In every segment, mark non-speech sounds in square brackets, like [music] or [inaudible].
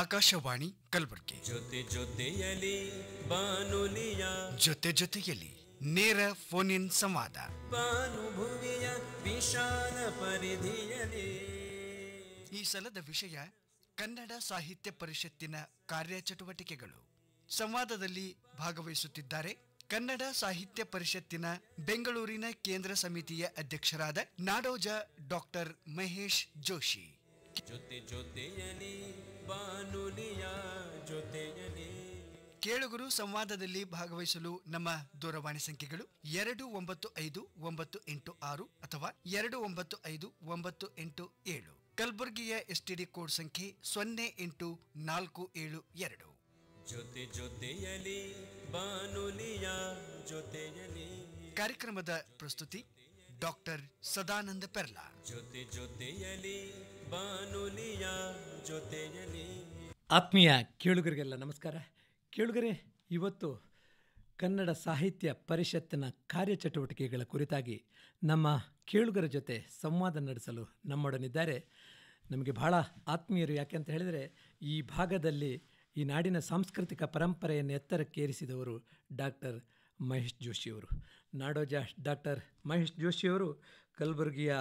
ಆಕಾಶವಾಣಿ ಕಲಬುರಗಿ ಜೊತೆ ಜೊತೆಯಲ್ಲಿ ಬಾನುಲಿಯ ಜೊತೆ ಜೊತೆಯಲ್ಲಿ ನೇರ ಫೋನ್ ಇನ್ ಸಂವಾದ ಬಾನುಭುವಿಯ ವಿಶಾಲ ಪರಿಧಿಯಲ್ಲಿ ಈ ಸಲದ ವಿಷಯ ಕನ್ನಡ ಸಾಹಿತ್ಯ ಪರಿಷತ್ತಿನ ಕಾರ್ಯಚಟುವಟಿಕೆಗಳು ಸಂವಾದದಲ್ಲಿ ಭಾಗವಹಿಸುತ್ತಿದ್ದಾರೆ ಕನ್ನಡ ಸಾಹಿತ್ಯ ಪರಿಷತ್ತಿನ ಬೆಂಗಳೂರಿನ ಕೇಂದ್ರ ಸಮಿತಿಯ ಅಧ್ಯಕ್ಷರಾದ ನಾಡೋಜ ಡಾಕ್ಟರ್ ಮಹೇಶ್ ಜೋಶಿ ಜೊತೆ ಜೊತೆಯಲ್ಲಿ ಬಾನುಲಿಯ ಕೇಳುಗರು ಸಂವಾದದಲ್ಲಿ ಭಾಗವಹಿಸಲು ನಮ್ಮ ದೂರವಾಣಿ ಸಂಖ್ಯೆಗಳು ಎರಡು ಒಂಬತ್ತು ಐದು ಒಂಬತ್ತು ಎಂಟು ಆರು ಅಥವಾ ಎರಡು ಒಂಬತ್ತು ಐದು ಒಂಬತ್ತು ಎಂಟು ಏಳು ಕಲಬುರಗಿಯ ಎಸ್ಟಿಡಿ ಕೋಡ್ ಸಂಖ್ಯೆ ಸೊನ್ನೆ ಎಂಟು ನಾಲ್ಕು ಏಳು ಎರಡು ಜೊತೆ ಜೊತೆಯಲ್ಲಿ ಕಾರ್ಯಕ್ರಮದ ಪ್ರಸ್ತುತಿ ಡಾಕ್ಟರ್ ಸದಾನಂದ ಪೆರ್ಲಾ ಜೊತೆ ಜೊತೆಯಲ್ಲಿ ಬಾನುಲಿಯ ಜೊತೆಯಲ್ಲಿ ಆತ್ಮೀಯ ಕೇಳುಗರಿಗೆಲ್ಲ ನಮಸ್ಕಾರ ಕೇಳುಗರೆ ಇವತ್ತು ಕನ್ನಡ ಸಾಹಿತ್ಯ ಪರಿಷತ್ತಿನ ಕಾರ್ಯಚಟುವಟಿಕೆಗಳ ಕುರಿತಾಗಿ ನಮ್ಮ ಕೇಳುಗರ ಜೊತೆ ಸಂವಾದ ನಡೆಸಲು ನಮ್ಮೊಡನಿದ್ದಾರೆ ನಮಗೆ ಬಹಳ ಆತ್ಮೀಯರು ಯಾಕೆ ಅಂತ ಹೇಳಿದರೆ ಈ ಭಾಗದಲ್ಲಿ ಈ ನಾಡಿನ ಸಾಂಸ್ಕೃತಿಕ ಪರಂಪರೆಯನ್ನು ಎತ್ತರಕ್ಕೇರಿಸಿದವರು ಡಾಕ್ಟರ್ ಮಹೇಶ್ ಜೋಶಿಯವರು ನಾಡೋಜ ಡಾಕ್ಟರ್ ಮಹೇಶ್ ಜೋಶಿಯವರು ಕಲಬುರಗಿಯ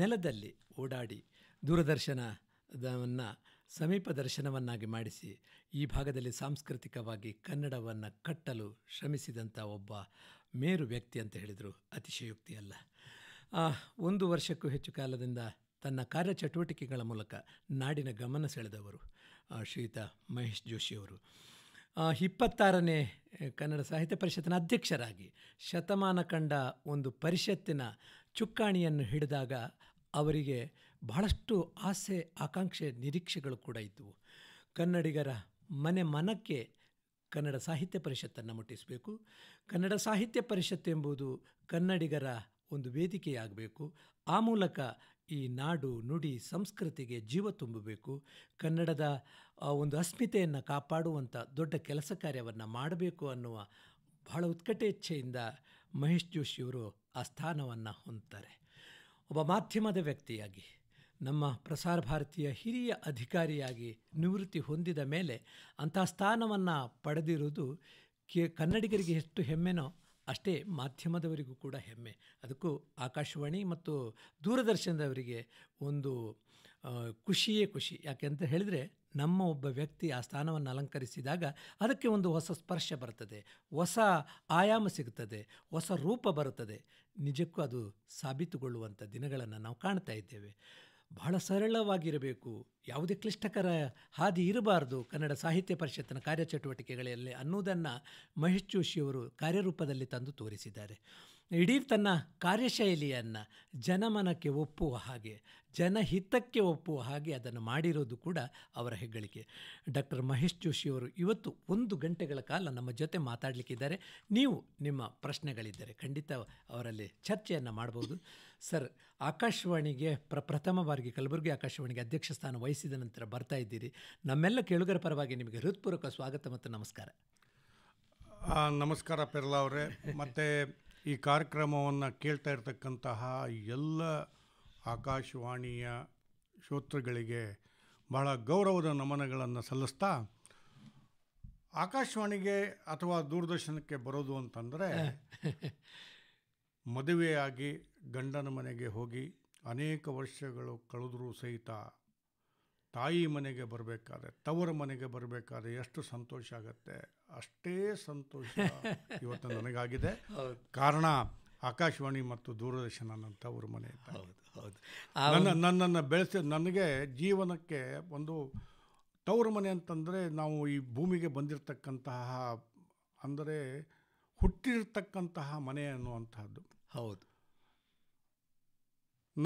ನೆಲದಲ್ಲಿ ಓಡಾಡಿ ದೂರದರ್ಶನವನ್ನು ಸಮೀಪ ದರ್ಶನವನ್ನಾಗಿ ಮಾಡಿಸಿ ಈ ಭಾಗದಲ್ಲಿ ಸಾಂಸ್ಕೃತಿಕವಾಗಿ ಕನ್ನಡವನ್ನು ಕಟ್ಟಲು ಶ್ರಮಿಸಿದಂಥ ಒಬ್ಬ ಮೇರು ವ್ಯಕ್ತಿ ಅಂತ ಹೇಳಿದರು ಅತಿಶಯೋಕ್ತಿ ಒಂದು ವರ್ಷಕ್ಕೂ ಹೆಚ್ಚು ಕಾಲದಿಂದ ತನ್ನ ಕಾರ್ಯಚಟುವಟಿಕೆಗಳ ಮೂಲಕ ನಾಡಿನ ಗಮನ ಸೆಳೆದವರು ಶ್ರೀಯುತ ಮಹೇಶ್ ಜೋಶಿಯವರು ಇಪ್ಪತ್ತಾರನೇ ಕನ್ನಡ ಸಾಹಿತ್ಯ ಪರಿಷತ್ತಿನ ಅಧ್ಯಕ್ಷರಾಗಿ ಶತಮಾನ ಕಂಡ ಒಂದು ಪರಿಷತ್ತಿನ ಚುಕ್ಕಾಣಿಯನ್ನು ಹಿಡಿದಾಗ ಅವರಿಗೆ ಬಹಳಷ್ಟು ಆಸೆ ಆಕಾಂಕ್ಷೆ ನಿರೀಕ್ಷೆಗಳು ಕೂಡ ಇದ್ದವು ಕನ್ನಡಿಗರ ಮನೆ ಮನಕ್ಕೆ ಕನ್ನಡ ಸಾಹಿತ್ಯ ಪರಿಷತ್ತನ್ನು ಮುಟ್ಟಿಸಬೇಕು ಕನ್ನಡ ಸಾಹಿತ್ಯ ಪರಿಷತ್ ಎಂಬುದು ಕನ್ನಡಿಗರ ಒಂದು ವೇದಿಕೆಯಾಗಬೇಕು ಆ ಮೂಲಕ ಈ ನಾಡು ನುಡಿ ಸಂಸ್ಕೃತಿಗೆ ಜೀವ ತುಂಬಬೇಕು ಕನ್ನಡದ ಒಂದು ಅಸ್ಮಿತೆಯನ್ನು ಕಾಪಾಡುವಂಥ ದೊಡ್ಡ ಕೆಲಸ ಕಾರ್ಯವನ್ನು ಮಾಡಬೇಕು ಅನ್ನುವ ಬಹಳ ಉತ್ಕಟ ಇಚ್ಛೆಯಿಂದ ಮಹೇಶ್ ಜೋಶಿಯವರು ಆ ಸ್ಥಾನವನ್ನು ಹೊಂದ್ತಾರೆ ಒಬ್ಬ ಮಾಧ್ಯಮದ ವ್ಯಕ್ತಿಯಾಗಿ ನಮ್ಮ ಪ್ರಸಾರ ಭಾರತೀಯ ಹಿರಿಯ ಅಧಿಕಾರಿಯಾಗಿ ನಿವೃತ್ತಿ ಹೊಂದಿದ ಮೇಲೆ ಅಂಥ ಸ್ಥಾನವನ್ನು ಪಡೆದಿರುವುದು ಕೆ ಕನ್ನಡಿಗರಿಗೆ ಎಷ್ಟು ಹೆಮ್ಮೆನೋ ಅಷ್ಟೇ ಮಾಧ್ಯಮದವರಿಗೂ ಕೂಡ ಹೆಮ್ಮೆ ಅದಕ್ಕೂ ಆಕಾಶವಾಣಿ ಮತ್ತು ದೂರದರ್ಶನದವರಿಗೆ ಒಂದು ಖುಷಿಯೇ ಖುಷಿ ಯಾಕೆಂತ ಹೇಳಿದರೆ ನಮ್ಮ ಒಬ್ಬ ವ್ಯಕ್ತಿ ಆ ಸ್ಥಾನವನ್ನು ಅಲಂಕರಿಸಿದಾಗ ಅದಕ್ಕೆ ಒಂದು ಹೊಸ ಸ್ಪರ್ಶ ಬರ್ತದೆ ಹೊಸ ಆಯಾಮ ಸಿಗುತ್ತದೆ ಹೊಸ ರೂಪ ಬರುತ್ತದೆ ನಿಜಕ್ಕೂ ಅದು ಸಾಬೀತುಗೊಳ್ಳುವಂಥ ದಿನಗಳನ್ನು ನಾವು ಕಾಣ್ತಾ ಇದ್ದೇವೆ ಬಹಳ ಸರಳವಾಗಿರಬೇಕು ಯಾವುದೇ ಕ್ಲಿಷ್ಟಕರ ಹಾದಿ ಇರಬಾರ್ದು ಕನ್ನಡ ಸಾಹಿತ್ಯ ಪರಿಷತ್ತಿನ ಕಾರ್ಯಚಟುವಟಿಕೆಗಳಲ್ಲಿ ಅನ್ನೋದನ್ನು ಮಹೇಶ್ ಜೋಶಿಯವರು ಕಾರ್ಯರೂಪದಲ್ಲಿ ತಂದು ತೋರಿಸಿದ್ದಾರೆ ಇಡೀ ತನ್ನ ಕಾರ್ಯಶೈಲಿಯನ್ನು ಜನಮನಕ್ಕೆ ಒಪ್ಪುವ ಹಾಗೆ ಜನಹಿತಕ್ಕೆ ಒಪ್ಪುವ ಹಾಗೆ ಅದನ್ನು ಮಾಡಿರೋದು ಕೂಡ ಅವರ ಹೆಗ್ಗಳಿಕೆ ಡಾಕ್ಟರ್ ಮಹೇಶ್ ಜೋಶಿಯವರು ಇವತ್ತು ಒಂದು ಗಂಟೆಗಳ ಕಾಲ ನಮ್ಮ ಜೊತೆ ಮಾತಾಡಲಿಕ್ಕಿದ್ದಾರೆ ನೀವು ನಿಮ್ಮ ಪ್ರಶ್ನೆಗಳಿದ್ದರೆ ಖಂಡಿತ ಅವರಲ್ಲಿ ಚರ್ಚೆಯನ್ನು ಮಾಡ್ಬೋದು ಸರ್ ಆಕಾಶವಾಣಿಗೆ ಪ್ರ ಪ್ರಥಮ ಬಾರಿಗೆ ಕಲಬುರಗಿ ಆಕಾಶವಾಣಿಗೆ ಅಧ್ಯಕ್ಷ ಸ್ಥಾನ ವಹಿಸಿದ ನಂತರ ಬರ್ತಾ ಇದ್ದೀರಿ ನಮ್ಮೆಲ್ಲ ಕೇಳುಗರ ಪರವಾಗಿ ನಿಮಗೆ ಹೃತ್ಪೂರ್ವಕ ಸ್ವಾಗತ ಮತ್ತು ನಮಸ್ಕಾರ ನಮಸ್ಕಾರ ಪೆರ್ಲಾ ಅವರೇ ಮತ್ತು ಈ ಕಾರ್ಯಕ್ರಮವನ್ನು ಕೇಳ್ತಾ ಇರತಕ್ಕಂತಹ ಎಲ್ಲ ಆಕಾಶವಾಣಿಯ ಶ್ರೋತೃಗಳಿಗೆ ಬಹಳ ಗೌರವದ ನಮನಗಳನ್ನು ಸಲ್ಲಿಸ್ತಾ ಆಕಾಶವಾಣಿಗೆ ಅಥವಾ ದೂರದರ್ಶನಕ್ಕೆ ಬರೋದು ಅಂತಂದರೆ ಮದುವೆಯಾಗಿ ಗಂಡನ ಮನೆಗೆ ಹೋಗಿ ಅನೇಕ ವರ್ಷಗಳು ಕಳೆದರೂ ಸಹಿತ ತಾಯಿ ಮನೆಗೆ ಬರಬೇಕಾದ್ರೆ ತವರ ಮನೆಗೆ ಬರಬೇಕಾದ್ರೆ ಎಷ್ಟು ಸಂತೋಷ ಆಗುತ್ತೆ ಅಷ್ಟೇ ಸಂತೋಷ [laughs] ಇವತ್ತು ನನಗಾಗಿದೆ ಕಾರಣ ಆಕಾಶವಾಣಿ ಮತ್ತು ದೂರದರ್ಶನ ನನ್ನ ತವರು ಮನೆ ಹೌದು ನನ್ನ ನನ್ನನ್ನು ಬೆಳೆಸಿ ನನಗೆ ಜೀವನಕ್ಕೆ ಒಂದು ತವರು ಮನೆ ಅಂತಂದರೆ ನಾವು ಈ ಭೂಮಿಗೆ ಬಂದಿರತಕ್ಕಂತಹ ಅಂದರೆ ಹುಟ್ಟಿರ್ತಕ್ಕಂತಹ ಮನೆ ಅನ್ನುವಂಥದ್ದು ಹೌದು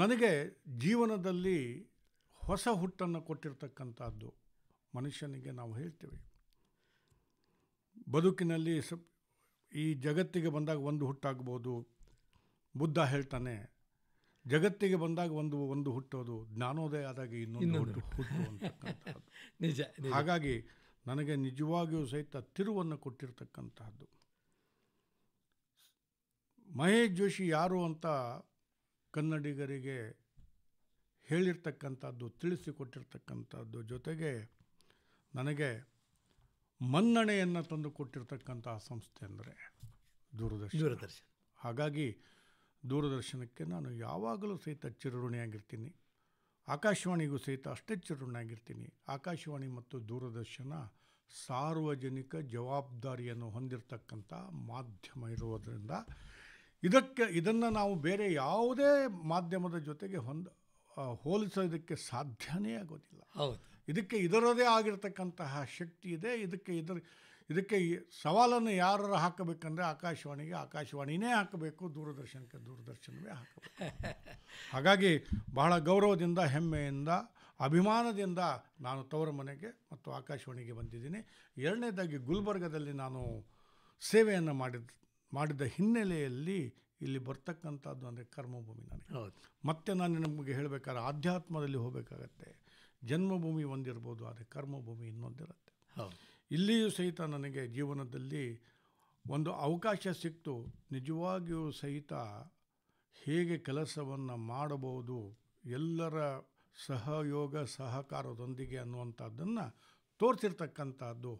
ನನಗೆ ಜೀವನದಲ್ಲಿ ಹೊಸ ಹುಟ್ಟನ್ನು ಕೊಟ್ಟಿರ್ತಕ್ಕಂಥದ್ದು ಮನುಷ್ಯನಿಗೆ ನಾವು ಹೇಳ್ತೇವೆ ಬದುಕಿನಲ್ಲಿ ಸ ಈ ಜಗತ್ತಿಗೆ ಬಂದಾಗ ಒಂದು ಹುಟ್ಟಾಗ್ಬೋದು ಬುದ್ಧ ಹೇಳ್ತಾನೆ ಜಗತ್ತಿಗೆ ಬಂದಾಗ ಒಂದು ಒಂದು ಹುಟ್ಟೋದು ಜ್ಞಾನೋದಯ ಆದಾಗ ಇನ್ನೊಂದು ಹುಟ್ಟು [laughs] ನಿಜ ಹಾಗಾಗಿ ನನಗೆ ನಿಜವಾಗಿಯೂ ಸಹಿತ ತಿರುವನ್ನು ಕೊಟ್ಟಿರ್ತಕ್ಕಂತಹದ್ದು ಮಹೇಶ್ ಜೋಶಿ ಯಾರು ಅಂತ ಕನ್ನಡಿಗರಿಗೆ ಹೇಳಿರ್ತಕ್ಕಂಥದ್ದು ತಿಳಿಸಿಕೊಟ್ಟಿರ್ತಕ್ಕಂಥದ್ದು ಜೊತೆಗೆ ನನಗೆ ಮನ್ನಣೆಯನ್ನು ತಂದು ಕೊಟ್ಟಿರ್ತಕ್ಕಂತಹ ಸಂಸ್ಥೆ ಅಂದರೆ ದೂರದರ್ಶನ ದೂರದರ್ಶನ ಹಾಗಾಗಿ ದೂರದರ್ಶನಕ್ಕೆ ನಾನು ಯಾವಾಗಲೂ ಸಹಿತ ಚಿರಋಣಿಯಾಗಿರ್ತೀನಿ ಆಕಾಶವಾಣಿಗೂ ಸಹಿತ ಅಷ್ಟೇ ಚಿರಋಣಿಯಾಗಿರ್ತೀನಿ ಆಕಾಶವಾಣಿ ಮತ್ತು ದೂರದರ್ಶನ ಸಾರ್ವಜನಿಕ ಜವಾಬ್ದಾರಿಯನ್ನು ಹೊಂದಿರತಕ್ಕಂಥ ಮಾಧ್ಯಮ ಇರುವುದರಿಂದ ಇದಕ್ಕೆ ಇದನ್ನು ನಾವು ಬೇರೆ ಯಾವುದೇ ಮಾಧ್ಯಮದ ಜೊತೆಗೆ ಹೊಂದ ಹೋಲಿಸೋದಕ್ಕೆ ಸಾಧ್ಯನೇ ಆಗೋದಿಲ್ಲ ಹೌದು ಇದಕ್ಕೆ ಇದರದೇ ಆಗಿರತಕ್ಕಂತಹ ಶಕ್ತಿ ಇದೆ ಇದಕ್ಕೆ ಇದರ ಇದಕ್ಕೆ ಸವಾಲನ್ನು ಯಾರು ಹಾಕಬೇಕಂದ್ರೆ ಆಕಾಶವಾಣಿಗೆ ಆಕಾಶವಾಣಿನೇ ಹಾಕಬೇಕು ದೂರದರ್ಶನಕ್ಕೆ ದೂರದರ್ಶನವೇ ಹಾಕಬೇಕು [laughs] ಹಾಗಾಗಿ ಬಹಳ ಗೌರವದಿಂದ ಹೆಮ್ಮೆಯಿಂದ ಅಭಿಮಾನದಿಂದ ನಾನು ತವರ ಮನೆಗೆ ಮತ್ತು ಆಕಾಶವಾಣಿಗೆ ಬಂದಿದ್ದೀನಿ ಎರಡನೇದಾಗಿ ಗುಲ್ಬರ್ಗದಲ್ಲಿ ನಾನು ಸೇವೆಯನ್ನು ಮಾಡಿದ ಮಾಡಿದ ಹಿನ್ನೆಲೆಯಲ್ಲಿ ಇಲ್ಲಿ ಬರ್ತಕ್ಕಂಥದ್ದು ಅಂದರೆ ಕರ್ಮಭೂಮಿ ನನಗೆ ಮತ್ತೆ ನಾನು ನಮಗೆ ಹೇಳಬೇಕಾದ್ರೆ ಆಧ್ಯಾತ್ಮದಲ್ಲಿ ಹೋಗಬೇಕಾಗತ್ತೆ ಜನ್ಮಭೂಮಿ ಒಂದಿರ್ಬೋದು ಆದರೆ ಕರ್ಮಭೂಮಿ ಇನ್ನೊಂದಿರುತ್ತೆ ಇಲ್ಲಿಯೂ ಸಹಿತ ನನಗೆ ಜೀವನದಲ್ಲಿ ಒಂದು ಅವಕಾಶ ಸಿಕ್ತು ನಿಜವಾಗಿಯೂ ಸಹಿತ ಹೇಗೆ ಕೆಲಸವನ್ನು ಮಾಡಬಹುದು ಎಲ್ಲರ ಸಹಯೋಗ ಸಹಕಾರದೊಂದಿಗೆ ಅನ್ನುವಂಥದ್ದನ್ನು ತೋರಿಸಿರ್ತಕ್ಕಂಥದ್ದು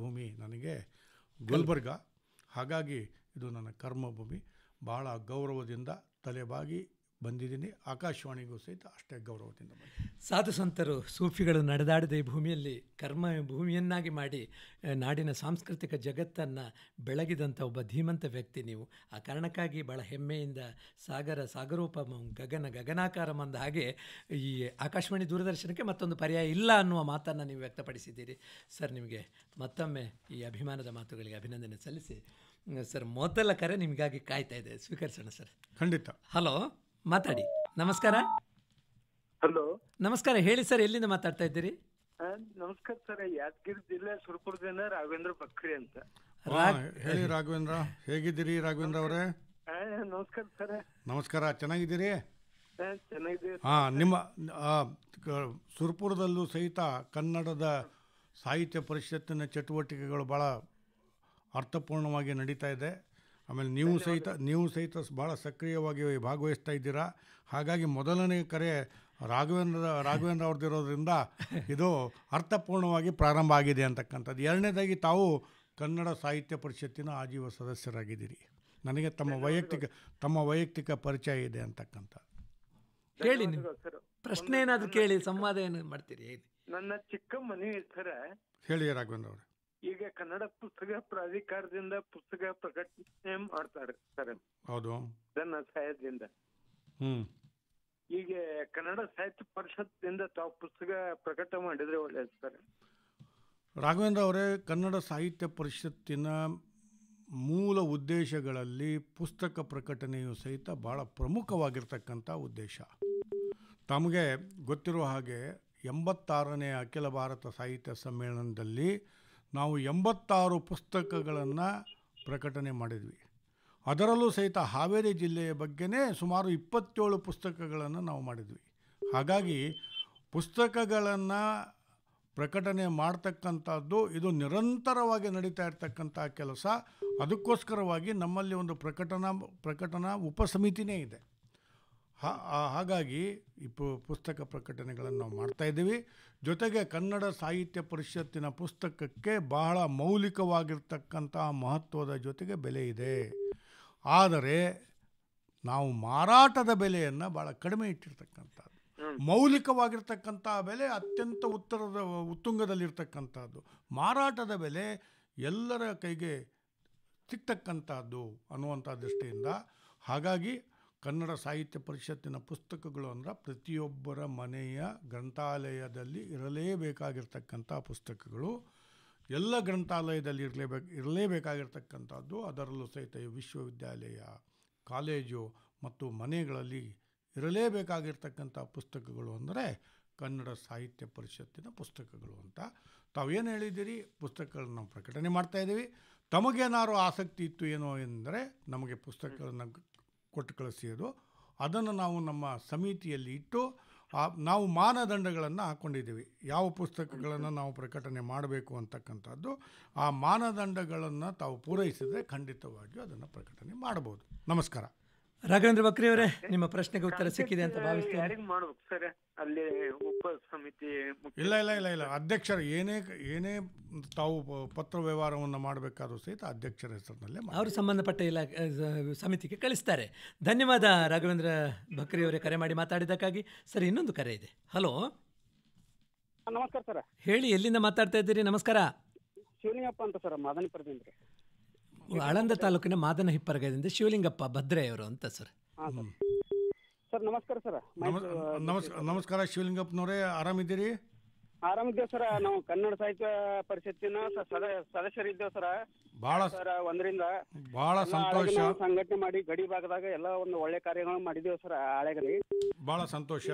ಭೂಮಿ ನನಗೆ ಗುಲ್ಬರ್ಗ ಹಾಗಾಗಿ ಇದು ನನ್ನ ಕರ್ಮಭೂಮಿ ಭಾಳ ಗೌರವದಿಂದ ತಲೆಬಾಗಿ ಬಂದಿದ್ದೀನಿ ಆಕಾಶವಾಣಿಗೂ ಸಹಿತ ಅಷ್ಟೇ ಗೌರವದಿಂದ ಸಾಧು ಸಂತರು ಸೂಫಿಗಳು ನಡೆದಾಡಿದ ಈ ಭೂಮಿಯಲ್ಲಿ ಕರ್ಮ ಭೂಮಿಯನ್ನಾಗಿ ಮಾಡಿ ನಾಡಿನ ಸಾಂಸ್ಕೃತಿಕ ಜಗತ್ತನ್ನು ಬೆಳಗಿದಂಥ ಒಬ್ಬ ಧೀಮಂತ ವ್ಯಕ್ತಿ ನೀವು ಆ ಕಾರಣಕ್ಕಾಗಿ ಭಾಳ ಹೆಮ್ಮೆಯಿಂದ ಸಾಗರ ಸಾಗರೋಪ ಗಗನ ಗಗನಾಕಾರ ಬಂದ ಹಾಗೆ ಈ ಆಕಾಶವಾಣಿ ದೂರದರ್ಶನಕ್ಕೆ ಮತ್ತೊಂದು ಪರ್ಯಾಯ ಇಲ್ಲ ಅನ್ನುವ ಮಾತನ್ನು ನೀವು ವ್ಯಕ್ತಪಡಿಸಿದ್ದೀರಿ ಸರ್ ನಿಮಗೆ ಮತ್ತೊಮ್ಮೆ ಈ ಅಭಿಮಾನದ ಮಾತುಗಳಿಗೆ ಅಭಿನಂದನೆ ಸಲ್ಲಿಸಿ ಸರ್ ಮೊದಲ ಕರೆ ನಿಮಗಾಗಿ ಕಾಯ್ತಾ ಇದೆ ಸ್ವೀಕರಿಸೋಣ ಸರ್ ಖಂಡಿತ ಹಲೋ ಮಾತಾಡಿ ನಮಸ್ಕಾರ ಹಲೋ ನಮಸ್ಕಾರ ಹೇಳಿ ಸರ್ ಎಲ್ಲಿಂದ ಮಾತಾಡ್ತಾ ಇದ್ದೀರಿ ನಮಸ್ಕಾರ ಸರ್ ಯಾದಗಿರಿ ಜಿಲ್ಲೆ ಜನ ರಾಘವೇಂದ್ರ ಬಕ್ರಿ ಅಂತ ಹೇಳಿ ರಾಘವೇಂದ್ರ ಹೇಗಿದ್ದೀರಿ ರಾಘವೇಂದ್ರ ಅವರೇ ನಮಸ್ಕಾರ ಸರ್ ನಮಸ್ಕಾರ ಚೆನ್ನಾಗಿದ್ದೀರಿ ಹಾ ನಿಮ್ಮ ಸುರಪುರದಲ್ಲೂ ಸಹಿತ ಕನ್ನಡದ ಸಾಹಿತ್ಯ ಪರಿಷತ್ತಿನ ಚಟುವಟಿಕೆಗಳು ಬಹಳ ಅರ್ಥಪೂರ್ಣವಾಗಿ ನಡೀತಾ ಇದೆ ಆಮೇಲೆ ನೀವು ಸಹಿತ ನೀವು ಸಹಿತ ಭಾಳ ಸಕ್ರಿಯವಾಗಿ ಭಾಗವಹಿಸ್ತಾ ಇದ್ದೀರಾ ಹಾಗಾಗಿ ಮೊದಲನೇ ಕರೆ ರಾಘವೇಂದ್ರ ರಾಘವೇಂದ್ರ ಅವ್ರದ್ದಿರೋದ್ರಿಂದ [laughs] ಇದು ಅರ್ಥಪೂರ್ಣವಾಗಿ ಪ್ರಾರಂಭ ಆಗಿದೆ ಅಂತಕ್ಕಂಥದ್ದು ಎರಡನೇದಾಗಿ ತಾವು ಕನ್ನಡ ಸಾಹಿತ್ಯ ಪರಿಷತ್ತಿನ ಆಜೀವ ಸದಸ್ಯರಾಗಿದ್ದೀರಿ ನನಗೆ ತಮ್ಮ ವೈಯಕ್ತಿಕ ತಮ್ಮ ವೈಯಕ್ತಿಕ ಪರಿಚಯ ಇದೆ ಅಂತಕ್ಕಂಥ ಕೇಳಿ ಪ್ರಶ್ನೆ ಏನಾದರೂ ಕೇಳಿ ಸಂವಾದ ಏನು ಮಾಡ್ತೀರಿ ನನ್ನ ಚಿಕ್ಕ ಮನೆ ಹೇಳಿ ರಾಘವೇಂದ್ರ ಅವರು ಈಗ ಕನ್ನಡ ಪುಸ್ತಕ ಪ್ರಾಧಿಕಾರದಿಂದ ಪುಸ್ತಕ ಪ್ರಕಟಣೆ ಮಾಡ್ತಾರೆ ಸರ್ ಹೌದು ನನ್ನ ಸಹಾಯದಿಂದ ಈಗ ಕನ್ನಡ ಸಾಹಿತ್ಯ ಪರಿಷತ್ತಿನಿಂದ ತಾವು ಪುಸ್ತಕ ಪ್ರಕಟ ಮಾಡಿದ್ರೆ ಒಳ್ಳೆಯದು ಸರ್ ರಾಘವೇಂದ್ರ ಅವರೇ ಕನ್ನಡ ಸಾಹಿತ್ಯ ಪರಿಷತ್ತಿನ ಮೂಲ ಉದ್ದೇಶಗಳಲ್ಲಿ ಪುಸ್ತಕ ಪ್ರಕಟಣೆಯು ಸಹಿತ ಭಾಳ ಪ್ರಮುಖವಾಗಿರ್ತಕ್ಕಂಥ ಉದ್ದೇಶ ತಮಗೆ ಗೊತ್ತಿರುವ ಹಾಗೆ ಎಂಬತ್ತಾರನೇ ಅಖಿಲ ಭಾರತ ಸಾಹಿತ್ಯ ಸಮ್ಮೇಳನದಲ್ಲಿ ನಾವು ಎಂಬತ್ತಾರು ಪುಸ್ತಕಗಳನ್ನು ಪ್ರಕಟಣೆ ಮಾಡಿದ್ವಿ ಅದರಲ್ಲೂ ಸಹಿತ ಹಾವೇರಿ ಜಿಲ್ಲೆಯ ಬಗ್ಗೆನೇ ಸುಮಾರು ಇಪ್ಪತ್ತೇಳು ಪುಸ್ತಕಗಳನ್ನು ನಾವು ಮಾಡಿದ್ವಿ ಹಾಗಾಗಿ ಪುಸ್ತಕಗಳನ್ನು ಪ್ರಕಟಣೆ ಮಾಡ್ತಕ್ಕಂಥದ್ದು ಇದು ನಿರಂತರವಾಗಿ ನಡೀತಾ ಇರ್ತಕ್ಕಂಥ ಕೆಲಸ ಅದಕ್ಕೋಸ್ಕರವಾಗಿ ನಮ್ಮಲ್ಲಿ ಒಂದು ಪ್ರಕಟಣಾ ಪ್ರಕಟಣಾ ಉಪಸಮಿತಿನೇ ಇದೆ ಹಾಗಾಗಿ ಈ ಪುಸ್ತಕ ಪ್ರಕಟಣೆಗಳನ್ನು ನಾವು ಮಾಡ್ತಾಯಿದ್ದೀವಿ ಜೊತೆಗೆ ಕನ್ನಡ ಸಾಹಿತ್ಯ ಪರಿಷತ್ತಿನ ಪುಸ್ತಕಕ್ಕೆ ಬಹಳ ಮೌಲಿಕವಾಗಿರ್ತಕ್ಕಂತಹ ಮಹತ್ವದ ಜೊತೆಗೆ ಬೆಲೆ ಇದೆ ಆದರೆ ನಾವು ಮಾರಾಟದ ಬೆಲೆಯನ್ನು ಬಹಳ ಕಡಿಮೆ ಇಟ್ಟಿರ್ತಕ್ಕಂಥದ್ದು ಮೌಲಿಕವಾಗಿರ್ತಕ್ಕಂತಹ ಬೆಲೆ ಅತ್ಯಂತ ಉತ್ತರದ ಉತ್ತುಂಗದಲ್ಲಿರ್ತಕ್ಕಂಥದ್ದು ಮಾರಾಟದ ಬೆಲೆ ಎಲ್ಲರ ಕೈಗೆ ಸಿಗ್ತಕ್ಕಂಥದ್ದು ಅನ್ನುವಂಥ ದೃಷ್ಟಿಯಿಂದ ಹಾಗಾಗಿ ಕನ್ನಡ ಸಾಹಿತ್ಯ ಪರಿಷತ್ತಿನ ಪುಸ್ತಕಗಳು ಅಂದ್ರೆ ಪ್ರತಿಯೊಬ್ಬರ ಮನೆಯ ಗ್ರಂಥಾಲಯದಲ್ಲಿ ಇರಲೇಬೇಕಾಗಿರ್ತಕ್ಕಂಥ ಪುಸ್ತಕಗಳು ಎಲ್ಲ ಗ್ರಂಥಾಲಯದಲ್ಲಿ ಇರಲೇಬೇಕು ಇರಲೇಬೇಕಾಗಿರ್ತಕ್ಕಂಥದ್ದು ಅದರಲ್ಲೂ ಸಹಿತ ವಿಶ್ವವಿದ್ಯಾಲಯ ಕಾಲೇಜು ಮತ್ತು ಮನೆಗಳಲ್ಲಿ ಇರಲೇಬೇಕಾಗಿರ್ತಕ್ಕಂಥ ಪುಸ್ತಕಗಳು ಅಂದರೆ ಕನ್ನಡ ಸಾಹಿತ್ಯ ಪರಿಷತ್ತಿನ ಪುಸ್ತಕಗಳು ಅಂತ ತಾವೇನು ಹೇಳಿದ್ದೀರಿ ಪುಸ್ತಕಗಳನ್ನು ಪ್ರಕಟಣೆ ಮಾಡ್ತಾಯಿದ್ದೀವಿ ತಮಗೇನಾದ್ರು ಆಸಕ್ತಿ ಇತ್ತು ಏನೋ ಎಂದರೆ ನಮಗೆ ಪುಸ್ತಕಗಳನ್ನು ಕೊಟ್ಟು ಕಳಿಸಿರೋದು ಅದನ್ನು ನಾವು ನಮ್ಮ ಸಮಿತಿಯಲ್ಲಿ ಇಟ್ಟು ನಾವು ಮಾನದಂಡಗಳನ್ನು ಹಾಕ್ಕೊಂಡಿದ್ದೀವಿ ಯಾವ ಪುಸ್ತಕಗಳನ್ನು ನಾವು ಪ್ರಕಟಣೆ ಮಾಡಬೇಕು ಅಂತಕ್ಕಂಥದ್ದು ಆ ಮಾನದಂಡಗಳನ್ನು ತಾವು ಪೂರೈಸಿದರೆ ಖಂಡಿತವಾಗಿಯೂ ಅದನ್ನು ಪ್ರಕಟಣೆ ಮಾಡ್ಬೋದು ನಮಸ್ಕಾರ ರಾಘವೇಂದ್ರ ಬಕ್ರಿ ಅವರೇ ನಿಮ್ಮ ಪ್ರಶ್ನೆಗೆ ಉತ್ತರ ಸಿಕ್ಕಿದೆ ಅಂತ ಭಾವಿಸ್ತೇನೆ ಅಲ್ಲಿ ಉಪ ಸಮಿತಿ ಇಲ್ಲ ಇಲ್ಲ ಇಲ್ಲ ಇಲ್ಲ ಅಧ್ಯಕ್ಷರು ಏನೇ ಏನೇ ತಾವು ಪತ್ರ ವ್ಯವಹಾರವನ್ನು ಮಾಡಬೇಕಾದ್ರೂ ಸಹಿತ ಅಧ್ಯಕ್ಷರ ಹೆಸರಿನಲ್ಲೇ ಅವರು ಸಂಬಂಧಪಟ್ಟ ಇಲಾಖೆ ಸಮಿತಿಗೆ ಕಳಿಸ್ತಾರೆ ಧನ್ಯವಾದ ರಾಘವೇಂದ್ರ ಬಕ್ರಿ ಅವರೇ ಕರೆ ಮಾಡಿ ಮಾತಾಡಿದ್ದಕ್ಕಾಗಿ ಸರ್ ಇನ್ನೊಂದು ಕರೆ ಇದೆ ಹಲೋ ನಮಸ್ಕಾರ ಸರ್ ಹೇಳಿ ಎಲ್ಲಿಂದ ಮಾತಾಡ್ತಾ ಇದ್ದೀರಿ ನಮಸ್ಕಾರ ಶಿವಲಿಂಗಪ್ಪ ಅಂತ ಸರ್ ಮಾದನಿಪುರದಿಂದ ಆಳಂದ ತಾಲೂಕಿನ ಮಾದನ ಹಿಪ್ಪರಗದಿಂದ ಶಿವಲಿಂಗಪ್ಪ ಭದ್ರೆಯವರು ಅಂತ ಸರ್ ಸರ್ ನಮಸ್ಕಾರ ಸರ್ ನಮಸ್ಕಾರ ಶಿವಲಿಂಗಪ್ಪನವರೇ ಆರಾಮಿದ್ದೀರಿ ಆರಾಮಿದ್ದೇವೆ ಸರ್ ನಾವು ಕನ್ನಡ ಸಾಹಿತ್ಯ ಪರಿಷತ್ತಿನ ಸದಸ್ಯರಿದ್ದೇವೆ ಸರ್ ಬಹಳ ಸರ್ ಒಂದರಿಂದ ಬಹಳ ಸಂತೋಷ ಸಂಘಟನೆ ಮಾಡಿ ಗಡಿ ಭಾಗದಾಗ ಎಲ್ಲ ಒಂದು ಒಳ್ಳೆ ಕಾರ್ಯಗಳನ್ನು ಮಾಡಿದ್ದೇವೆ ಸರ್ ಆಳೆಗಲ್ಲಿ ಬಹಳ ಸಂತೋಷ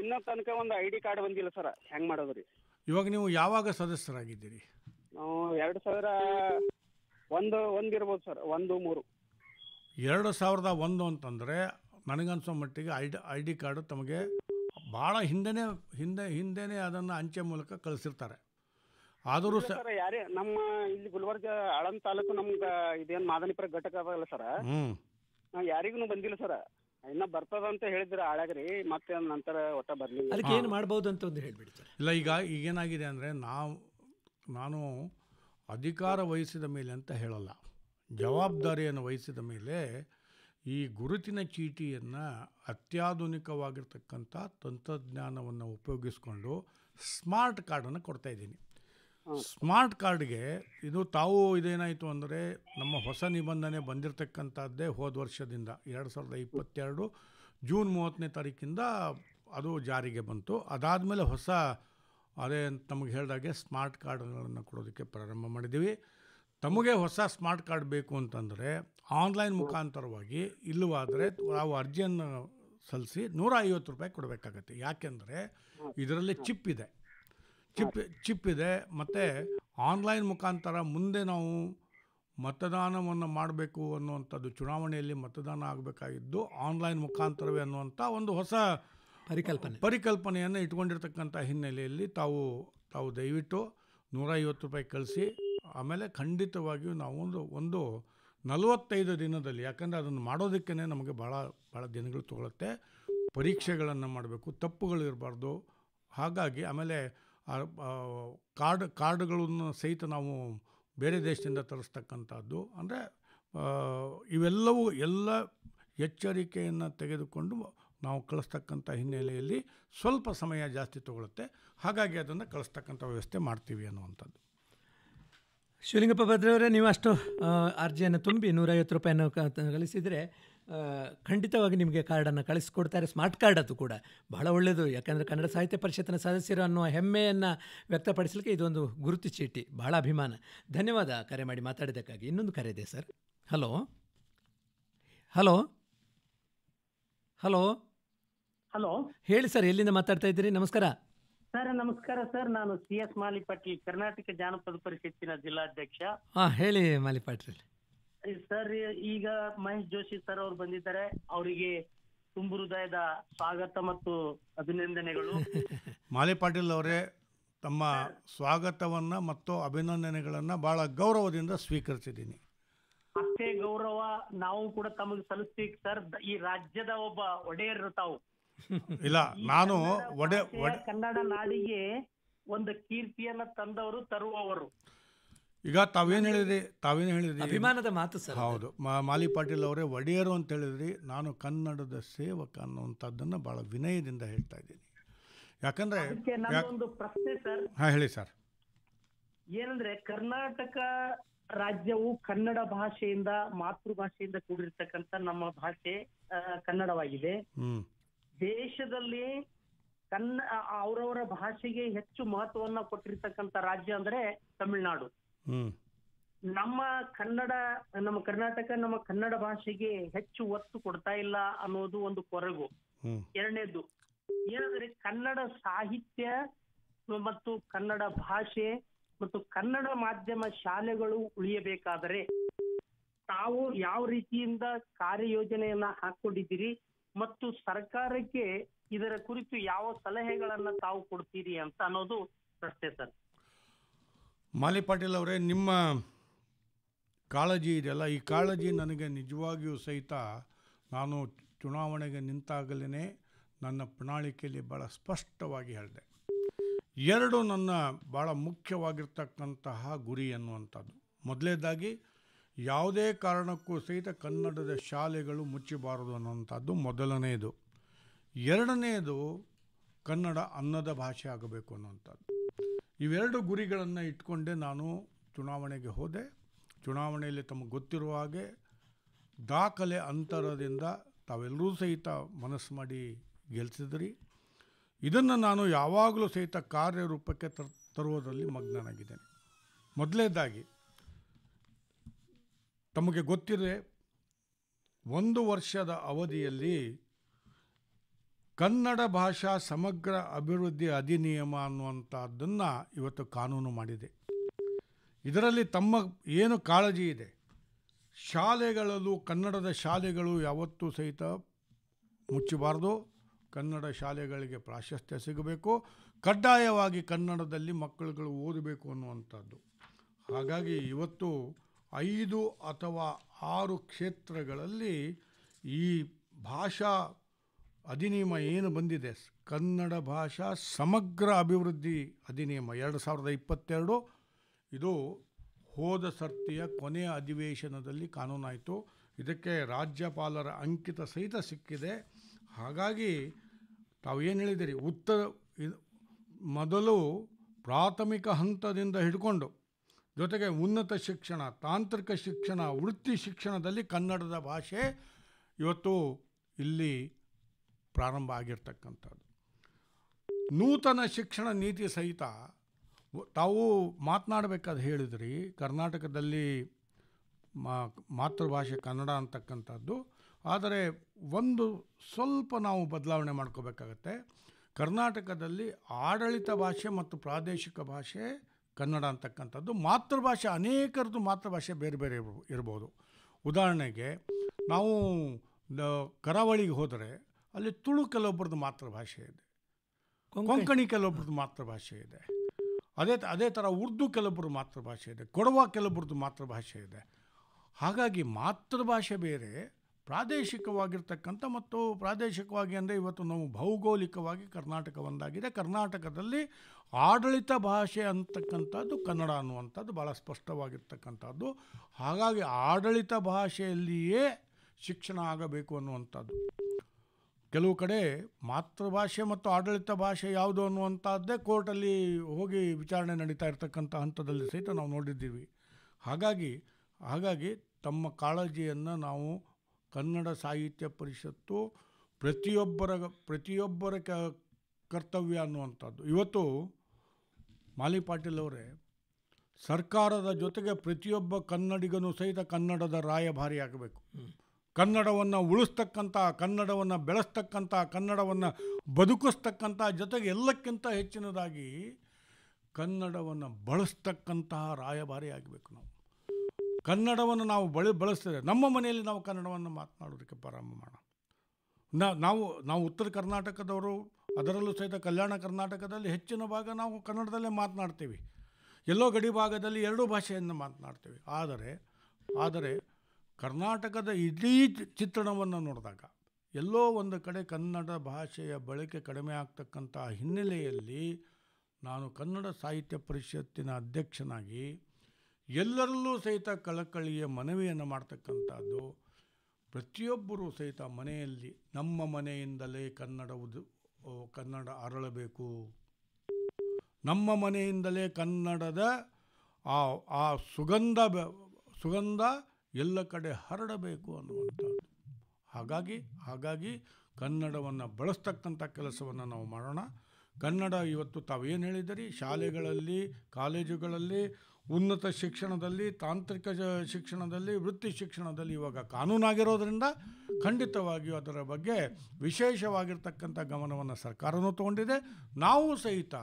ಇನ್ನೂ ತನಕ ಒಂದು ಐಡಿ ಕಾರ್ಡ್ ಬಂದಿಲ್ಲ ಸರ್ ಹೆಂಗ್ ಮಾಡೋದ್ರಿ ಇವಾಗ ನೀವು ಯಾವಾಗ ಸದಸ್ಯರಾಗಿದ್ದೀರಿ ನಾವು ಎರಡು ಸಾವಿರ ಒಂದು ಒಂದಿರ್ಬೋದು ಸರ್ ಒಂದು ಮೂರು ಎರಡು ಸಾವಿರದ ಒಂದು ಅಂತಂದರೆ ನನಗನ್ಸೋ ಮಟ್ಟಿಗೆ ಐ ಐ ಡಿ ಕಾರ್ಡು ತಮಗೆ ಭಾಳ ಹಿಂದೆನೇ ಹಿಂದೆ ಹಿಂದೆನೇ ಅದನ್ನು ಅಂಚೆ ಮೂಲಕ ಕಳಿಸಿರ್ತಾರೆ ಆದರೂ ಸರ್ ಯಾರೇ ನಮ್ಮ ಇಲ್ಲಿ ಗುಲ್ಬರ್ಗ ಆಳಂದ ತಾಲೂಕು ನಮ್ಗೆ ಇದೇನು ಮಾದನಿಪುರ ಘಟಕ ಅದಲ್ಲ ಸರ್ ಯಾರಿಗೂ ಬಂದಿಲ್ಲ ಸರ್ ಇನ್ನ ಬರ್ತದ ಅಂತ ಹೇಳಿದ್ರೆ ಹಾಳಾಗ್ರಿ ಮತ್ತೆ ನಂತರ ಒಟ್ಟ ಬರ್ಲಿ ಅದಕ್ಕೆ ಏನು ಮಾಡ್ಬೋದು ಅಂತ ಒಂದು ಹೇಳ್ಬಿಡಿ ಸರ್ ಇಲ್ಲ ಈಗ ಈಗೇನಾಗಿದೆ ಅಂದರೆ ನಾವು ನಾನು ಅಧಿಕಾರ ವಹಿಸಿದ ಮೇಲೆ ಅಂತ ಹೇಳಲ್ಲ ಜವಾಬ್ದಾರಿಯನ್ನು ವಹಿಸಿದ ಮೇಲೆ ಈ ಗುರುತಿನ ಚೀಟಿಯನ್ನು ಅತ್ಯಾಧುನಿಕವಾಗಿರ್ತಕ್ಕಂಥ ತಂತ್ರಜ್ಞಾನವನ್ನು ಉಪಯೋಗಿಸ್ಕೊಂಡು ಸ್ಮಾರ್ಟ್ ಕಾರ್ಡನ್ನು ಇದ್ದೀನಿ ಸ್ಮಾರ್ಟ್ ಕಾರ್ಡ್ಗೆ ಇದು ತಾವು ಇದೇನಾಯಿತು ಅಂದರೆ ನಮ್ಮ ಹೊಸ ನಿಬಂಧನೆ ಬಂದಿರತಕ್ಕಂಥದ್ದೇ ಹೋದ ವರ್ಷದಿಂದ ಎರಡು ಸಾವಿರದ ಇಪ್ಪತ್ತೆರಡು ಜೂನ್ ಮೂವತ್ತನೇ ತಾರೀಕಿಂದ ಅದು ಜಾರಿಗೆ ಬಂತು ಅದಾದಮೇಲೆ ಹೊಸ ಅದೇ ತಮಗೆ ಹೇಳಿದಾಗೆ ಸ್ಮಾರ್ಟ್ ಕಾರ್ಡ್ಗಳನ್ನು ಕೊಡೋದಕ್ಕೆ ಪ್ರಾರಂಭ ಮಾಡಿದ್ದೀವಿ ತಮಗೆ ಹೊಸ ಸ್ಮಾರ್ಟ್ ಕಾರ್ಡ್ ಬೇಕು ಅಂತಂದರೆ ಆನ್ಲೈನ್ ಮುಖಾಂತರವಾಗಿ ಇಲ್ಲವಾದರೆ ನಾವು ಅರ್ಜಿಯನ್ನು ಸಲ್ಲಿಸಿ ನೂರ ಐವತ್ತು ರೂಪಾಯಿ ಕೊಡಬೇಕಾಗತ್ತೆ ಯಾಕೆಂದರೆ ಇದರಲ್ಲಿ ಚಿಪ್ ಇದೆ ಚಿಪ್ ಚಿಪ್ ಇದೆ ಮತ್ತು ಆನ್ಲೈನ್ ಮುಖಾಂತರ ಮುಂದೆ ನಾವು ಮತದಾನವನ್ನು ಮಾಡಬೇಕು ಅನ್ನುವಂಥದ್ದು ಚುನಾವಣೆಯಲ್ಲಿ ಮತದಾನ ಆಗಬೇಕಾಗಿದ್ದು ಆನ್ಲೈನ್ ಮುಖಾಂತರವೇ ಅನ್ನುವಂಥ ಒಂದು ಹೊಸ ಪರಿಕಲ್ಪನೆ ಪರಿಕಲ್ಪನೆಯನ್ನು ಇಟ್ಕೊಂಡಿರ್ತಕ್ಕಂಥ ಹಿನ್ನೆಲೆಯಲ್ಲಿ ತಾವು ತಾವು ದಯವಿಟ್ಟು ನೂರೈವತ್ತು ರೂಪಾಯಿ ಕಳಿಸಿ ಆಮೇಲೆ ಖಂಡಿತವಾಗಿಯೂ ನಾವು ಒಂದು ಒಂದು ನಲವತ್ತೈದು ದಿನದಲ್ಲಿ ಯಾಕಂದರೆ ಅದನ್ನು ಮಾಡೋದಕ್ಕೇ ನಮಗೆ ಭಾಳ ಭಾಳ ದಿನಗಳು ತಗೊಳುತ್ತೆ ಪರೀಕ್ಷೆಗಳನ್ನು ಮಾಡಬೇಕು ತಪ್ಪುಗಳು ಇರಬಾರ್ದು ಹಾಗಾಗಿ ಆಮೇಲೆ ಕಾರ್ಡ್ ಕಾರ್ಡ್ಗಳನ್ನು ಸಹಿತ ನಾವು ಬೇರೆ ದೇಶದಿಂದ ತರಿಸ್ತಕ್ಕಂಥದ್ದು ಅಂದರೆ ಇವೆಲ್ಲವೂ ಎಲ್ಲ ಎಚ್ಚರಿಕೆಯನ್ನು ತೆಗೆದುಕೊಂಡು ನಾವು ಕಳಿಸ್ತಕ್ಕಂಥ ಹಿನ್ನೆಲೆಯಲ್ಲಿ ಸ್ವಲ್ಪ ಸಮಯ ಜಾಸ್ತಿ ತಗೊಳುತ್ತೆ ಹಾಗಾಗಿ ಅದನ್ನು ಕಳಿಸ್ತಕ್ಕಂಥ ವ್ಯವಸ್ಥೆ ಮಾಡ್ತೀವಿ ಅನ್ನುವಂಥದ್ದು ಶಿವಲಿಂಗಪ್ಪ ಭದ್ರವರೇ ನೀವು ಅಷ್ಟು ಅರ್ಜಿಯನ್ನು ತುಂಬಿ ನೂರೈವತ್ತು ರೂಪಾಯಿಯನ್ನು ಗಳಿಸಿದರೆ ಖಂಡಿತವಾಗಿ ನಿಮಗೆ ಕಾರ್ಡನ್ನು ಕಳಿಸ್ಕೊಡ್ತಾರೆ ಸ್ಮಾರ್ಟ್ ಕಾರ್ಡ್ ಅದು ಕೂಡ ಬಹಳ ಒಳ್ಳೆಯದು ಯಾಕಂದರೆ ಕನ್ನಡ ಸಾಹಿತ್ಯ ಪರಿಷತ್ತಿನ ಸದಸ್ಯರು ಅನ್ನುವ ಹೆಮ್ಮೆಯನ್ನು ವ್ಯಕ್ತಪಡಿಸಲಿಕ್ಕೆ ಇದೊಂದು ಗುರುತು ಚೀಟಿ ಬಹಳ ಅಭಿಮಾನ ಧನ್ಯವಾದ ಕರೆ ಮಾಡಿ ಮಾತಾಡಿದ್ದಕ್ಕಾಗಿ ಇನ್ನೊಂದು ಕರೆ ಇದೆ sir hello hello hello hello ಹೇಳಿ ಸರ್ ಎಲ್ಲಿಂದ ಮಾತಾಡ್ತಾ ಇದ್ದೀರಿ ನಮಸ್ಕಾರ ಸರ್ ನಮಸ್ಕಾರ ಸರ್ ನಾನು ಸಿ ಎಸ್ ಮಾಲಿಪಾಟೀಲ್ ಕರ್ನಾಟಕ ಜಾನಪದ ಪರಿಷತ್ತಿನ ಜಿಲ್ಲಾಧ್ಯಕ್ಷ ಹೇಳಿ ಮಾಲಿಪಾಟೀಲ್ ಸರ್ ಈಗ ಮಹೇಶ್ ಜೋಶಿ ಸರ್ ಅವರು ಬಂದಿದ್ದಾರೆ ಅವರಿಗೆ ತುಂಬು ಹೃದಯದ ಸ್ವಾಗತ ಮತ್ತು ಅಭಿನಂದನೆಗಳು [laughs] ಮಾಲಿಪಾಟೀಲ್ ಅವರೇ ತಮ್ಮ ಸ್ವಾಗತವನ್ನ ಮತ್ತು ಅಭಿನಂದನೆಗಳನ್ನ ಬಹಳ ಗೌರವದಿಂದ ಸ್ವೀಕರಿಸಿದ್ದೀನಿ ಅಷ್ಟೇ ಗೌರವ ನಾವು ಕೂಡ ತಮಗೆ ಸಲ್ಲಿಸ್ತೀವಿ ಸರ್ ಈ ರಾಜ್ಯದ ಒಬ್ಬ ಒಡೆಯರು ತಾವು ಇಲ್ಲ ನಾನು ಒಡೆ ಕನ್ನಡ ನಾಡಿಗೆ ಒಂದು ಕೀರ್ತಿಯನ್ನ ತಂದವರು ತರುವವರು ಈಗ ತಾವೇನು ಹೇಳಿದ್ರಿ ತಾವೇನು ಹೇಳಿದ್ರಿ ಅಭಿಮಾನದ ಮಾತು ಸರ್ ಹೌದು ಮಾಲಿ ಪಾಟೀಲ್ ಅವರೇ ಒಡೆಯರು ಅಂತ ಹೇಳಿದ್ರಿ ನಾನು ಕನ್ನಡದ ಸೇವಕ ಅನ್ನುವಂಥದ್ದನ್ನು ಬಹಳ ವಿನಯದಿಂದ ಹೇಳ್ತಾ ಇದ್ದೀನಿ ಯಾಕಂದ್ರೆ ಒಂದು ಪ್ರಶ್ನೆ ಸರ್ ಹಾ ಹೇಳಿ ಸರ್ ಏನಂದ್ರೆ ಕರ್ನಾಟಕ ರಾಜ್ಯವು ಕನ್ನಡ ಭಾಷೆಯಿಂದ ಮಾತೃಭಾಷೆಯಿಂದ ಕೂಡಿರ್ತಕ್ಕಂಥ ನಮ್ಮ ಭಾಷೆ ಕನ್ನಡವಾಗಿದೆ ದೇಶದಲ್ಲಿ ಕನ್ನ ಅವರವರ ಭಾಷೆಗೆ ಹೆಚ್ಚು ಮಹತ್ವವನ್ನ ಕೊಟ್ಟಿರ್ತಕ್ಕಂಥ ರಾಜ್ಯ ಅಂದ್ರೆ ತಮಿಳುನಾಡು ನಮ್ಮ ಕನ್ನಡ ನಮ್ಮ ಕರ್ನಾಟಕ ನಮ್ಮ ಕನ್ನಡ ಭಾಷೆಗೆ ಹೆಚ್ಚು ಒತ್ತು ಕೊಡ್ತಾ ಇಲ್ಲ ಅನ್ನೋದು ಒಂದು ಕೊರಗು ಎರಡನೇದು ಏನಂದ್ರೆ ಕನ್ನಡ ಸಾಹಿತ್ಯ ಮತ್ತು ಕನ್ನಡ ಭಾಷೆ ಮತ್ತು ಕನ್ನಡ ಮಾಧ್ಯಮ ಶಾಲೆಗಳು ಉಳಿಯಬೇಕಾದರೆ ತಾವು ಯಾವ ರೀತಿಯಿಂದ ಕಾರ್ಯಯೋಜನೆಯನ್ನ ಹಾಕೊಂಡಿದ್ದೀರಿ ಮತ್ತು ಸರ್ಕಾರಕ್ಕೆ ಇದರ ಕುರಿತು ಯಾವ ಸಲಹೆಗಳನ್ನ ತಾವು ಕೊಡ್ತೀರಿ ಅಂತ ಅನ್ನೋದು ಪ್ರಶ್ನೆ ಸರ್ ಮಾಲಿ ಪಾಟೀಲ್ ಅವರೇ ನಿಮ್ಮ ಕಾಳಜಿ ಇದೆಯಲ್ಲ ಈ ಕಾಳಜಿ ನನಗೆ ನಿಜವಾಗಿಯೂ ಸಹಿತ ನಾನು ಚುನಾವಣೆಗೆ ನಿಂತಾಗಲೇ ನನ್ನ ಪ್ರಣಾಳಿಕೆಯಲ್ಲಿ ಭಾಳ ಸ್ಪಷ್ಟವಾಗಿ ಹೇಳಿದೆ ಎರಡು ನನ್ನ ಭಾಳ ಮುಖ್ಯವಾಗಿರ್ತಕ್ಕಂತಹ ಗುರಿ ಅನ್ನುವಂಥದ್ದು ಮೊದಲೇದಾಗಿ ಯಾವುದೇ ಕಾರಣಕ್ಕೂ ಸಹಿತ ಕನ್ನಡದ ಶಾಲೆಗಳು ಮುಚ್ಚಬಾರದು ಅನ್ನುವಂಥದ್ದು ಮೊದಲನೆಯದು ಎರಡನೆಯದು ಕನ್ನಡ ಅನ್ನದ ಭಾಷೆ ಆಗಬೇಕು ಅನ್ನುವಂಥದ್ದು ಇವೆರಡು ಗುರಿಗಳನ್ನು ಇಟ್ಕೊಂಡೆ ನಾನು ಚುನಾವಣೆಗೆ ಹೋದೆ ಚುನಾವಣೆಯಲ್ಲಿ ತಮಗೆ ಗೊತ್ತಿರುವ ಹಾಗೆ ದಾಖಲೆ ಅಂತರದಿಂದ ತಾವೆಲ್ಲರೂ ಸಹಿತ ಮನಸ್ಸು ಮಾಡಿ ಗೆಲ್ಲಿಸಿದ್ರಿ ಇದನ್ನು ನಾನು ಯಾವಾಗಲೂ ಸಹಿತ ಕಾರ್ಯರೂಪಕ್ಕೆ ತರ್ ತರುವುದರಲ್ಲಿ ಮಗ್ನನಾಗಿದ್ದೇನೆ ಮೊದಲೇದಾಗಿ ತಮಗೆ ಗೊತ್ತಿದೆ ಒಂದು ವರ್ಷದ ಅವಧಿಯಲ್ಲಿ ಕನ್ನಡ ಭಾಷಾ ಸಮಗ್ರ ಅಭಿವೃದ್ಧಿ ಅಧಿನಿಯಮ ಅನ್ನುವಂಥದ್ದನ್ನು ಇವತ್ತು ಕಾನೂನು ಮಾಡಿದೆ ಇದರಲ್ಲಿ ತಮ್ಮ ಏನು ಕಾಳಜಿ ಇದೆ ಶಾಲೆಗಳಲ್ಲೂ ಕನ್ನಡದ ಶಾಲೆಗಳು ಯಾವತ್ತೂ ಸಹಿತ ಮುಚ್ಚಬಾರ್ದು ಕನ್ನಡ ಶಾಲೆಗಳಿಗೆ ಪ್ರಾಶಸ್ತ್ಯ ಸಿಗಬೇಕು ಕಡ್ಡಾಯವಾಗಿ ಕನ್ನಡದಲ್ಲಿ ಮಕ್ಕಳುಗಳು ಓದಬೇಕು ಅನ್ನುವಂಥದ್ದು ಹಾಗಾಗಿ ಇವತ್ತು ಐದು ಅಥವಾ ಆರು ಕ್ಷೇತ್ರಗಳಲ್ಲಿ ಈ ಭಾಷಾ ಅಧಿನಿಯಮ ಏನು ಬಂದಿದೆ ಕನ್ನಡ ಭಾಷಾ ಸಮಗ್ರ ಅಭಿವೃದ್ಧಿ ಅಧಿನಿಯಮ ಎರಡು ಸಾವಿರದ ಇಪ್ಪತ್ತೆರಡು ಇದು ಹೋದ ಸರ್ತಿಯ ಕೊನೆಯ ಅಧಿವೇಶನದಲ್ಲಿ ಕಾನೂನಾಯಿತು ಇದಕ್ಕೆ ರಾಜ್ಯಪಾಲರ ಅಂಕಿತ ಸಹಿತ ಸಿಕ್ಕಿದೆ ಹಾಗಾಗಿ ತಾವೇನು ಹೇಳಿದಿರಿ ಉತ್ತರ ಮೊದಲು ಪ್ರಾಥಮಿಕ ಹಂತದಿಂದ ಹಿಡ್ಕೊಂಡು ಜೊತೆಗೆ ಉನ್ನತ ಶಿಕ್ಷಣ ತಾಂತ್ರಿಕ ಶಿಕ್ಷಣ ವೃತ್ತಿ ಶಿಕ್ಷಣದಲ್ಲಿ ಕನ್ನಡದ ಭಾಷೆ ಇವತ್ತು ಇಲ್ಲಿ ಪ್ರಾರಂಭ ಆಗಿರ್ತಕ್ಕಂಥದ್ದು ನೂತನ ಶಿಕ್ಷಣ ನೀತಿ ಸಹಿತ ತಾವು ಮಾತನಾಡಬೇಕಾದ ಹೇಳಿದ್ರಿ ಕರ್ನಾಟಕದಲ್ಲಿ ಮಾ ಮಾತೃಭಾಷೆ ಕನ್ನಡ ಅಂತಕ್ಕಂಥದ್ದು ಆದರೆ ಒಂದು ಸ್ವಲ್ಪ ನಾವು ಬದಲಾವಣೆ ಮಾಡ್ಕೋಬೇಕಾಗತ್ತೆ ಕರ್ನಾಟಕದಲ್ಲಿ ಆಡಳಿತ ಭಾಷೆ ಮತ್ತು ಪ್ರಾದೇಶಿಕ ಭಾಷೆ ಕನ್ನಡ ಅಂತಕ್ಕಂಥದ್ದು ಮಾತೃಭಾಷೆ ಅನೇಕರದ್ದು ಮಾತೃಭಾಷೆ ಬೇರೆ ಬೇರೆ ಇರ್ಬೋದು ಉದಾಹರಣೆಗೆ ನಾವು ಕರಾವಳಿಗೆ ಹೋದರೆ ಅಲ್ಲಿ ತುಳು ಕೆಲವೊಬ್ಬರದ್ದು ಮಾತೃಭಾಷೆ ಇದೆ ಕೊಂಕಣಿ ಕೆಲವೊಬ್ಬರದ್ದು ಮಾತೃಭಾಷೆ ಇದೆ ಅದೇ ಅದೇ ಥರ ಉರ್ದು ಕೆಲವೊಬ್ಬರದ್ದು ಮಾತೃಭಾಷೆ ಇದೆ ಕೊಡವ ಕೆಲವೊಬ್ಬರದ್ದು ಮಾತೃಭಾಷೆ ಇದೆ ಹಾಗಾಗಿ ಮಾತೃಭಾಷೆ ಬೇರೆ ಪ್ರಾದೇಶಿಕವಾಗಿರ್ತಕ್ಕಂಥ ಮತ್ತು ಪ್ರಾದೇಶಿಕವಾಗಿ ಅಂದರೆ ಇವತ್ತು ನಾವು ಭೌಗೋಳಿಕವಾಗಿ ಕರ್ನಾಟಕ ಒಂದಾಗಿದೆ ಕರ್ನಾಟಕದಲ್ಲಿ ಆಡಳಿತ ಭಾಷೆ ಅಂತಕ್ಕಂಥದ್ದು ಕನ್ನಡ ಅನ್ನುವಂಥದ್ದು ಭಾಳ ಸ್ಪಷ್ಟವಾಗಿರ್ತಕ್ಕಂಥದ್ದು ಹಾಗಾಗಿ ಆಡಳಿತ ಭಾಷೆಯಲ್ಲಿಯೇ ಶಿಕ್ಷಣ ಆಗಬೇಕು ಅನ್ನುವಂಥದ್ದು ಕೆಲವು ಕಡೆ ಮಾತೃಭಾಷೆ ಮತ್ತು ಆಡಳಿತ ಭಾಷೆ ಯಾವುದು ಅನ್ನುವಂಥದ್ದೇ ಕೋರ್ಟಲ್ಲಿ ಹೋಗಿ ವಿಚಾರಣೆ ನಡೀತಾ ಇರತಕ್ಕಂಥ ಹಂತದಲ್ಲಿ ಸಹಿತ ನಾವು ನೋಡಿದ್ದೀವಿ ಹಾಗಾಗಿ ಹಾಗಾಗಿ ತಮ್ಮ ಕಾಳಜಿಯನ್ನು ನಾವು ಕನ್ನಡ ಸಾಹಿತ್ಯ ಪರಿಷತ್ತು ಪ್ರತಿಯೊಬ್ಬರ ಪ್ರತಿಯೊಬ್ಬರ ಕ ಕರ್ತವ್ಯ ಅನ್ನುವಂಥದ್ದು ಇವತ್ತು ಮಾಲಿ ಪಾಟೀಲ್ ಅವರೇ ಸರ್ಕಾರದ ಜೊತೆಗೆ ಪ್ರತಿಯೊಬ್ಬ ಕನ್ನಡಿಗನೂ ಸಹಿತ ಕನ್ನಡದ ರಾಯಭಾರಿ ಆಗಬೇಕು ಕನ್ನಡವನ್ನು ಉಳಿಸ್ತಕ್ಕಂಥ ಕನ್ನಡವನ್ನು ಬೆಳೆಸ್ತಕ್ಕಂಥ ಕನ್ನಡವನ್ನು ಬದುಕಿಸ್ತಕ್ಕಂಥ ಜೊತೆಗೆ ಎಲ್ಲಕ್ಕಿಂತ ಹೆಚ್ಚಿನದಾಗಿ ಕನ್ನಡವನ್ನು ಬಳಸ್ತಕ್ಕಂತಹ ರಾಯಭಾರಿ ಆಗಬೇಕು ನಾವು ಕನ್ನಡವನ್ನು ನಾವು ಬಳಿ ಬಳಸ್ತೇವೆ ನಮ್ಮ ಮನೆಯಲ್ಲಿ ನಾವು ಕನ್ನಡವನ್ನು ಮಾತನಾಡೋದಕ್ಕೆ ಪ್ರಾರಂಭ ಮಾಡೋಣ ನಾವು ನಾವು ಉತ್ತರ ಕರ್ನಾಟಕದವರು ಅದರಲ್ಲೂ ಸಹಿತ ಕಲ್ಯಾಣ ಕರ್ನಾಟಕದಲ್ಲಿ ಹೆಚ್ಚಿನ ಭಾಗ ನಾವು ಕನ್ನಡದಲ್ಲೇ ಮಾತನಾಡ್ತೀವಿ ಎಲ್ಲೋ ಗಡಿ ಭಾಗದಲ್ಲಿ ಎರಡೂ ಭಾಷೆಯನ್ನು ಮಾತನಾಡ್ತೀವಿ ಆದರೆ ಆದರೆ ಕರ್ನಾಟಕದ ಇಡೀ ಚಿತ್ರಣವನ್ನು ನೋಡಿದಾಗ ಎಲ್ಲೋ ಒಂದು ಕಡೆ ಕನ್ನಡ ಭಾಷೆಯ ಬಳಕೆ ಕಡಿಮೆ ಆಗ್ತಕ್ಕಂಥ ಹಿನ್ನೆಲೆಯಲ್ಲಿ ನಾನು ಕನ್ನಡ ಸಾಹಿತ್ಯ ಪರಿಷತ್ತಿನ ಅಧ್ಯಕ್ಷನಾಗಿ ಎಲ್ಲರಲ್ಲೂ ಸಹಿತ ಕಳಕಳಿಯ ಮನವಿಯನ್ನು ಮಾಡ್ತಕ್ಕಂಥದ್ದು ಪ್ರತಿಯೊಬ್ಬರೂ ಸಹಿತ ಮನೆಯಲ್ಲಿ ನಮ್ಮ ಮನೆಯಿಂದಲೇ ಕನ್ನಡ ಉದು ಕನ್ನಡ ಅರಳಬೇಕು ನಮ್ಮ ಮನೆಯಿಂದಲೇ ಕನ್ನಡದ ಆ ಆ ಸುಗಂಧ ಸುಗಂಧ ಎಲ್ಲ ಕಡೆ ಹರಡಬೇಕು ಅನ್ನುವಂಥದ್ದು ಹಾಗಾಗಿ ಹಾಗಾಗಿ ಕನ್ನಡವನ್ನು ಬಳಸ್ತಕ್ಕಂಥ ಕೆಲಸವನ್ನು ನಾವು ಮಾಡೋಣ ಕನ್ನಡ ಇವತ್ತು ತಾವೇನು ಹೇಳಿದಿರಿ ಶಾಲೆಗಳಲ್ಲಿ ಕಾಲೇಜುಗಳಲ್ಲಿ ಉನ್ನತ ಶಿಕ್ಷಣದಲ್ಲಿ ತಾಂತ್ರಿಕ ಶಿಕ್ಷಣದಲ್ಲಿ ವೃತ್ತಿ ಶಿಕ್ಷಣದಲ್ಲಿ ಇವಾಗ ಕಾನೂನಾಗಿರೋದ್ರಿಂದ ಖಂಡಿತವಾಗಿಯೂ ಅದರ ಬಗ್ಗೆ ವಿಶೇಷವಾಗಿರ್ತಕ್ಕಂಥ ಗಮನವನ್ನು ಸರ್ಕಾರನೂ ತಗೊಂಡಿದೆ ನಾವು ಸಹಿತ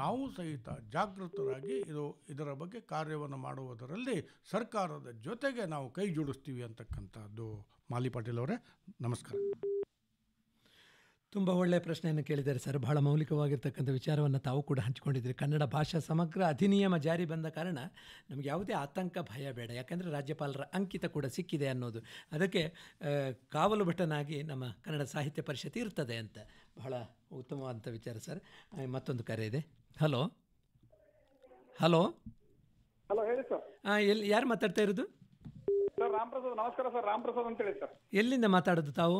ನಾವು ಸಹಿತ ಜಾಗೃತರಾಗಿ ಇದು ಇದರ ಬಗ್ಗೆ ಕಾರ್ಯವನ್ನು ಮಾಡುವುದರಲ್ಲಿ ಸರ್ಕಾರದ ಜೊತೆಗೆ ನಾವು ಕೈ ಜೋಡಿಸ್ತೀವಿ ಅಂತಕ್ಕಂಥದ್ದು ಮಾಲಿ ಪಾಟೀಲ್ ಅವರೇ ನಮಸ್ಕಾರ ತುಂಬ ಒಳ್ಳೆಯ ಪ್ರಶ್ನೆಯನ್ನು ಕೇಳಿದ್ದಾರೆ ಸರ್ ಬಹಳ ಮೌಲಿಕವಾಗಿರ್ತಕ್ಕಂಥ ವಿಚಾರವನ್ನು ತಾವು ಕೂಡ ಹಂಚಿಕೊಂಡಿದ್ದೀರಿ ಕನ್ನಡ ಭಾಷಾ ಸಮಗ್ರ ಅಧಿನಿಯಮ ಜಾರಿ ಬಂದ ಕಾರಣ ನಮಗೆ ಯಾವುದೇ ಆತಂಕ ಭಯ ಬೇಡ ಯಾಕೆಂದರೆ ರಾಜ್ಯಪಾಲರ ಅಂಕಿತ ಕೂಡ ಸಿಕ್ಕಿದೆ ಅನ್ನೋದು ಅದಕ್ಕೆ ಕಾವಲು ಭಟನಾಗಿ ನಮ್ಮ ಕನ್ನಡ ಸಾಹಿತ್ಯ ಪರಿಷತ್ ಇರ್ತದೆ ಅಂತ ಬಹಳ ಉತ್ತಮವಾದಂಥ ವಿಚಾರ ಸರ್ ಮತ್ತೊಂದು ಕರೆ ಇದೆ ಹಲೋ ಹಲೋ ಹಲೋ ಹೇಳಿ ಸರ್ ಹಾಂ ಎಲ್ಲಿ ಯಾರು ಮಾತಾಡ್ತಾ ಇರೋದು ಸರ್ ರಾಮಪ್ರಸಾದ್ ನಮಸ್ಕಾರ ಸರ್ ಪ್ರಸಾದ್ ಅಂತ ಹೇಳಿ ಸರ್ ಎಲ್ಲಿಂದ ಮಾತಾಡೋದು ತಾವು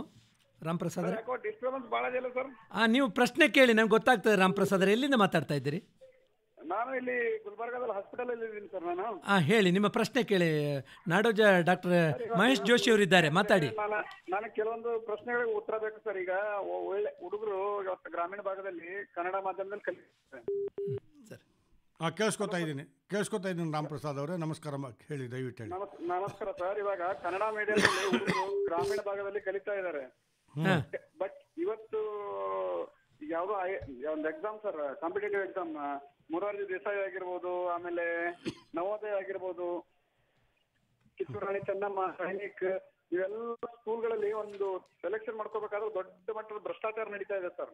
ರಾಮ್ ಪ್ರಸಾದ್ ಭಾಳ ಸರ್ ಆ ನೀವು ಪ್ರಶ್ನೆ ಕೇಳಿ ನಂಗೆ ಗೊತ್ತಾಗ್ತದೆ ರಾಮ್ ಪ್ರಸಾದ್ ಎಲ್ಲಿಂದ ಮಾತಾಡ್ತಾ ಇದ್ದೀರಿ ನಾನು ಇಲ್ಲಿ ಗುಲ್ಬರ್ಗಾದಲ್ಲಿ ಅಲ್ಲಿ ಇದ್ದೀನಿ ಸರ್ ನಾನು ಹಾ ಹೇಳಿ ನಿಮ್ಮ ಪ್ರಶ್ನೆ ಕೇಳಿ ನಾಡೋಜ ಡಾಕ್ಟರ್ ಮಹೇಶ್ ಜೋಶಿ ಅವರು ಇದ್ದಾರೆ ಮಾತಾಡಿ ನಾನು ಕೆಲವೊಂದು ಪ್ರಶ್ನೆಗಳಿಗೆ ಉತ್ತರ ಬೇಕು ಸರ್ ಈಗ ಒಳ್ಳೆ ಹುಡುಗರು ಗ್ರಾಮೀಣ ಭಾಗದಲ್ಲಿ ಕನ್ನಡ ಮಾಧ್ಯಮದಲ್ಲಿ ಕಲಿತಾರೆ ಸರ್ ಹಾಂ ಕೇಳಿಸ್ಕೊತಾ ಇದ್ದೀನಿ ಕೇಳಿಸ್ಕೊತಾ ಇದ್ದೀನಿ ರಾಮ್ ಪ್ರಸಾದ್ ಅವರೇ ನಮಸ್ಕಾರ ಹೇಳಿ ದಯವಿಟ್ಟು ನಮಸ್ಕಾರ ಸರ್ ಇವಾಗ ಕನ್ನಡ ಮೀಡಿಯಂ ಗ್ರಾಮೀಣ ಭಾಗದಲ್ಲಿ ಕಲಿತಾ ಇದ್ದಾರೆ ಬಟ್ ಇವತ್ತು ಯಾವುದೋ ಒಂದು exam sir competitive exam Murarji Desai ಆಗಿರ್ಬೋದು ಆಮೇಲೆ ನವೋದಯ ಆಗಿರ್ಬೋದು ಕಿತ್ತೂರು ರಾಣಿ ಚೆನ್ನಮ್ಮ ಸೈನಿಕ್ ಇವೆಲ್ಲ ಸ್ಕೂಲ್ಗಳಲ್ಲಿ ಒಂದು ಸೆಲೆಕ್ಷನ್ ಮಾಡ್ಕೋಬೇಕಾದ್ರೆ ದೊಡ್ಡ ಮಟ್ಟದ ಭ್ರಷ್ಟಾಚಾರ ನಡೀತಾ ಇದೆ ಸರ್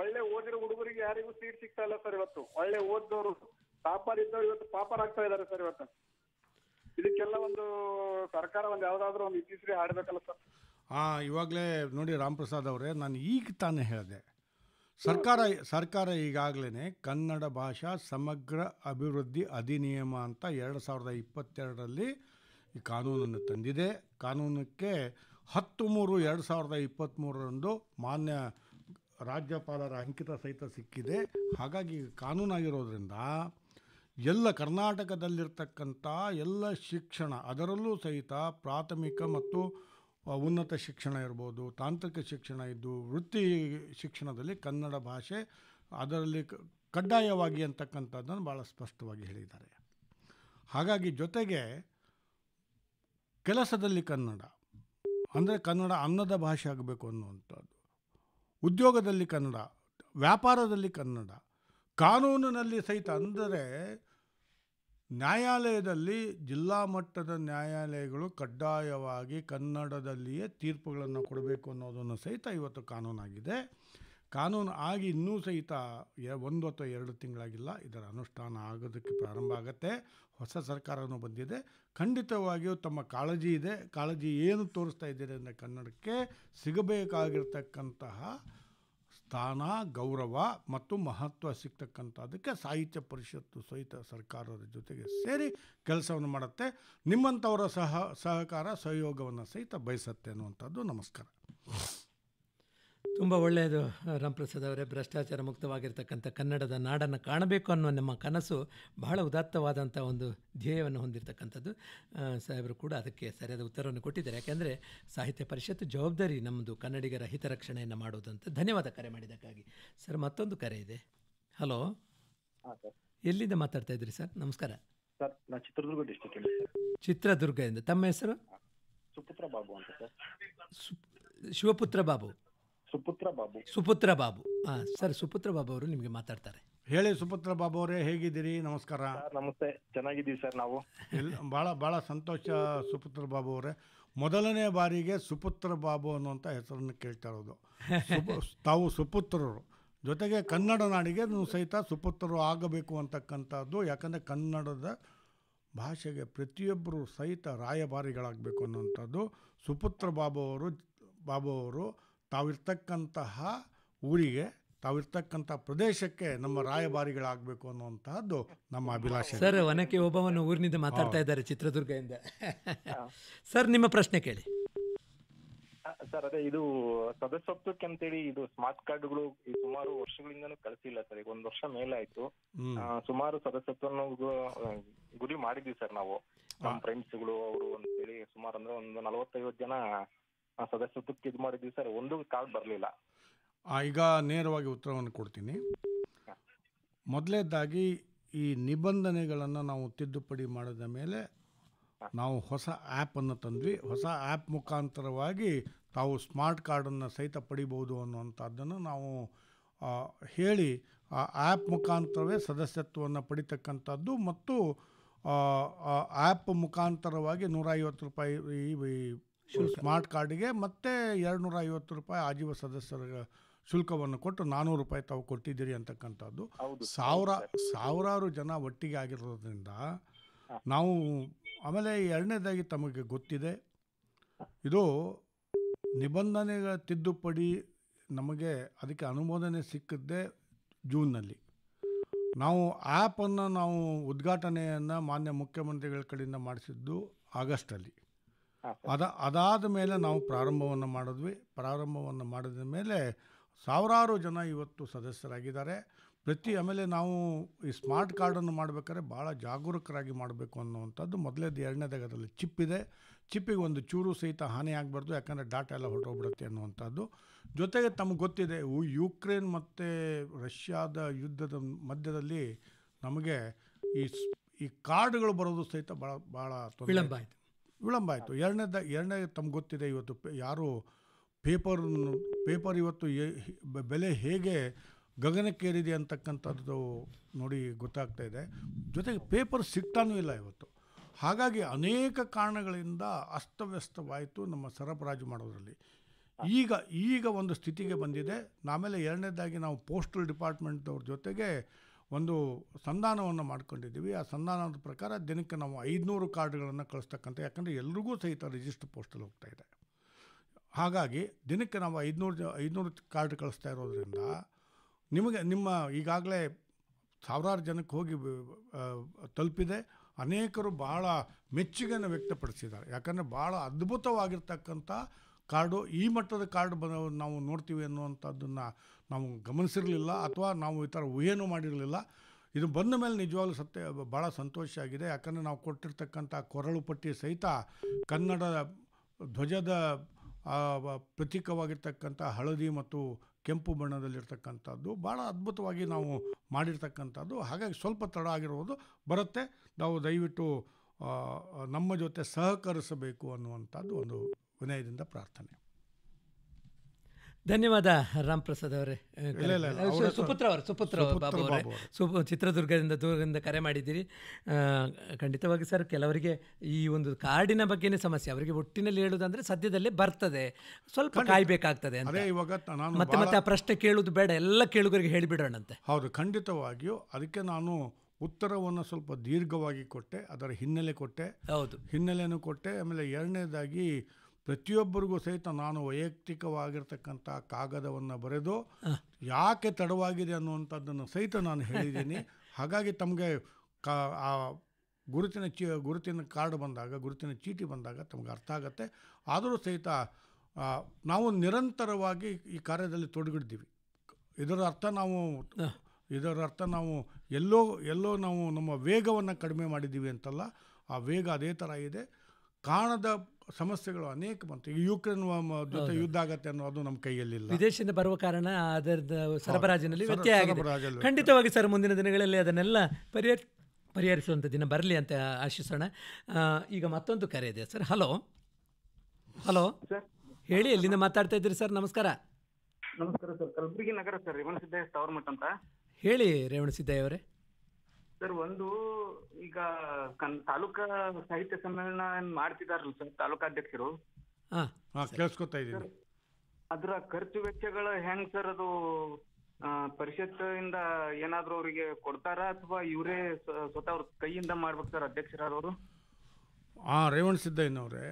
ಒಳ್ಳೆ ಓದಿರೋ ಹುಡುಗರಿಗೆ ಯಾರಿಗೂ ಸೀಟ್ ಸಿಗ್ತಾ ಇಲ್ಲ ಸರ್ ಇವತ್ತು ಒಳ್ಳೆ ಓದಿದವರು ಪಾಪರ್ ಇದ್ದವ್ರು ಇವತ್ತು ಪಾಪರ್ ಆಗ್ತಾ ಇದ್ದಾರೆ ಸರ್ ಇವತ್ತು ಇದಕ್ಕೆಲ್ಲ ಒಂದು ಸರ್ಕಾರ ಒಂದು ಯಾವ್ದಾದ್ರು ಒಂದು ಇತ್ತೀಚೆಗೆ ಆಡ್ಬೇಕಲ್ಲ ಸರ್ ಹಾಂ ಇವಾಗಲೇ ನೋಡಿ ರಾಮ್ ಪ್ರಸಾದ್ ಅವರೇ ನಾನು ಈಗ ತಾನೇ ಹೇಳಿದೆ ಸರ್ಕಾರ ಸರ್ಕಾರ ಈಗಾಗಲೇ ಕನ್ನಡ ಭಾಷಾ ಸಮಗ್ರ ಅಭಿವೃದ್ಧಿ ಅಧಿನಿಯಮ ಅಂತ ಎರಡು ಸಾವಿರದ ಇಪ್ಪತ್ತೆರಡರಲ್ಲಿ ಈ ಕಾನೂನನ್ನು ತಂದಿದೆ ಕಾನೂನಕ್ಕೆ ಹತ್ತು ಮೂರು ಎರಡು ಸಾವಿರದ ಇಪ್ಪತ್ತ್ಮೂರರಂದು ಮಾನ್ಯ ರಾಜ್ಯಪಾಲರ ಅಂಕಿತ ಸಹಿತ ಸಿಕ್ಕಿದೆ ಹಾಗಾಗಿ ಕಾನೂನಾಗಿರೋದ್ರಿಂದ ಎಲ್ಲ ಕರ್ನಾಟಕದಲ್ಲಿರ್ತಕ್ಕಂಥ ಎಲ್ಲ ಶಿಕ್ಷಣ ಅದರಲ್ಲೂ ಸಹಿತ ಪ್ರಾಥಮಿಕ ಮತ್ತು ಉನ್ನತ ಶಿಕ್ಷಣ ಇರ್ಬೋದು ತಾಂತ್ರಿಕ ಶಿಕ್ಷಣ ಇದ್ದು ವೃತ್ತಿ ಶಿಕ್ಷಣದಲ್ಲಿ ಕನ್ನಡ ಭಾಷೆ ಅದರಲ್ಲಿ ಕಡ್ಡಾಯವಾಗಿ ಅಂತಕ್ಕಂಥದ್ದನ್ನು ಭಾಳ ಸ್ಪಷ್ಟವಾಗಿ ಹೇಳಿದ್ದಾರೆ ಹಾಗಾಗಿ ಜೊತೆಗೆ ಕೆಲಸದಲ್ಲಿ ಕನ್ನಡ ಅಂದರೆ ಕನ್ನಡ ಅನ್ನದ ಭಾಷೆ ಆಗಬೇಕು ಅನ್ನುವಂಥದ್ದು ಉದ್ಯೋಗದಲ್ಲಿ ಕನ್ನಡ ವ್ಯಾಪಾರದಲ್ಲಿ ಕನ್ನಡ ಕಾನೂನಿನಲ್ಲಿ ಸಹಿತ ಅಂದರೆ ನ್ಯಾಯಾಲಯದಲ್ಲಿ ಜಿಲ್ಲಾ ಮಟ್ಟದ ನ್ಯಾಯಾಲಯಗಳು ಕಡ್ಡಾಯವಾಗಿ ಕನ್ನಡದಲ್ಲಿಯೇ ತೀರ್ಪುಗಳನ್ನು ಕೊಡಬೇಕು ಅನ್ನೋದನ್ನು ಸಹಿತ ಇವತ್ತು ಕಾನೂನಾಗಿದೆ ಕಾನೂನು ಆಗಿ ಇನ್ನೂ ಸಹಿತ ಒಂದು ಅಥವಾ ಎರಡು ತಿಂಗಳಾಗಿಲ್ಲ ಇದರ ಅನುಷ್ಠಾನ ಆಗೋದಕ್ಕೆ ಪ್ರಾರಂಭ ಆಗುತ್ತೆ ಹೊಸ ಸರ್ಕಾರವೂ ಬಂದಿದೆ ಖಂಡಿತವಾಗಿಯೂ ತಮ್ಮ ಕಾಳಜಿ ಇದೆ ಕಾಳಜಿ ಏನು ತೋರಿಸ್ತಾ ಇದ್ದೀರಿ ಅಂದರೆ ಕನ್ನಡಕ್ಕೆ ಸಿಗಬೇಕಾಗಿರ್ತಕ್ಕಂತಹ ಸ್ಥಾನ ಗೌರವ ಮತ್ತು ಮಹತ್ವ ಸಿಗ್ತಕ್ಕಂಥದ್ದಕ್ಕೆ ಸಾಹಿತ್ಯ ಪರಿಷತ್ತು ಸಹಿತ ಸರ್ಕಾರದ ಜೊತೆಗೆ ಸೇರಿ ಕೆಲಸವನ್ನು ಮಾಡುತ್ತೆ ನಿಮ್ಮಂಥವರ ಸಹ ಸಹಕಾರ ಸಹಯೋಗವನ್ನು ಸಹಿತ ಬಯಸತ್ತೆ ಅನ್ನುವಂಥದ್ದು ನಮಸ್ಕಾರ ತುಂಬ ಒಳ್ಳೆಯದು ರಾಮಪ್ರಸಾದ್ ಅವರೇ ಭ್ರಷ್ಟಾಚಾರ ಮುಕ್ತವಾಗಿರ್ತಕ್ಕಂಥ ಕನ್ನಡದ ನಾಡನ್ನು ಕಾಣಬೇಕು ಅನ್ನೋ ನಮ್ಮ ಕನಸು ಬಹಳ ಉದಾತ್ತವಾದಂಥ ಒಂದು ಧ್ಯೇಯವನ್ನು ಹೊಂದಿರತಕ್ಕಂಥದ್ದು ಸಾಹೇಬರು ಕೂಡ ಅದಕ್ಕೆ ಸರಿಯಾದ ಉತ್ತರವನ್ನು ಕೊಟ್ಟಿದ್ದಾರೆ ಯಾಕೆಂದರೆ ಸಾಹಿತ್ಯ ಪರಿಷತ್ತು ಜವಾಬ್ದಾರಿ ನಮ್ಮದು ಕನ್ನಡಿಗರ ಹಿತರಕ್ಷಣೆಯನ್ನು ಮಾಡುವುದಂತ ಧನ್ಯವಾದ ಕರೆ ಮಾಡಿದ್ದಕ್ಕಾಗಿ ಸರ್ ಮತ್ತೊಂದು ಕರೆ ಇದೆ ಹಲೋ ಎಲ್ಲಿಂದ ಮಾತಾಡ್ತಾ ಇದ್ರಿ ಸರ್ ನಮಸ್ಕಾರ ಸರ್ ನಾನು ಚಿತ್ರದುರ್ಗ ಚಿತ್ರದುರ್ಗದಿಂದ ತಮ್ಮ ಹೆಸರು ಸುಪುತ್ರ ಬಾಬು ಅಂತ ಸರ್ ಶಿವಪುತ್ರ ಬಾಬು ಸುಪುತ್ರ ಬಾಬು ಸುಪುತ್ರ ಬಾಬು ಸರ್ ಸುಪುತ್ರ ಬಾಬು ಅವರು ನಿಮಗೆ ಮಾತಾಡ್ತಾರೆ ಹೇಳಿ ಸುಪುತ್ರ ಬಾಬು ಅವರೇ ಹೇಗಿದ್ದೀರಿ ನಮಸ್ಕಾರ ನಮಸ್ತೆ ಚೆನ್ನಾಗಿದ್ದೀವಿ ಸರ್ ನಾವು ಬಹಳ ಬಹಳ ಸಂತೋಷ ಸುಪುತ್ರ ಬಾಬು ಅವರೇ ಮೊದಲನೇ ಬಾರಿಗೆ ಸುಪುತ್ರ ಬಾಬು ಅನ್ನುವಂಥ ಹೆಸರನ್ನು ಕೇಳ್ತಾ ಇರೋದು ತಾವು ಸುಪುತ್ರರು ಜೊತೆಗೆ ಕನ್ನಡ ನಾಡಿಗೆ ಸಹಿತ ಸುಪುತ್ರರು ಆಗಬೇಕು ಅಂತಕ್ಕಂಥದ್ದು ಯಾಕಂದರೆ ಕನ್ನಡದ ಭಾಷೆಗೆ ಪ್ರತಿಯೊಬ್ಬರು ಸಹಿತ ರಾಯಭಾರಿಗಳಾಗಬೇಕು ಅನ್ನುವಂಥದ್ದು ಸುಪುತ್ರ ಬಾಬು ಅವರು ಬಾಬು ಅವರು ತಾವಿರ್ತಕ್ಕಂತಹ ಊರಿಗೆ ತಾವಿರ್ತಕ್ಕಂಥ ಪ್ರದೇಶಕ್ಕೆ ನಮ್ಮ ರಾಯಭಾರಿಗಳಾಗಬೇಕು ಅನ್ನುವಂತಹದ್ದು ನಮ್ಮ ಅಭಿಲಾಷೆ ಸರ್ ಒನಕೆ ಒಬ್ಬವನ್ನು ಊರಿನಿಂದ ಮಾತಾಡ್ತಾ ಇದ್ದಾರೆ ಚಿತ್ರದುರ್ಗದಿಂದ ಸರ್ ನಿಮ್ಮ ಪ್ರಶ್ನೆ ಕೇಳಿ ಸರ್ ಅದೇ ಇದು ಸದಸ್ಯತ್ವಕ್ಕೆ ಅಂತೇಳಿ ಇದು ಸ್ಮಾರ್ಟ್ ಕಾರ್ಡ್ಗಳು ಸುಮಾರು ವರ್ಷಗಳಿಂದನೂ ಕಳಿಸಿಲ್ಲ ಸರ್ ಈಗ ಒಂದ್ ವರ್ಷ ಮೇಲೆ ಆಯ್ತು ಸುಮಾರು ಸದಸ್ಯತ್ವ ಗುರಿ ಮಾಡಿದ್ವಿ ಸರ್ ನಾವು ನಮ್ಮ ಫ್ರೆಂಡ್ಸ್ಗಳು ಅವರು ಅಂತೇಳಿ ಸುಮಾರು ಅಂದ್ರೆ ಒಂದು ನಲವತ್ತೈವತ್ತು ಜನ ಸದಸ್ಯತ್ವಕ್ಕೆ ಇದು ಮಾಡಿದ್ವಿ ಸರ್ ಒಂದು ಕಾರ್ಡ್ ಬರಲಿಲ್ಲ ಈಗ ನೇರವಾಗಿ ಉತ್ತರವನ್ನು ಕೊಡ್ತೀನಿ ಮೊದಲೇದಾಗಿ ಈ ನಿಬಂಧನೆಗಳನ್ನು ನಾವು ತಿದ್ದುಪಡಿ ಮಾಡಿದ ಮೇಲೆ ನಾವು ಹೊಸ ಆ್ಯಪನ್ನು ತಂದ್ವಿ ಹೊಸ ಆ್ಯಪ್ ಮುಖಾಂತರವಾಗಿ ತಾವು ಸ್ಮಾರ್ಟ್ ಕಾರ್ಡನ್ನು ಸಹಿತ ಪಡಿಬೋದು ಅನ್ನುವಂಥದ್ದನ್ನು ನಾವು ಹೇಳಿ ಆ ಆ್ಯಪ್ ಮುಖಾಂತರವೇ ಸದಸ್ಯತ್ವವನ್ನು ಪಡಿತಕ್ಕಂಥದ್ದು ಮತ್ತು ಆ್ಯಪ್ ಮುಖಾಂತರವಾಗಿ ನೂರೈವತ್ತು ರೂಪಾಯಿ ಸ್ಮಾರ್ಟ್ ಕಾರ್ಡಿಗೆ ಮತ್ತೆ ನೂರ ಐವತ್ತು ರೂಪಾಯಿ ಆಜೀವ ಸದಸ್ಯರ ಶುಲ್ಕವನ್ನು ಕೊಟ್ಟು ನಾನ್ನೂರು ರೂಪಾಯಿ ತಾವು ಕೊಟ್ಟಿದ್ದೀರಿ ಅಂತಕ್ಕಂಥದ್ದು ಸಾವಿರ ಸಾವಿರಾರು ಜನ ಒಟ್ಟಿಗೆ ಆಗಿರೋದ್ರಿಂದ ನಾವು ಆಮೇಲೆ ಎರಡನೇದಾಗಿ ತಮಗೆ ಗೊತ್ತಿದೆ ಇದು ನಿಬಂಧನೆಗಳ ತಿದ್ದುಪಡಿ ನಮಗೆ ಅದಕ್ಕೆ ಅನುಮೋದನೆ ಸಿಕ್ಕಿದ್ದೆ ಜೂನ್ನಲ್ಲಿ ನಾವು ಆ್ಯಪನ್ನು ನಾವು ಉದ್ಘಾಟನೆಯನ್ನು ಮಾನ್ಯ ಮುಖ್ಯಮಂತ್ರಿಗಳ ಕಡೆಯಿಂದ ಮಾಡಿಸಿದ್ದು ಆಗಸ್ಟಲ್ಲಿ ಅದ ಅದಾದ ಮೇಲೆ ನಾವು ಪ್ರಾರಂಭವನ್ನು ಮಾಡಿದ್ವಿ ಪ್ರಾರಂಭವನ್ನು ಮಾಡಿದ ಮೇಲೆ ಸಾವಿರಾರು ಜನ ಇವತ್ತು ಸದಸ್ಯರಾಗಿದ್ದಾರೆ ಪ್ರತಿ ಆಮೇಲೆ ನಾವು ಈ ಸ್ಮಾರ್ಟ್ ಕಾರ್ಡನ್ನು ಮಾಡಬೇಕಾದ್ರೆ ಭಾಳ ಜಾಗರೂಕರಾಗಿ ಮಾಡಬೇಕು ಅನ್ನುವಂಥದ್ದು ಮೊದಲೇದು ಎರಡನೇದಾಗ ಅದರಲ್ಲಿ ಚಿಪ್ ಇದೆ ಚಿಪ್ಪಿಗೆ ಒಂದು ಚೂರು ಸಹಿತ ಹಾನಿ ಆಗಬಾರ್ದು ಯಾಕಂದರೆ ಡಾಟಾ ಎಲ್ಲ ಹೊರಟೋಗ್ಬಿಡುತ್ತೆ ಅನ್ನುವಂಥದ್ದು ಜೊತೆಗೆ ತಮಗೆ ಗೊತ್ತಿದೆ ಯುಕ್ರೇನ್ ಮತ್ತು ರಷ್ಯಾದ ಯುದ್ಧದ ಮಧ್ಯದಲ್ಲಿ ನಮಗೆ ಈ ಈ ಕಾರ್ಡ್ಗಳು ಬರೋದು ಸಹಿತ ಭಾಳ ಭಾಳ ವಿಳಂಬ ಆಯಿತು ವಿಳಂಬ ಆಯಿತು ಎರಡನೇದ ಎರಡನೇ ತಮ್ಗೆ ಗೊತ್ತಿದೆ ಇವತ್ತು ಯಾರು ಪೇಪರ್ ಪೇಪರ್ ಇವತ್ತು ಬೆಲೆ ಹೇಗೆ ಗಗನಕ್ಕೇರಿದೆ ಅಂತಕ್ಕಂಥದ್ದು ನೋಡಿ ಗೊತ್ತಾಗ್ತಾ ಇದೆ ಜೊತೆಗೆ ಪೇಪರ್ ಸಿಗ್ತಾನೂ ಇಲ್ಲ ಇವತ್ತು ಹಾಗಾಗಿ ಅನೇಕ ಕಾರಣಗಳಿಂದ ಅಸ್ತವ್ಯಸ್ತವಾಯಿತು ನಮ್ಮ ಸರಬರಾಜು ಮಾಡೋದರಲ್ಲಿ ಈಗ ಈಗ ಒಂದು ಸ್ಥಿತಿಗೆ ಬಂದಿದೆ ಆಮೇಲೆ ಎರಡನೇದಾಗಿ ನಾವು ಪೋಸ್ಟಲ್ ಡಿಪಾರ್ಟ್ಮೆಂಟ್ದವ್ರ ಜೊತೆಗೆ ಒಂದು ಸಂಧಾನವನ್ನು ಮಾಡ್ಕೊಂಡಿದ್ದೀವಿ ಆ ಸಂಧಾನದ ಪ್ರಕಾರ ದಿನಕ್ಕೆ ನಾವು ಐದುನೂರು ಕಾರ್ಡ್ಗಳನ್ನು ಕಳಿಸ್ತಕ್ಕಂಥ ಯಾಕಂದರೆ ಎಲ್ರಿಗೂ ಸಹಿತ ರಿಜಿಸ್ಟರ್ ಪೋಸ್ಟಲ್ಲಿ ಹೋಗ್ತಾ ಇದೆ ಹಾಗಾಗಿ ದಿನಕ್ಕೆ ನಾವು ಐದುನೂರು ಐದುನೂರು ಕಾರ್ಡ್ ಕಳಿಸ್ತಾ ಇರೋದ್ರಿಂದ ನಿಮಗೆ ನಿಮ್ಮ ಈಗಾಗಲೇ ಸಾವಿರಾರು ಜನಕ್ಕೆ ಹೋಗಿ ತಲುಪಿದೆ ಅನೇಕರು ಭಾಳ ಮೆಚ್ಚುಗೆಯನ್ನು ವ್ಯಕ್ತಪಡಿಸಿದ್ದಾರೆ ಯಾಕಂದರೆ ಭಾಳ ಅದ್ಭುತವಾಗಿರ್ತಕ್ಕಂಥ ಕಾರ್ಡು ಈ ಮಟ್ಟದ ಕಾರ್ಡ್ ಬ ನಾವು ನೋಡ್ತೀವಿ ಅನ್ನುವಂಥದ್ದನ್ನು ನಾವು ಗಮನಿಸಿರಲಿಲ್ಲ ಅಥವಾ ನಾವು ಈ ಥರ ಊಹೆನೂ ಮಾಡಿರಲಿಲ್ಲ ಇದು ಬಂದ ಮೇಲೆ ನಿಜವಾಗ್ಲೂ ಸತ್ಯ ಭಾಳ ಸಂತೋಷ ಆಗಿದೆ ಯಾಕಂದರೆ ನಾವು ಕೊಟ್ಟಿರ್ತಕ್ಕಂಥ ಕೊರಳು ಪಟ್ಟಿ ಸಹಿತ ಕನ್ನಡ ಧ್ವಜದ ಪ್ರತೀಕವಾಗಿರ್ತಕ್ಕಂಥ ಹಳದಿ ಮತ್ತು ಕೆಂಪು ಬಣ್ಣದಲ್ಲಿರ್ತಕ್ಕಂಥದ್ದು ಭಾಳ ಅದ್ಭುತವಾಗಿ ನಾವು ಮಾಡಿರ್ತಕ್ಕಂಥದ್ದು ಹಾಗಾಗಿ ಸ್ವಲ್ಪ ತಡ ಆಗಿರ್ಬೋದು ಬರುತ್ತೆ ನಾವು ದಯವಿಟ್ಟು ನಮ್ಮ ಜೊತೆ ಸಹಕರಿಸಬೇಕು ಅನ್ನುವಂಥದ್ದು ಒಂದು ವಿನಯದಿಂದ ಪ್ರಾರ್ಥನೆ ಧನ್ಯವಾದ ರಾಮ್ ಪ್ರಸಾದ್ ಅವರೇ ಸುಪುತ್ರ ಅವರು ಸುಪುತ್ರ ಬಾಬು ಅವರೇ ಸುಪು ಚಿತ್ರದುರ್ಗದಿಂದ ದೂರದಿಂದ ಕರೆ ಮಾಡಿದ್ದೀರಿ ಖಂಡಿತವಾಗಿ ಸರ್ ಕೆಲವರಿಗೆ ಈ ಒಂದು ಕಾರ್ಡಿನ ಬಗ್ಗೆನೇ ಸಮಸ್ಯೆ ಅವರಿಗೆ ಒಟ್ಟಿನಲ್ಲಿ ಹೇಳುವುದಂದ್ರೆ ಸದ್ಯದಲ್ಲೇ ಬರ್ತದೆ ಸ್ವಲ್ಪ ಕಾಯ್ಬೇಕಾಗ್ತದೆ ಮತ್ತೆ ಮತ್ತೆ ಆ ಪ್ರಶ್ನೆ ಕೇಳೋದು ಬೇಡ ಎಲ್ಲ ಕೇಳುಗರಿಗೆ ಹೇಳಿಬಿಡೋಣಂತೆ ಹೌದು ಖಂಡಿತವಾಗಿಯೂ ಅದಕ್ಕೆ ನಾನು ಉತ್ತರವನ್ನು ಸ್ವಲ್ಪ ದೀರ್ಘವಾಗಿ ಕೊಟ್ಟೆ ಅದರ ಹಿನ್ನೆಲೆ ಕೊಟ್ಟೆ ಹೌದು ಹಿನ್ನೆಲೆಯನ್ನು ಕೊಟ್ಟೆ ಆಮೇಲೆ ಎರಡನೇದಾಗಿ ಪ್ರತಿಯೊಬ್ಬರಿಗೂ ಸಹಿತ ನಾನು ವೈಯಕ್ತಿಕವಾಗಿರ್ತಕ್ಕಂಥ ಕಾಗದವನ್ನು ಬರೆದು ಯಾಕೆ ತಡವಾಗಿದೆ ಅನ್ನುವಂಥದ್ದನ್ನು ಸಹಿತ ನಾನು ಹೇಳಿದ್ದೀನಿ [laughs] ಹಾಗಾಗಿ ತಮಗೆ ಕಾ ಆ ಗುರುತಿನ ಚೀ ಗುರುತಿನ ಕಾರ್ಡ್ ಬಂದಾಗ ಗುರುತಿನ ಚೀಟಿ ಬಂದಾಗ ತಮಗೆ ಅರ್ಥ ಆಗುತ್ತೆ ಆದರೂ ಸಹಿತ ನಾವು ನಿರಂತರವಾಗಿ ಈ ಕಾರ್ಯದಲ್ಲಿ ತೊಡಗಿಡ್ತೀವಿ ಇದರ ಅರ್ಥ ನಾವು ಇದರ ಅರ್ಥ ನಾವು ಎಲ್ಲೋ ಎಲ್ಲೋ ನಾವು ನಮ್ಮ ವೇಗವನ್ನು ಕಡಿಮೆ ಮಾಡಿದ್ದೀವಿ ಅಂತಲ್ಲ ಆ ವೇಗ ಅದೇ ಥರ ಇದೆ ಕಾಣದ ಸಮಸ್ಯೆಗಳು ಅನೇಕ ಬಂತು ಯುಕ್ರೇನ್ ಜೊತೆ ಯುದ್ಧ ಆಗತ್ತೆ ಅನ್ನೋದು ನಮ್ಮ ಕೈಯಲ್ಲಿ ವಿದೇಶದಿಂದ ಬರುವ ಕಾರಣ ಅದರ ಸರಬರಾಜಿನಲ್ಲಿ ವ್ಯತ್ಯಯ ಆಗಿದೆ ಖಂಡಿತವಾಗಿ ಸರ್ ಮುಂದಿನ ದಿನಗಳಲ್ಲಿ ಅದನ್ನೆಲ್ಲ ಪರಿಹರಿಸುವಂತ ಪರಿಹರಿಸುವಂಥ ದಿನ ಬರಲಿ ಅಂತ ಆಶಿಸೋಣ ಈಗ ಮತ್ತೊಂದು ಕರೆ ಇದೆ ಸರ್ ಹಲೋ ಹಲೋ ಹೇಳಿ ಎಲ್ಲಿಂದ ಮಾತಾಡ್ತಾ ಇದ್ದೀರಿ ಸರ್ ನಮಸ್ಕಾರ ನಮಸ್ಕಾರ ಸರ್ ಕಲಬುರಗಿ ನಗರ ಸರ್ ರೇವಣಸಿದ್ದಯ್ಯ ಮಠ ಅಂತ ಹೇಳಿ ರೇವಣಸಿದ್ದಯ್ಯ ಅವರೇ ಸರ್ ಒಂದು ಈಗ ಕನ್ ತಾಲೂಕಾ ಸಾಹಿತ್ಯ ಸಮ್ಮೇಳನ ಏನ್ ಮಾಡ್ತಿದಾರಲ್ಲ ಸರ್ ತಾಲೂಕಾಧ್ಯಕ್ಷರು ಅಧ್ಯಕ್ಷರು ಕೇಳಿಸ್ಕೊತಾ ಇದ್ದೀನಿ ಅದರ ಖರ್ಚು ವೆಚ್ಚಗಳು ಹೆಂಗ್ ಸರ್ ಅದು ಆ, ಪರಿಷತ್ ಏನಾದ್ರು ಅವರಿಗೆ ಕೊಡ್ತಾರಾ ಅಥವಾ ಇವರೇ ಸ್ವತಃ ಅವ್ರ ಕೈಯಿಂದ ಮಾಡ್ಬೇಕು ಸರ್ ಅಧ್ಯಕ್ಷರವರು ಹಾ ರೇವಣ್ ಸಿದ್ದಯ್ಯನವರೇ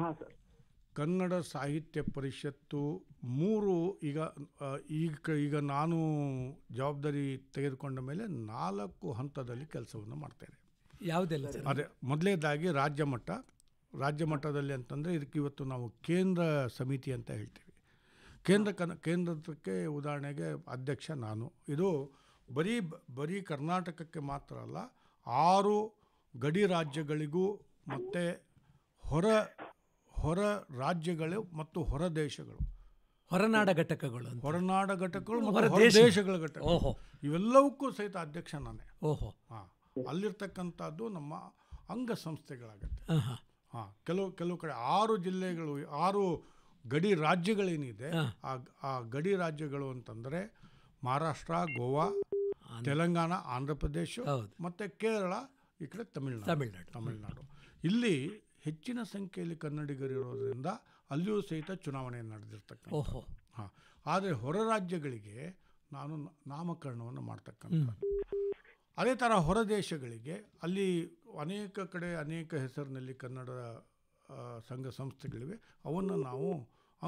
ಹಾ ಸರ್ ಕನ್ನಡ ಸಾಹಿತ್ಯ ಪರಿಷತ್ತು ಮೂರು ಈಗ ಈಗ ಈಗ ನಾನು ಜವಾಬ್ದಾರಿ ತೆಗೆದುಕೊಂಡ ಮೇಲೆ ನಾಲ್ಕು ಹಂತದಲ್ಲಿ ಕೆಲಸವನ್ನು ಮಾಡ್ತೇನೆ ಯಾವುದೆಲ್ಲ ಅದೇ ಮೊದಲೇದಾಗಿ ರಾಜ್ಯ ಮಟ್ಟ ರಾಜ್ಯ ಮಟ್ಟದಲ್ಲಿ ಅಂತಂದರೆ ಇದಕ್ಕೆ ಇವತ್ತು ನಾವು ಕೇಂದ್ರ ಸಮಿತಿ ಅಂತ ಹೇಳ್ತೀವಿ ಕೇಂದ್ರ ಕನ್ ಕೇಂದ್ರಕ್ಕೆ ಉದಾಹರಣೆಗೆ ಅಧ್ಯಕ್ಷ ನಾನು ಇದು ಬರೀ ಬರೀ ಕರ್ನಾಟಕಕ್ಕೆ ಮಾತ್ರ ಅಲ್ಲ ಆರು ಗಡಿ ರಾಜ್ಯಗಳಿಗೂ ಮತ್ತು ಹೊರ ಹೊರ ರಾಜ್ಯಗಳು ಮತ್ತು ಹೊರ ದೇಶಗಳು ಹೊರನಾಡ ಘಟಕಗಳು ಹೊರನಾಡ ಘಟಕಗಳು ಮತ್ತು ದೇಶಗಳ ಘಟಕ ಓಹೋ ಇವೆಲ್ಲವಕ್ಕೂ ಸಹಿತ ಅಧ್ಯಕ್ಷ ನಾನೇ ಓಹೋ ಹಾಂ ಅಲ್ಲಿರ್ತಕ್ಕಂಥದ್ದು ನಮ್ಮ ಅಂಗ ಅಂಗಸಂಸ್ಥೆಗಳಾಗತ್ತೆ ಹಾಂ ಕೆಲವು ಕೆಲವು ಕಡೆ ಆರು ಜಿಲ್ಲೆಗಳು ಆರು ಗಡಿ ರಾಜ್ಯಗಳೇನಿದೆ ಆ ಆ ಗಡಿ ರಾಜ್ಯಗಳು ಅಂತಂದರೆ ಮಹಾರಾಷ್ಟ್ರ ಗೋವಾ ತೆಲಂಗಾಣ ಆಂಧ್ರ ಪ್ರದೇಶ ಮತ್ತು ಕೇರಳ ಈ ಕಡೆ ತಮಿಳ್ನಾಡು ತಮಿಳ್ನಾಡು ತಮಿಳ್ನಾಡು ಇಲ್ಲಿ ಹೆಚ್ಚಿನ ಸಂಖ್ಯೆಯಲ್ಲಿ ಕನ್ನಡಿಗರು ಅಲ್ಲಿಯೂ ಸಹಿತ ಚುನಾವಣೆ ನಡೆದಿರ್ತಕ್ಕಂಥ ಓಹೋ ಹಾಂ ಆದರೆ ಹೊರ ರಾಜ್ಯಗಳಿಗೆ ನಾನು ನಾಮಕರಣವನ್ನು ಮಾಡ್ತಕ್ಕಂಥ ಅದೇ ಥರ ಹೊರ ದೇಶಗಳಿಗೆ ಅಲ್ಲಿ ಅನೇಕ ಕಡೆ ಅನೇಕ ಹೆಸರಿನಲ್ಲಿ ಕನ್ನಡ ಸಂಘ ಸಂಸ್ಥೆಗಳಿವೆ ಅವನ್ನು ನಾವು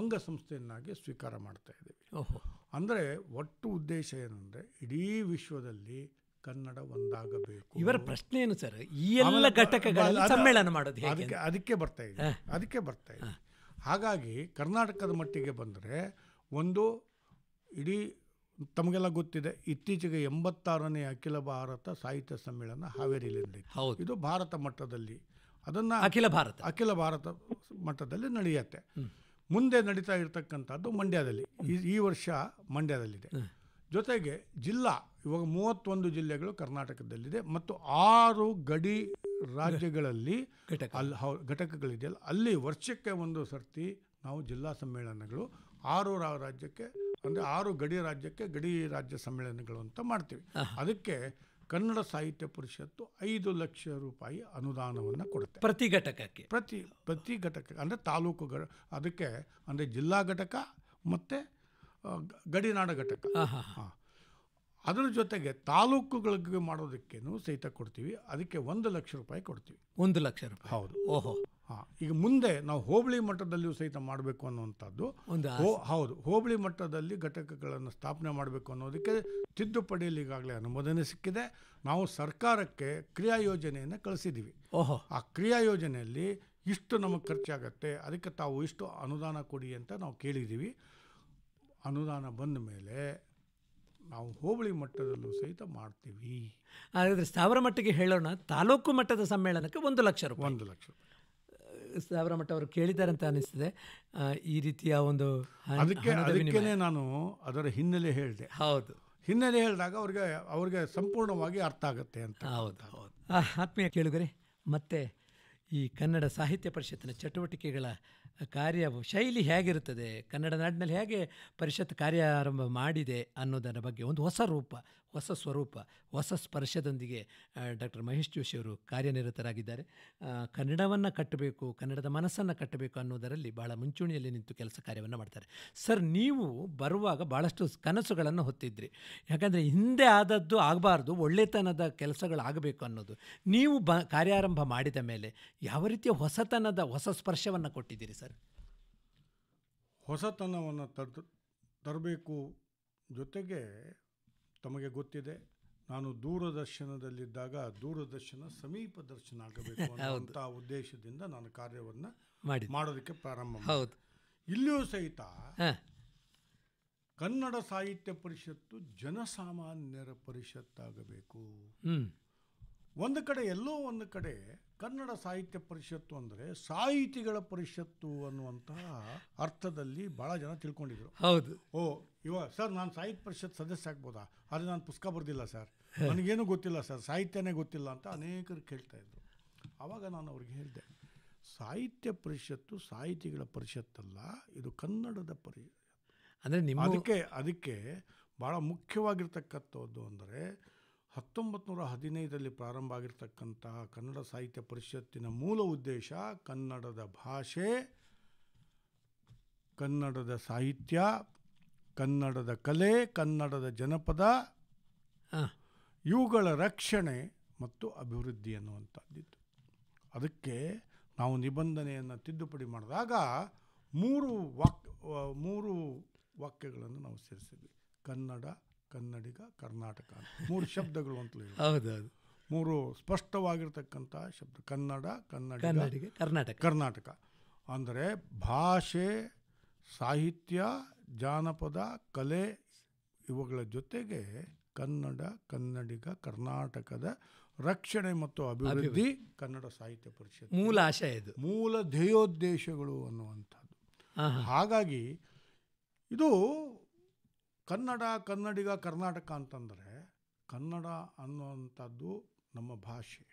ಅಂಗಸಂಸ್ಥೆಯನ್ನಾಗಿ ಸ್ವೀಕಾರ ಮಾಡ್ತಾ ಇದ್ದೀವಿ ಅಂದರೆ ಒಟ್ಟು ಉದ್ದೇಶ ಏನಂದರೆ ಇಡೀ ವಿಶ್ವದಲ್ಲಿ ಕನ್ನಡ ಒಂದಾಗಬೇಕು ಇವರ ಪ್ರಶ್ನೆ ಏನು ಸರ್ ಈ ಎಲ್ಲ ಘಟಕಗಳ ಸಮ್ಮೇಳನ ಮಾಡೋದು ಅದಕ್ಕೆ ಅದಕ್ಕೆ ಬರ್ತಾ ಇದೆ ಅದಕ್ಕೆ ಬರ್ತಾ ಇದೆ ಹಾಗಾಗಿ ಕರ್ನಾಟಕದ ಮಟ್ಟಿಗೆ ಬಂದರೆ ಒಂದು ಇಡೀ ತಮಗೆಲ್ಲ ಗೊತ್ತಿದೆ ಇತ್ತೀಚೆಗೆ ಎಂಬತ್ತಾರನೇ ಅಖಿಲ ಭಾರತ ಸಾಹಿತ್ಯ ಸಮ್ಮೇಳನ ಹಾವೇರಿಯಲ್ಲಿ ಇದು ಭಾರತ ಮಟ್ಟದಲ್ಲಿ ಅದನ್ನು ಅಖಿಲ ಭಾರತ ಅಖಿಲ ಭಾರತ ಮಟ್ಟದಲ್ಲಿ ನಡೆಯುತ್ತೆ ಮುಂದೆ ನಡೀತಾ ಇರತಕ್ಕಂಥದ್ದು ಮಂಡ್ಯದಲ್ಲಿ ಈ ವರ್ಷ ಮಂಡ್ಯದಲ್ಲಿದೆ ಜೊತೆಗೆ ಜಿಲ್ಲಾ ಇವಾಗ ಮೂವತ್ತೊಂದು ಜಿಲ್ಲೆಗಳು ಕರ್ನಾಟಕದಲ್ಲಿದೆ ಮತ್ತು ಆರು ಗಡಿ ರಾಜ್ಯಗಳಲ್ಲಿ ಅಲ್ಲಿ ಘಟಕಗಳಿದೆಯಲ್ಲ ಅಲ್ಲಿ ವರ್ಷಕ್ಕೆ ಒಂದು ಸರ್ತಿ ನಾವು ಜಿಲ್ಲಾ ಸಮ್ಮೇಳನಗಳು ಆರು ರಾಜ್ಯಕ್ಕೆ ಅಂದರೆ ಆರು ಗಡಿ ರಾಜ್ಯಕ್ಕೆ ಗಡಿ ರಾಜ್ಯ ಸಮ್ಮೇಳನಗಳು ಅಂತ ಮಾಡ್ತೀವಿ ಅದಕ್ಕೆ ಕನ್ನಡ ಸಾಹಿತ್ಯ ಪರಿಷತ್ತು ಐದು ಲಕ್ಷ ರೂಪಾಯಿ ಅನುದಾನವನ್ನು ಕೊಡುತ್ತೆ ಪ್ರತಿ ಘಟಕಕ್ಕೆ ಪ್ರತಿ ಪ್ರತಿ ಘಟಕ ಅಂದರೆ ತಾಲೂಕು ಅದಕ್ಕೆ ಅಂದರೆ ಜಿಲ್ಲಾ ಘಟಕ ಮತ್ತು ಗಡಿನಾಡ ಘಟಕ ಹಾಂ ಅದರ ಜೊತೆಗೆ ತಾಲೂಕುಗಳಿಗೆ ಮಾಡೋದಕ್ಕೇನು ಸಹಿತ ಕೊಡ್ತೀವಿ ಅದಕ್ಕೆ ಒಂದು ಲಕ್ಷ ರೂಪಾಯಿ ಕೊಡ್ತೀವಿ ಒಂದು ಲಕ್ಷ ರೂಪಾಯಿ ಹೌದು ಓಹೋ ಹಾಂ ಈಗ ಮುಂದೆ ನಾವು ಹೋಬಳಿ ಮಟ್ಟದಲ್ಲಿಯೂ ಸಹಿತ ಮಾಡಬೇಕು ಅನ್ನುವಂಥದ್ದು ಹೌದು ಹೋಬಳಿ ಮಟ್ಟದಲ್ಲಿ ಘಟಕಗಳನ್ನು ಸ್ಥಾಪನೆ ಮಾಡಬೇಕು ಅನ್ನೋದಕ್ಕೆ ತಿದ್ದುಪಡಿಯಲ್ಲಿ ಈಗಾಗಲೇ ಅನುಮೋದನೆ ಸಿಕ್ಕಿದೆ ನಾವು ಸರ್ಕಾರಕ್ಕೆ ಕ್ರಿಯಾ ಯೋಜನೆಯನ್ನು ಕಳಿಸಿದ್ದೀವಿ ಓಹೋ ಆ ಕ್ರಿಯಾ ಯೋಜನೆಯಲ್ಲಿ ಇಷ್ಟು ನಮಗೆ ಖರ್ಚಾಗತ್ತೆ ಅದಕ್ಕೆ ತಾವು ಇಷ್ಟು ಅನುದಾನ ಕೊಡಿ ಅಂತ ನಾವು ಕೇಳಿದ್ದೀವಿ ಅನುದಾನ ಬಂದ ಮೇಲೆ ನಾವು ಹೋಬಳಿ ಮಟ್ಟದಲ್ಲೂ ಸಹಿತ ಮಾಡ್ತೀವಿ ಹಾಗಾದರೆ ಸ್ಥಾವರ ಮಟ್ಟಿಗೆ ಹೇಳೋಣ ತಾಲೂಕು ಮಟ್ಟದ ಸಮ್ಮೇಳನಕ್ಕೆ ಒಂದು ಲಕ್ಷ ರೂಪಾಯಿ ಒಂದು ಲಕ್ಷ ಸ್ಥಾವರ ಮಟ್ಟ ಅವರು ಕೇಳಿದ್ದಾರೆ ಅಂತ ಅನಿಸ್ತದೆ ಈ ರೀತಿಯ ಒಂದು ಅದಕ್ಕೆ ನಾನು ಅದರ ಹಿನ್ನೆಲೆ ಹೇಳಿದೆ ಹೌದು ಹಿನ್ನೆಲೆ ಹೇಳಿದಾಗ ಅವ್ರಿಗೆ ಅವ್ರಿಗೆ ಸಂಪೂರ್ಣವಾಗಿ ಅರ್ಥ ಆಗುತ್ತೆ ಅಂತ ಹೌದು ಹೌದು ಆತ್ಮೀಯ ಕೇಳುಗರೆ ಮತ್ತೆ ಈ ಕನ್ನಡ ಸಾಹಿತ್ಯ ಪರಿಷತ್ತಿನ ಚಟುವಟಿಕೆಗಳ ಕಾರ್ಯ ಶೈಲಿ ಹೇಗಿರುತ್ತದೆ ಕನ್ನಡ ನಾಡಿನಲ್ಲಿ ಹೇಗೆ ಪರಿಷತ್ ಕಾರ್ಯಾರಂಭ ಮಾಡಿದೆ ಅನ್ನೋದರ ಬಗ್ಗೆ ಒಂದು ಹೊಸ ರೂಪ ಹೊಸ ಸ್ವರೂಪ ಹೊಸ ಸ್ಪರ್ಶದೊಂದಿಗೆ ಡಾಕ್ಟರ್ ಮಹೇಶ್ ಜೋಶಿಯವರು ಕಾರ್ಯನಿರತರಾಗಿದ್ದಾರೆ ಕನ್ನಡವನ್ನು ಕಟ್ಟಬೇಕು ಕನ್ನಡದ ಮನಸ್ಸನ್ನು ಕಟ್ಟಬೇಕು ಅನ್ನೋದರಲ್ಲಿ ಬಹಳ ಮುಂಚೂಣಿಯಲ್ಲಿ ನಿಂತು ಕೆಲಸ ಕಾರ್ಯವನ್ನು ಮಾಡ್ತಾರೆ ಸರ್ ನೀವು ಬರುವಾಗ ಭಾಳಷ್ಟು ಕನಸುಗಳನ್ನು ಹೊತ್ತಿದ್ರಿ ಯಾಕಂದರೆ ಹಿಂದೆ ಆದದ್ದು ಆಗಬಾರ್ದು ಒಳ್ಳೆತನದ ಕೆಲಸಗಳಾಗಬೇಕು ಅನ್ನೋದು ನೀವು ಬ ಕಾರ್ಯಾರಂಭ ಮಾಡಿದ ಮೇಲೆ ಯಾವ ರೀತಿಯ ಹೊಸತನದ ಹೊಸ ಸ್ಪರ್ಶವನ್ನು ಕೊಟ್ಟಿದ್ದೀರಿ ಸರ್ ಹೊಸತನವನ್ನು ತರ್ದು ತರಬೇಕು ಜೊತೆಗೆ ತಮಗೆ ಗೊತ್ತಿದೆ ನಾನು ದೂರದರ್ಶನದಲ್ಲಿದ್ದಾಗ ದೂರದರ್ಶನ ಸಮೀಪ ದರ್ಶನ ಆಗಬೇಕು [laughs] ಅಂತ ಉದ್ದೇಶದಿಂದ ನಾನು ಕಾರ್ಯವನ್ನು ಮಾಡೋದಕ್ಕೆ ಪ್ರಾರಂಭ ಹೌದು ಇಲ್ಲಿಯೂ ಸಹಿತ ಕನ್ನಡ ಸಾಹಿತ್ಯ ಪರಿಷತ್ತು ಜನಸಾಮಾನ್ಯರ ಪರಿಷತ್ತಾಗಬೇಕು ಒಂದು ಕಡೆ ಎಲ್ಲೋ ಒಂದು ಕಡೆ ಕನ್ನಡ ಸಾಹಿತ್ಯ ಪರಿಷತ್ತು ಅಂದರೆ ಸಾಹಿತಿಗಳ ಪರಿಷತ್ತು ಅನ್ನುವಂತಹ ಅರ್ಥದಲ್ಲಿ ಭಾಳ ಜನ ತಿಳ್ಕೊಂಡಿದ್ರು ಹೌದು ಓ ಇವಾಗ ಸರ್ ನಾನು ಸಾಹಿತ್ಯ ಪರಿಷತ್ ಸದಸ್ಯ ಆಗ್ಬೋದಾ ಆದರೆ ನಾನು ಪುಸ್ತಕ ಬರೆದಿಲ್ಲ ಸರ್ ನನಗೇನು ಗೊತ್ತಿಲ್ಲ ಸರ್ ಸಾಹಿತ್ಯನೇ ಗೊತ್ತಿಲ್ಲ ಅಂತ ಅನೇಕರು ಕೇಳ್ತಾ ಇದ್ರು ಆವಾಗ ನಾನು ಅವ್ರಿಗೆ ಹೇಳಿದೆ ಸಾಹಿತ್ಯ ಪರಿಷತ್ತು ಸಾಹಿತಿಗಳ ಪರಿಷತ್ತಲ್ಲ ಇದು ಕನ್ನಡದ ಪರಿ ಅಂದರೆ ನಿಮ್ಮ ಅದಕ್ಕೆ ಅದಕ್ಕೆ ಭಾಳ ಮುಖ್ಯವಾಗಿರ್ತಕ್ಕಂಥದ್ದು ಅಂದರೆ ಹತ್ತೊಂಬತ್ತು ನೂರ ಹದಿನೈದರಲ್ಲಿ ಪ್ರಾರಂಭ ಆಗಿರ್ತಕ್ಕಂತಹ ಕನ್ನಡ ಸಾಹಿತ್ಯ ಪರಿಷತ್ತಿನ ಮೂಲ ಉದ್ದೇಶ ಕನ್ನಡದ ಭಾಷೆ ಕನ್ನಡದ ಸಾಹಿತ್ಯ ಕನ್ನಡದ ಕಲೆ ಕನ್ನಡದ ಜನಪದ ಇವುಗಳ ರಕ್ಷಣೆ ಮತ್ತು ಅಭಿವೃದ್ಧಿ ಅನ್ನುವಂಥದ್ದಿತ್ತು ಅದಕ್ಕೆ ನಾವು ನಿಬಂಧನೆಯನ್ನು ತಿದ್ದುಪಡಿ ಮಾಡಿದಾಗ ಮೂರು ವಾಕ್ ಮೂರು ವಾಕ್ಯಗಳನ್ನು ನಾವು ಸೇರಿಸಿದ್ವಿ ಕನ್ನಡ ಕನ್ನಡಿಗ ಕರ್ನಾಟಕ ಮೂರು ಶಬ್ದಗಳು ಅಂತಲೇ ಹೌದೌದು ಮೂರು ಸ್ಪಷ್ಟವಾಗಿರ್ತಕ್ಕಂಥ ಶಬ್ದ ಕನ್ನಡ ಕನ್ನಡಿಗ ಕರ್ನಾಟಕ ಕರ್ನಾಟಕ ಅಂದರೆ ಭಾಷೆ ಸಾಹಿತ್ಯ ಜಾನಪದ ಕಲೆ ಇವುಗಳ ಜೊತೆಗೆ ಕನ್ನಡ ಕನ್ನಡಿಗ ಕರ್ನಾಟಕದ ರಕ್ಷಣೆ ಮತ್ತು ಅಭಿವೃದ್ಧಿ ಕನ್ನಡ ಸಾಹಿತ್ಯ ಪರಿಷತ್ ಮೂಲ ಆಶಯ ಇದು ಮೂಲ ಧ್ಯೇಯೋದ್ದೇಶಗಳು ಅನ್ನುವಂಥದ್ದು ಹಾಗಾಗಿ ಇದು ಕನ್ನಡ ಕನ್ನಡಿಗ ಕರ್ನಾಟಕ ಅಂತಂದರೆ ಕನ್ನಡ ಅನ್ನುವಂಥದ್ದು ನಮ್ಮ ಭಾಷೆ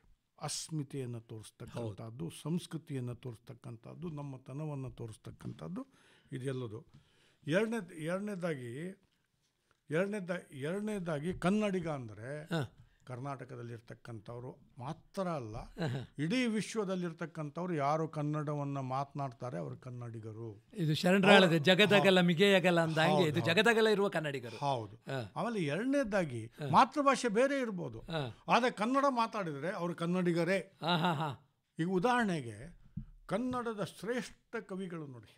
ಅಸ್ಮಿತೆಯನ್ನು ತೋರಿಸ್ತಕ್ಕಂಥದ್ದು ಸಂಸ್ಕೃತಿಯನ್ನು ತೋರಿಸ್ತಕ್ಕಂಥದ್ದು ನಮ್ಮ ತನವನ್ನು ತೋರಿಸ್ತಕ್ಕಂಥದ್ದು ಇದೆಲ್ಲದು ಎರಡನೇ ಎರಡನೇದಾಗಿ ಎರಡನೇದ ಎರಡನೇದಾಗಿ ಕನ್ನಡಿಗ ಅಂದರೆ ಕರ್ನಾಟಕದಲ್ಲಿರ್ತಕ್ಕಂಥವ್ರು ಮಾತ್ರ ಅಲ್ಲ ಇಡೀ ವಿಶ್ವದಲ್ಲಿರ್ತಕ್ಕಂಥವ್ರು ಯಾರು ಕನ್ನಡವನ್ನು ಮಾತನಾಡ್ತಾರೆ ಅವರು ಕನ್ನಡಿಗರು ಇದು ಶರಣರಾಳದ ಜಗದಗಲ ಮಿಗೆಯಗಲ ಅಂತ ಹಾಗೆ ಇದು ಜಗದಗಲ ಇರುವ ಕನ್ನಡಿಗರು ಹೌದು ಆಮೇಲೆ ಎರಡನೇದಾಗಿ ಮಾತೃಭಾಷೆ ಬೇರೆ ಇರ್ಬೋದು ಆದರೆ ಕನ್ನಡ ಮಾತಾಡಿದರೆ ಅವರು ಕನ್ನಡಿಗರೇ ಈಗ ಉದಾಹರಣೆಗೆ ಕನ್ನಡದ ಶ್ರೇಷ್ಠ ಕವಿಗಳು ನೋಡಿ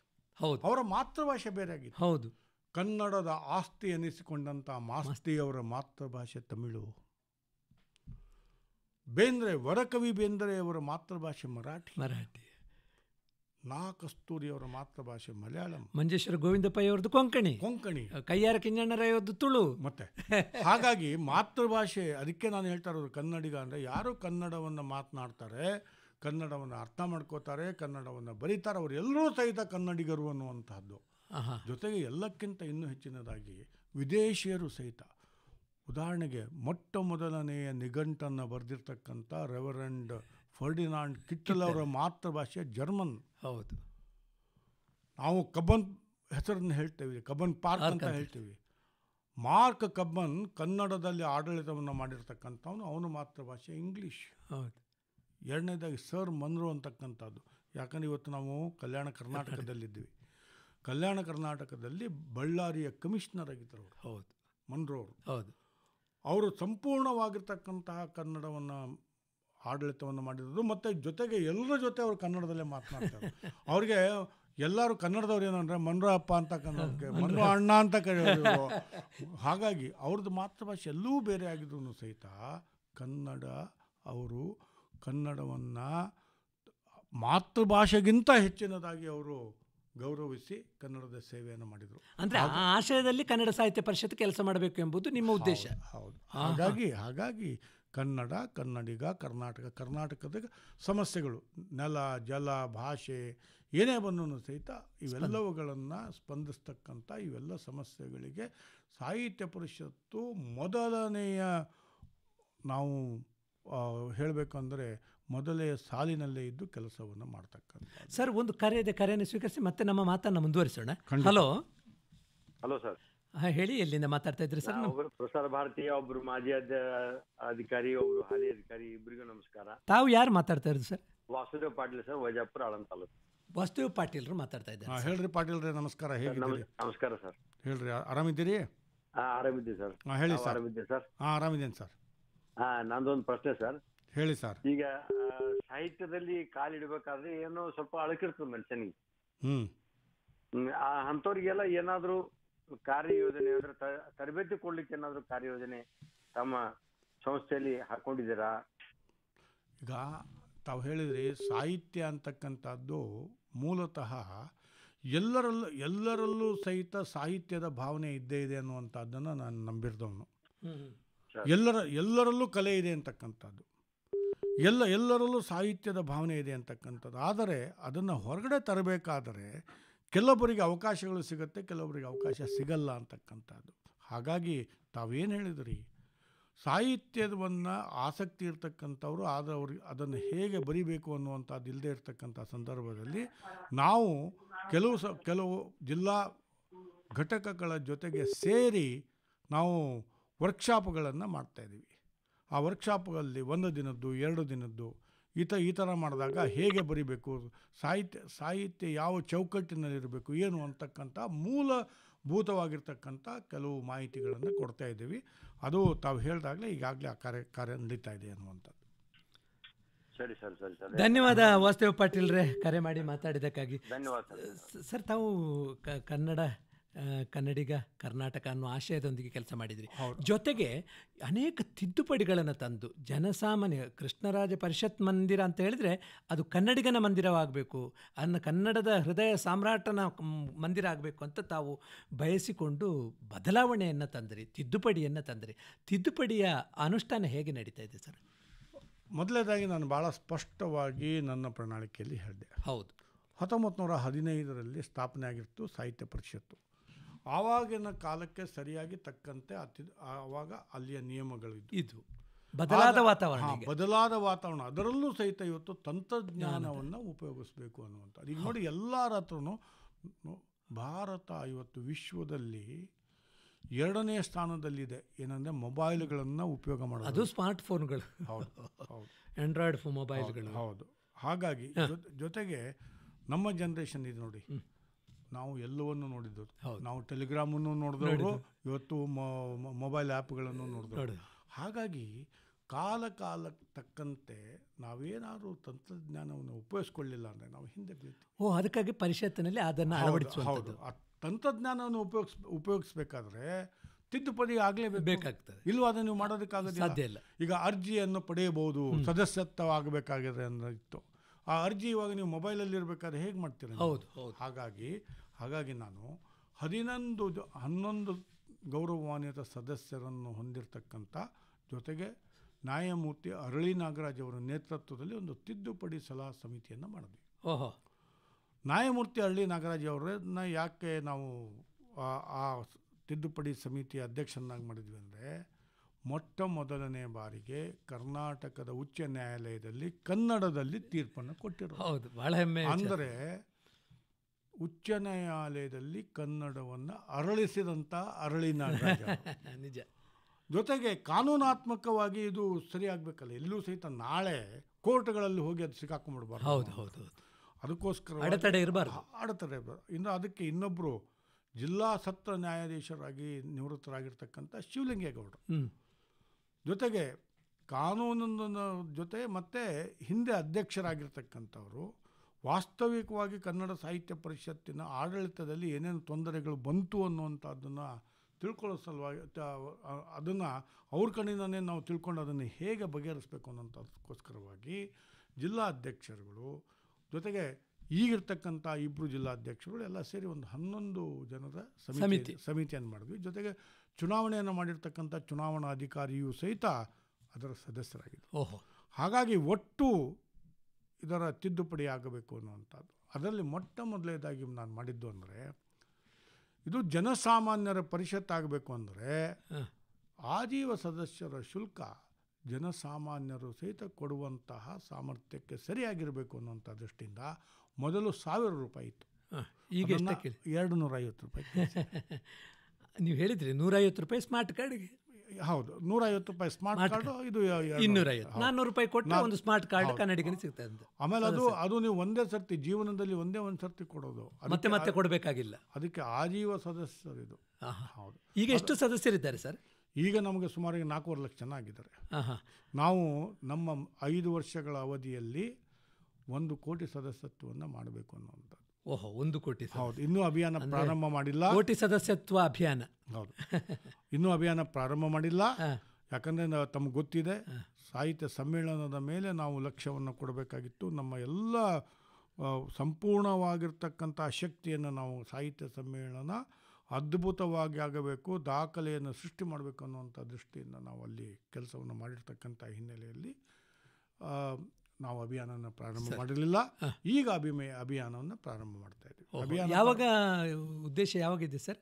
ಹೌದು ಅವರ ಮಾತೃಭಾಷೆ ಬೇರೆ ಆಗಿದೆ ಹೌದು ಕನ್ನಡದ ಆಸ್ತಿ ಎನಿಸಿಕೊಂಡಂಥ ಮಾಸ್ತಿ ಅವರ ಮಾತೃಭಾಷೆ ತಮಿಳು ಬೇಂದ್ರೆ ವರಕವಿ ಬೇಂದ್ರೆಯವರ ಮಾತೃಭಾಷೆ ಮರಾಠಿ ಮರಾಠಿ ನಾ ಅವರ ಮಾತೃಭಾಷೆ ಮಲಯಾಳಂ ಮಂಜೇಶ್ವರ ಅವರದ್ದು ಕೊಂಕಣಿ ಕೊಂಕಣಿ ಕೈಯಾರ ಕಿಂಜಣ್ಣರಯ್ಯವ್ರದ್ದು ತುಳು ಮತ್ತೆ ಹಾಗಾಗಿ ಮಾತೃಭಾಷೆ ಅದಕ್ಕೆ ನಾನು ಹೇಳ್ತಾ ಇರೋದು ಕನ್ನಡಿಗ ಅಂದರೆ ಯಾರು ಕನ್ನಡವನ್ನು ಮಾತನಾಡ್ತಾರೆ ಕನ್ನಡವನ್ನು ಅರ್ಥ ಮಾಡ್ಕೋತಾರೆ ಕನ್ನಡವನ್ನು ಬರೀತಾರೆ ಅವರೆಲ್ಲರೂ ಸಹಿತ ಕನ್ನಡಿಗರು ಅನ್ನುವಂತಹದ್ದು ಜೊತೆಗೆ ಎಲ್ಲಕ್ಕಿಂತ ಇನ್ನೂ ಹೆಚ್ಚಿನದಾಗಿ ವಿದೇಶಿಯರು ಸಹಿತ ಉದಾಹರಣೆಗೆ ಮೊಟ್ಟ ಮೊದಲನೆಯ ನಿಘಂಟನ್ನು ಬರೆದಿರ್ತಕ್ಕಂಥ ರೆವರೆಂಡ್ ಫರ್ಡಿನಾಂಡ್ ಕಿಟ್ಟಲ್ ಅವರ ಮಾತೃಭಾಷೆ ಜರ್ಮನ್ ಹೌದು ನಾವು ಕಬ್ಬನ್ ಹೆಸರನ್ನು ಹೇಳ್ತೇವೆ ಕಬ್ಬನ್ ಪಾರ್ಕ್ ಅಂತ ಹೇಳ್ತೀವಿ ಮಾರ್ಕ್ ಕಬ್ಬನ್ ಕನ್ನಡದಲ್ಲಿ ಆಡಳಿತವನ್ನು ಮಾಡಿರ್ತಕ್ಕಂಥವನು ಅವನ ಮಾತೃಭಾಷೆ ಇಂಗ್ಲೀಷ್ ಹೌದು ಎರಡನೇದಾಗಿ ಸರ್ ಮನ್ರು ಅಂತಕ್ಕಂಥದ್ದು ಯಾಕಂದ್ರೆ ಇವತ್ತು ನಾವು ಕಲ್ಯಾಣ ಕರ್ನಾಟಕದಲ್ಲಿದ್ದೀವಿ ಕಲ್ಯಾಣ ಕರ್ನಾಟಕದಲ್ಲಿ ಬಳ್ಳಾರಿಯ ಕಮಿಷನರ್ ಆಗಿದ್ದರು ಹೌದು ಮನ್ರೋ ಅವರು ಹೌದು ಅವರು ಸಂಪೂರ್ಣವಾಗಿರ್ತಕ್ಕಂತಹ ಕನ್ನಡವನ್ನು ಆಡಳಿತವನ್ನು ಮಾಡಿರೋದು ಮತ್ತು ಜೊತೆಗೆ ಎಲ್ಲರ ಜೊತೆ ಅವರು ಕನ್ನಡದಲ್ಲೇ ಮಾತನಾಡ್ತಾರೆ ಅವ್ರಿಗೆ ಎಲ್ಲರೂ ಕನ್ನಡದವ್ರು ಏನಂದರೆ ಮನ್ರ ಅಪ್ಪ ಅಂತ ಕನ್ನಡಕ್ಕೆ ಮನ್ರ ಅಣ್ಣ ಅಂತ ಕರೆಯೋದು ಹಾಗಾಗಿ ಅವ್ರದ್ದು ಮಾತೃಭಾಷೆ ಎಲ್ಲೂ ಬೇರೆ ಆಗಿದ್ರು ಸಹಿತ ಕನ್ನಡ ಅವರು ಕನ್ನಡವನ್ನು ಮಾತೃಭಾಷೆಗಿಂತ ಹೆಚ್ಚಿನದಾಗಿ ಅವರು ಗೌರವಿಸಿ ಕನ್ನಡದ ಸೇವೆಯನ್ನು ಮಾಡಿದರು ಅಂದರೆ ಆ ಆಶಯದಲ್ಲಿ ಕನ್ನಡ ಸಾಹಿತ್ಯ ಪರಿಷತ್ ಕೆಲಸ ಮಾಡಬೇಕು ಎಂಬುದು ನಿಮ್ಮ ಉದ್ದೇಶ ಹೌದು ಹಾಗಾಗಿ ಹಾಗಾಗಿ ಕನ್ನಡ ಕನ್ನಡಿಗ ಕರ್ನಾಟಕ ಕರ್ನಾಟಕದ ಸಮಸ್ಯೆಗಳು ನೆಲ ಜಲ ಭಾಷೆ ಏನೇ ಬಂದನು ಸಹಿತ ಇವೆಲ್ಲವುಗಳನ್ನು ಸ್ಪಂದಿಸ್ತಕ್ಕಂಥ ಇವೆಲ್ಲ ಸಮಸ್ಯೆಗಳಿಗೆ ಸಾಹಿತ್ಯ ಪರಿಷತ್ತು ಮೊದಲನೆಯ ನಾವು ಹೇಳಬೇಕಂದ್ರೆ ಮೊದಲೇ ಸಾಲಿನಲ್ಲೇ ಇದ್ದು ಕೆಲಸವನ್ನು ಮಾಡ್ತಕ್ಕಂಥ ಸರ್ ಒಂದು ಕರೆ ಇದೆ ಕರೆಯನ್ನು ಸ್ವೀಕರಿಸಿ ಮತ್ತೆ ನಮ್ಮ ಮಾತನ್ನು ಮುಂದುವರಿಸೋಣ ಹಲೋ ಹಲೋ ಸರ್ ಹೇಳಿ ಎಲ್ಲಿಂದ ಮಾತಾಡ್ತಾ ಇದ್ರಿ ಸರ್ ಒಬ್ರು ಪ್ರಸಾರ ಭಾರತಿಯ ಒಬ್ರು ಮಾಜಿ ಅಧಿಕಾರಿ ಒಬ್ರು ಹಾಲಿ ಅಧಿಕಾರಿ ಇಬ್ಬರಿಗೂ ನಮಸ್ಕಾರ ತಾವು ಯಾರು ಮಾತಾಡ್ತಾ ಇರೋದು ಸರ್ ವಾಸುದೇವ್ ಪಾಟೀಲ್ ಸರ್ ವೈಜಾಪುರ ಆಳಂ ತಾಲೂಕು ವಾಸುದೇವ್ ಪಾಟೀಲ್ ಮಾತಾಡ್ತಾ ಇದ್ದಾರೆ ಹೇಳ್ರಿ ಪಾಟೀಲ್ ರೀ ನಮಸ್ಕಾರ ಹೇಗಿದ್ದೀರಿ ನಮಸ್ಕಾರ ಸರ್ ಹೇಳ್ರಿ ಆರಾಮಿದ್ದೀರಿ ಹಾಂ ಆರಾಮಿದ್ದೀನಿ ಸರ್ ಹೇಳಿ ಸರ್ ಆರಾಮಿದ್ದೀನಿ ಸರ್ ಹಾಂ ಆರಾಮಿದ್ದೀನಿ ಸರ್ ಹಾಂ ನಂದೊಂದು ಪ್ರಶ್ನೆ ಸರ್ ಹೇಳಿ ಸರ್ ಈಗ ಸಾಹಿತ್ಯದಲ್ಲಿ ಕಾಲಿಡಬೇಕಾದ್ರೆ ಏನೋ ಸ್ವಲ್ಪ ಅಳಕಿರ್ತದೆ ಮನುಷ್ಯನಿಗೆ ಹ್ಮ್ ಆ ಅಂಥವ್ರಿಗೆಲ್ಲ ಏನಾದರೂ ಕಾರ್ಯಯೋಜನೆ ಅಂದ್ರೆ ತರಬೇತಿ ಕೊಡ್ಲಿಕ್ಕೆ ಏನಾದರೂ ಕಾರ್ಯಯೋಜನೆ ತಮ್ಮ ಸಂಸ್ಥೆಯಲ್ಲಿ ಹಾಕೊಂಡಿದ್ದೀರಾ ಈಗ ತಾವು ಹೇಳಿದ್ರಿ ಸಾಹಿತ್ಯ ಅಂತಕ್ಕಂಥದ್ದು ಮೂಲತಃ ಎಲ್ಲರಲ್ಲೂ ಎಲ್ಲರಲ್ಲೂ ಸಹಿತ ಸಾಹಿತ್ಯದ ಭಾವನೆ ಇದ್ದೇ ಇದೆ ಅನ್ನುವಂಥದ್ದನ್ನು ನಾನು ನಂಬಿರ್ದವನು ಎಲ್ಲರ ಎಲ್ಲರಲ್ಲೂ ಕಲೆ ಇದೆ ಅಂತಕ್ಕಂಥದ್ದು ಎಲ್ಲ ಎಲ್ಲರಲ್ಲೂ ಸಾಹಿತ್ಯದ ಭಾವನೆ ಇದೆ ಅಂತಕ್ಕಂಥದ್ದು ಆದರೆ ಅದನ್ನು ಹೊರಗಡೆ ತರಬೇಕಾದರೆ ಕೆಲವೊಬ್ಬರಿಗೆ ಅವಕಾಶಗಳು ಸಿಗುತ್ತೆ ಕೆಲವೊಬ್ಬರಿಗೆ ಅವಕಾಶ ಸಿಗಲ್ಲ ಅಂತಕ್ಕಂಥದ್ದು ಹಾಗಾಗಿ ತಾವೇನು ಹೇಳಿದ್ರಿ ಸಾಹಿತ್ಯವನ್ನು ಆಸಕ್ತಿ ಇರ್ತಕ್ಕಂಥವ್ರು ಆದರೆ ಅವ್ರಿಗೆ ಅದನ್ನು ಹೇಗೆ ಬರಿಬೇಕು ಅನ್ನುವಂಥದ್ದು ಇಲ್ಲದೆ ಇರತಕ್ಕಂಥ ಸಂದರ್ಭದಲ್ಲಿ ನಾವು ಕೆಲವು ಸ ಕೆಲವು ಜಿಲ್ಲಾ ಘಟಕಗಳ ಜೊತೆಗೆ ಸೇರಿ ನಾವು ವರ್ಕ್ಶಾಪ್ಗಳನ್ನು ಮಾಡ್ತಾಯಿದ್ದೀವಿ ಆ ವರ್ಕ್ಶಾಪ್ಗಳಲ್ಲಿ ಒಂದು ದಿನದ್ದು ಎರಡು ದಿನದ್ದು ಈ ಥರ ಈ ಥರ ಮಾಡಿದಾಗ ಹೇಗೆ ಬರಿಬೇಕು ಸಾಹಿತ್ಯ ಸಾಹಿತ್ಯ ಯಾವ ಚೌಕಟ್ಟಿನಲ್ಲಿರಬೇಕು ಏನು ಅಂತಕ್ಕಂಥ ಮೂಲಭೂತವಾಗಿರ್ತಕ್ಕಂಥ ಕೆಲವು ಮಾಹಿತಿಗಳನ್ನು ಕೊಡ್ತಾ ಇದ್ದೀವಿ ಅದು ತಾವು ಹೇಳಿದಾಗಲೇ ಈಗಾಗಲೇ ಆ ಕಾರ್ಯ ಕಾರ್ಯ ನಡೀತಾ ಇದೆ ಅನ್ನುವಂಥದ್ದು ಸರಿ ಸರ್ ಸರಿ ಸರ್ ಧನ್ಯವಾದ ವಾಸ್ತವ ಪಾಟೀಲ್ರೆ ಕರೆ ಮಾಡಿ ಮಾತಾಡಿದ್ದಕ್ಕಾಗಿ ಧನ್ಯವಾದ ಸರ್ ತಾವು ಕನ್ನಡ ಕನ್ನಡಿಗ ಕರ್ನಾಟಕ ಅನ್ನೋ ಆಶಯದೊಂದಿಗೆ ಕೆಲಸ ಮಾಡಿದ್ರಿ ಜೊತೆಗೆ ಅನೇಕ ತಿದ್ದುಪಡಿಗಳನ್ನು ತಂದು ಜನಸಾಮಾನ್ಯ ಕೃಷ್ಣರಾಜ ಪರಿಷತ್ ಮಂದಿರ ಅಂತ ಹೇಳಿದ್ರೆ ಅದು ಕನ್ನಡಿಗನ ಮಂದಿರವಾಗಬೇಕು ಅನ್ನ ಕನ್ನಡದ ಹೃದಯ ಸಾಮ್ರಾಟನ ಮಂದಿರ ಆಗಬೇಕು ಅಂತ ತಾವು ಬಯಸಿಕೊಂಡು ಬದಲಾವಣೆಯನ್ನು ತಂದ್ರಿ ತಿದ್ದುಪಡಿಯನ್ನು ತಂದ್ರಿ ತಿದ್ದುಪಡಿಯ ಅನುಷ್ಠಾನ ಹೇಗೆ ನಡೀತಾ ಇದೆ ಸರ್ ಮೊದಲನೇದಾಗಿ ನಾನು ಭಾಳ ಸ್ಪಷ್ಟವಾಗಿ ನನ್ನ ಪ್ರಣಾಳಿಕೆಯಲ್ಲಿ ಹೇಳಿದೆ ಹೌದು ಹತ್ತೊಂಬತ್ತು ನೂರ ಹದಿನೈದರಲ್ಲಿ ಸ್ಥಾಪನೆ ಆಗಿತ್ತು ಸಾಹಿತ್ಯ ಪರಿಷತ್ತು ಆವಾಗಿನ ಕಾಲಕ್ಕೆ ಸರಿಯಾಗಿ ತಕ್ಕಂತೆ ಅತಿ ಆವಾಗ ಅಲ್ಲಿಯ ನಿಯಮಗಳು ಇದು ಬದಲಾದ ವಾತಾವರಣ ಬದಲಾದ ವಾತಾವರಣ ಅದರಲ್ಲೂ ಸಹಿತ ಇವತ್ತು ತಂತ್ರಜ್ಞಾನವನ್ನು ಉಪಯೋಗಿಸಬೇಕು ಅನ್ನುವಂಥದ್ದು ಈಗ ನೋಡಿ ಎಲ್ಲರ ಹತ್ರನೂ ಭಾರತ ಇವತ್ತು ವಿಶ್ವದಲ್ಲಿ ಎರಡನೇ ಸ್ಥಾನದಲ್ಲಿದೆ ಏನಂದ್ರೆ ಮೊಬೈಲ್ಗಳನ್ನು ಉಪಯೋಗ ಮಾಡೋದು ಅದು ಸ್ಮಾರ್ಟ್ ಫೋನ್ಗಳು ಹೌದು ಹೌದು ಆಂಡ್ರಾಯ್ಡ್ ಮೊಬೈಲ್ಗಳು ಹೌದು ಹಾಗಾಗಿ ಜೊತೆಗೆ ನಮ್ಮ ಜನ್ರೇಷನ್ ಇದು ನೋಡಿ ನಾವು ಎಲ್ಲವನ್ನು ನೋಡಿದ್ದು ನಾವು ಅನ್ನು ನೋಡಿದ್ರು ಇವತ್ತು ಮೊಬೈಲ್ ಆ್ಯಪ್ಗಳನ್ನು ನೋಡಿದ್ರು ಹಾಗಾಗಿ ಕಾಲ ಕಾಲ ತಕ್ಕಂತೆ ನಾವೇನಾದರೂ ತಂತ್ರಜ್ಞಾನವನ್ನು ಉಪಯೋಗಿಸ್ಕೊಳ್ಳಿಲ್ಲ ಅಂದರೆ ನಾವು ಹಿಂದೆ ಬೀಳ್ತೀವಿ ಓ ಅದಕ್ಕಾಗಿ ಪರಿಷತ್ತಿನಲ್ಲಿ ಅದನ್ನು ಹೌದು ಆ ತಂತ್ರಜ್ಞಾನವನ್ನು ಉಪಯೋಗಿಸ್ ಉಪಯೋಗಿಸ್ಬೇಕಾದ್ರೆ ತಿದ್ದುಪಡಿ ಆಗಲೇ ಬೇಕಾಗ್ತದೆ ಇಲ್ಲೂ ಅದನ್ನು ನೀವು ಮಾಡೋದಕ್ಕಾಗೋದಿಲ್ಲ ಸಾಧ್ಯ ಇಲ್ಲ ಈಗ ಅರ್ಜಿಯನ್ನು ಪಡೆಯಬಹುದು ಸದಸ್ಯತ್ವ ಆಗಬೇಕಾಗಿದೆ ಅನ್ನೋ ಇತ್ತು ಆ ಅರ್ಜಿ ಇವಾಗ ನೀವು ಮೊಬೈಲಲ್ಲಿ ಇರಬೇಕಾದ್ರೆ ಹೇಗೆ ಮಾಡ್ತೀರ ಹೌದು ಹೌದು ಹಾಗಾಗಿ ಹಾಗಾಗಿ ನಾನು ಹದಿನೊಂದು ಹನ್ನೊಂದು ಗೌರವಾನ್ವಿತ ಸದಸ್ಯರನ್ನು ಹೊಂದಿರತಕ್ಕಂಥ ಜೊತೆಗೆ ನ್ಯಾಯಮೂರ್ತಿ ಅರಳಿ ನಾಗರಾಜ್ ಅವರ ನೇತೃತ್ವದಲ್ಲಿ ಒಂದು ತಿದ್ದುಪಡಿ ಸಲಹಾ ಸಮಿತಿಯನ್ನು ಮಾಡಿದ್ವಿ ಓಹೋ ನ್ಯಾಯಮೂರ್ತಿ ಅರಳಿ ನಾಗರಾಜ್ ಅವರನ್ನ ಯಾಕೆ ನಾವು ಆ ತಿದ್ದುಪಡಿ ಸಮಿತಿಯ ಅಧ್ಯಕ್ಷನಾಗಿ ಮಾಡಿದ್ವಿ ಅಂದರೆ ಮೊಟ್ಟ ಮೊದಲನೇ ಬಾರಿಗೆ ಕರ್ನಾಟಕದ ಉಚ್ಚ ನ್ಯಾಯಾಲಯದಲ್ಲಿ ಕನ್ನಡದಲ್ಲಿ ತೀರ್ಪನ್ನು ಕೊಟ್ಟಿರು ಹೌದು ಬಹಳ ಹೆಮ್ಮೆ ಅಂದರೆ ಉಚ್ಚ ನ್ಯಾಯಾಲಯದಲ್ಲಿ ಕನ್ನಡವನ್ನು ಅರಳಿಸಿದಂಥ ಅರಳಿನಾಡ [laughs] ನಿಜ ಜೊತೆಗೆ ಕಾನೂನಾತ್ಮಕವಾಗಿ ಇದು ಸರಿಯಾಗಬೇಕಲ್ಲ ಎಲ್ಲೂ ಸಹಿತ ನಾಳೆ ಕೋರ್ಟ್ಗಳಲ್ಲಿ ಹೋಗಿ ಅದು ಸಿಕ್ಕಾಕೊಂಡ್ಬಿಡ್ಬಾರ್ದು ಹೌದು ಹೌದು ಅದಕ್ಕೋಸ್ಕರ ಅಡೆತಡೆ ಇರಬಾರ್ದು ಅಡೆತಡೆ ಇರಬಾರ್ದು ಇನ್ನು ಅದಕ್ಕೆ ಇನ್ನೊಬ್ಬರು ಜಿಲ್ಲಾ ಸತ್ರ ನ್ಯಾಯಾಧೀಶರಾಗಿ ನಿವೃತ್ತರಾಗಿರ್ತಕ್ಕಂಥ ಶಿವಲಿಂಗೇಗೌಡರು ಜೊತೆಗೆ ಕಾನೂನಿನ ಜೊತೆ ಮತ್ತು ಹಿಂದೆ ಅಧ್ಯಕ್ಷರಾಗಿರ್ತಕ್ಕಂಥವರು ವಾಸ್ತವಿಕವಾಗಿ ಕನ್ನಡ ಸಾಹಿತ್ಯ ಪರಿಷತ್ತಿನ ಆಡಳಿತದಲ್ಲಿ ಏನೇನು ತೊಂದರೆಗಳು ಬಂತು ಅನ್ನುವಂಥದ್ದನ್ನು ತಿಳ್ಕೊಳ್ಳೋ ಸಲುವಾಗಿ ಅದನ್ನು ಅವ್ರ ಕಡೆಯಿಂದನೇ ನಾವು ತಿಳ್ಕೊಂಡು ಅದನ್ನು ಹೇಗೆ ಅನ್ನೋಂಥದ್ದಕ್ಕೋಸ್ಕರವಾಗಿ ಜಿಲ್ಲಾ ಅಧ್ಯಕ್ಷರುಗಳು ಜೊತೆಗೆ ಈಗಿರ್ತಕ್ಕಂಥ ಇಬ್ಬರು ಜಿಲ್ಲಾಧ್ಯಕ್ಷರುಗಳು ಎಲ್ಲ ಸೇರಿ ಒಂದು ಹನ್ನೊಂದು ಜನರ ಸಮಿತಿ ಸಮಿತಿಯನ್ನು ಮಾಡಿದ್ವಿ ಜೊತೆಗೆ ಚುನಾವಣೆಯನ್ನು ಮಾಡಿರ್ತಕ್ಕಂಥ ಚುನಾವಣಾ ಅಧಿಕಾರಿಯೂ ಸಹಿತ ಅದರ ಸದಸ್ಯರಾಗಿದ್ದರು ಓಹೋ ಹಾಗಾಗಿ ಒಟ್ಟು ಇದರ ತಿದ್ದುಪಡಿ ಆಗಬೇಕು ಅನ್ನುವಂಥದ್ದು ಅದರಲ್ಲಿ ಮೊಟ್ಟ ಮೊದಲನೇದಾಗಿ ನಾನು ಮಾಡಿದ್ದು ಅಂದರೆ ಇದು ಜನಸಾಮಾನ್ಯರ ಪರಿಷತ್ ಆಗಬೇಕು ಅಂದರೆ ಆಜೀವ ಸದಸ್ಯರ ಶುಲ್ಕ ಜನಸಾಮಾನ್ಯರು ಸಹಿತ ಕೊಡುವಂತಹ ಸಾಮರ್ಥ್ಯಕ್ಕೆ ಸರಿಯಾಗಿರಬೇಕು ಅನ್ನುವಂಥ ದೃಷ್ಟಿಯಿಂದ ಮೊದಲು ಸಾವಿರ ರೂಪಾಯಿ ಇತ್ತು ಈಗ ಎರಡು ಐವತ್ತು ರೂಪಾಯಿ [laughs] ನೀವು ಹೇಳಿದ್ರಿ ನೂರೈವತ್ತು ರೂಪಾಯಿ ಸ್ಮಾರ್ಟ್ ಕಾರ್ಡ್ಗೆ ಹೌದು ನೂರೈವತ್ತು ರೂಪಾಯಿ ಸ್ಮಾರ್ಟ್ ಕಾರ್ಡ್ ಇದು ಇನ್ನೂರೈವತ್ತು ನಾನ್ನೂರು ರೂಪಾಯಿ ಕೊಟ್ಟು ಒಂದು ಸ್ಮಾರ್ಟ್ ಕಾರ್ಡ್ ಕನ್ನಡಿಗನೇ ಸಿಗ್ತದೆ ಅಂತ ಆಮೇಲೆ ಅದು ಅದು ನೀವು ಒಂದೇ ಸರ್ತಿ ಜೀವನದಲ್ಲಿ ಒಂದೇ ಒಂದು ಸರ್ತಿ ಕೊಡೋದು ಮತ್ತೆ ಮತ್ತೆ ಕೊಡಬೇಕಾಗಿಲ್ಲ ಅದಕ್ಕೆ ಆಜೀವ ಇದು ಹೌದು ಈಗ ಎಷ್ಟು ಸದಸ್ಯರಿದ್ದಾರೆ ಸರ್ ಈಗ ನಮಗೆ ಸುಮಾರು ನಾಲ್ಕೂವರೆ ಲಕ್ಷ ಜನ ಆಗಿದ್ದಾರೆ ನಾವು ನಮ್ಮ ಐದು ವರ್ಷಗಳ ಅವಧಿಯಲ್ಲಿ ಒಂದು ಕೋಟಿ ಸದಸ್ಯತ್ವವನ್ನು ಮಾಡಬೇಕು ಅನ್ನೋವಂಥದ್ದು ಓಹೋ ಒಂದು ಕೋಟಿ ಹೌದು ಇನ್ನೂ ಅಭಿಯಾನ ಪ್ರಾರಂಭ ಮಾಡಿಲ್ಲ ಕೋಟಿ ಸದಸ್ಯತ್ವ ಅಭಿಯಾನ ಹೌದು ಇನ್ನೂ ಅಭಿಯಾನ ಪ್ರಾರಂಭ ಮಾಡಿಲ್ಲ ಯಾಕಂದರೆ ತಮಗೆ ಗೊತ್ತಿದೆ ಸಾಹಿತ್ಯ ಸಮ್ಮೇಳನದ ಮೇಲೆ ನಾವು ಲಕ್ಷ್ಯವನ್ನು ಕೊಡಬೇಕಾಗಿತ್ತು ನಮ್ಮ ಎಲ್ಲ ಸಂಪೂರ್ಣವಾಗಿರ್ತಕ್ಕಂಥ ಶಕ್ತಿಯನ್ನು ನಾವು ಸಾಹಿತ್ಯ ಸಮ್ಮೇಳನ ಅದ್ಭುತವಾಗಿ ಆಗಬೇಕು ದಾಖಲೆಯನ್ನು ಸೃಷ್ಟಿ ಮಾಡಬೇಕು ಅನ್ನುವಂಥ ದೃಷ್ಟಿಯಿಂದ ನಾವು ಅಲ್ಲಿ ಕೆಲಸವನ್ನು ಮಾಡಿರ್ತಕ್ಕಂಥ ಹಿನ್ನೆಲೆಯಲ್ಲಿ ನಾವು ಅಭಿಯಾನವನ್ನು ಪ್ರಾರಂಭ ಮಾಡಲಿಲ್ಲ ಈಗ ಅಭಿಮಯ ಅಭಿಯಾನವನ್ನು ಪ್ರಾರಂಭ ಮಾಡ್ತಾ ಇದ್ದೀವಿ ಯಾವಾಗ ಉದ್ದೇಶ ಯಾವಾಗಿದೆ ಸರ್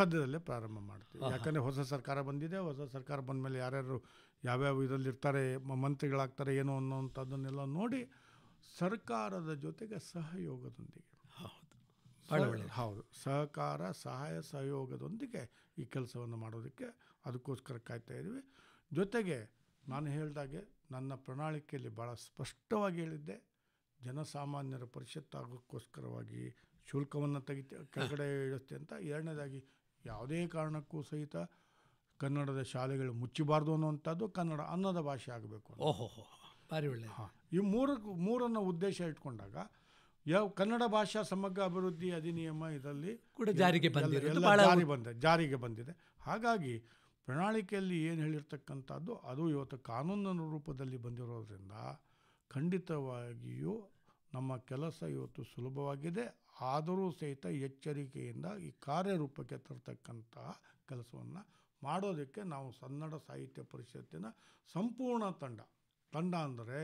ಸದ್ಯದಲ್ಲೇ ಪ್ರಾರಂಭ ಮಾಡ್ತೀವಿ ಯಾಕಂದರೆ ಹೊಸ ಸರ್ಕಾರ ಬಂದಿದೆ ಹೊಸ ಸರ್ಕಾರ ಬಂದ ಮೇಲೆ ಯಾರ್ಯಾರು ಯಾವ್ಯಾವ ಇದರಲ್ಲಿರ್ತಾರೆ ಮಂತ್ರಿಗಳಾಗ್ತಾರೆ ಏನೋ ಅನ್ನೋವಂಥದ್ದನ್ನೆಲ್ಲ ನೋಡಿ ಸರ್ಕಾರದ ಜೊತೆಗೆ ಸಹಯೋಗದೊಂದಿಗೆ ಹೌದು ಹೌದು ಸಹಕಾರ ಸಹಾಯ ಸಹಯೋಗದೊಂದಿಗೆ ಈ ಕೆಲಸವನ್ನು ಮಾಡೋದಕ್ಕೆ ಅದಕ್ಕೋಸ್ಕರ ಕಾಯ್ತಾ ಇದ್ದೀವಿ ಜೊತೆಗೆ ನಾನು ಹೇಳಿದಾಗೆ ನನ್ನ ಪ್ರಣಾಳಿಕೆಯಲ್ಲಿ ಭಾಳ ಸ್ಪಷ್ಟವಾಗಿ ಹೇಳಿದ್ದೆ ಜನಸಾಮಾನ್ಯರ ಪರಿಷತ್ ಆಗೋಕ್ಕೋಸ್ಕರವಾಗಿ ಶುಲ್ಕವನ್ನು ತೆಗಿತ ಕೆಳಗಡೆ ಇಡುತ್ತೆ ಅಂತ ಎರಡನೇದಾಗಿ ಯಾವುದೇ ಕಾರಣಕ್ಕೂ ಸಹಿತ ಕನ್ನಡದ ಶಾಲೆಗಳು ಮುಚ್ಚಬಾರ್ದು ಅನ್ನುವಂಥದ್ದು ಕನ್ನಡ ಅನ್ನದ ಭಾಷೆ ಆಗಬೇಕು ಓಹೋ ಭಾರಿ ಒಳ್ಳೆ ಹಾಂ ಈ ಮೂರು ಮೂರನ್ನು ಉದ್ದೇಶ ಇಟ್ಕೊಂಡಾಗ ಯಾವ ಕನ್ನಡ ಭಾಷಾ ಸಮಗ್ರ ಅಭಿವೃದ್ಧಿ ಅಧಿನಿಯಮ ಇದರಲ್ಲಿ ಕೂಡ ಜಾರಿಗೆ ಬಂದಿದೆ ಜಾರಿಗೆ ಬಂದಿದೆ ಹಾಗಾಗಿ ಪ್ರಣಾಳಿಕೆಯಲ್ಲಿ ಏನು ಹೇಳಿರ್ತಕ್ಕಂಥದ್ದು ಅದು ಇವತ್ತು ಕಾನೂನಿನ ರೂಪದಲ್ಲಿ ಬಂದಿರೋದ್ರಿಂದ ಖಂಡಿತವಾಗಿಯೂ ನಮ್ಮ ಕೆಲಸ ಇವತ್ತು ಸುಲಭವಾಗಿದೆ ಆದರೂ ಸಹಿತ ಎಚ್ಚರಿಕೆಯಿಂದ ಈ ಕಾರ್ಯರೂಪಕ್ಕೆ ತರ್ತಕ್ಕಂತಹ ಕೆಲಸವನ್ನು ಮಾಡೋದಕ್ಕೆ ನಾವು ಕನ್ನಡ ಸಾಹಿತ್ಯ ಪರಿಷತ್ತಿನ ಸಂಪೂರ್ಣ ತಂಡ ತಂಡ ಅಂದರೆ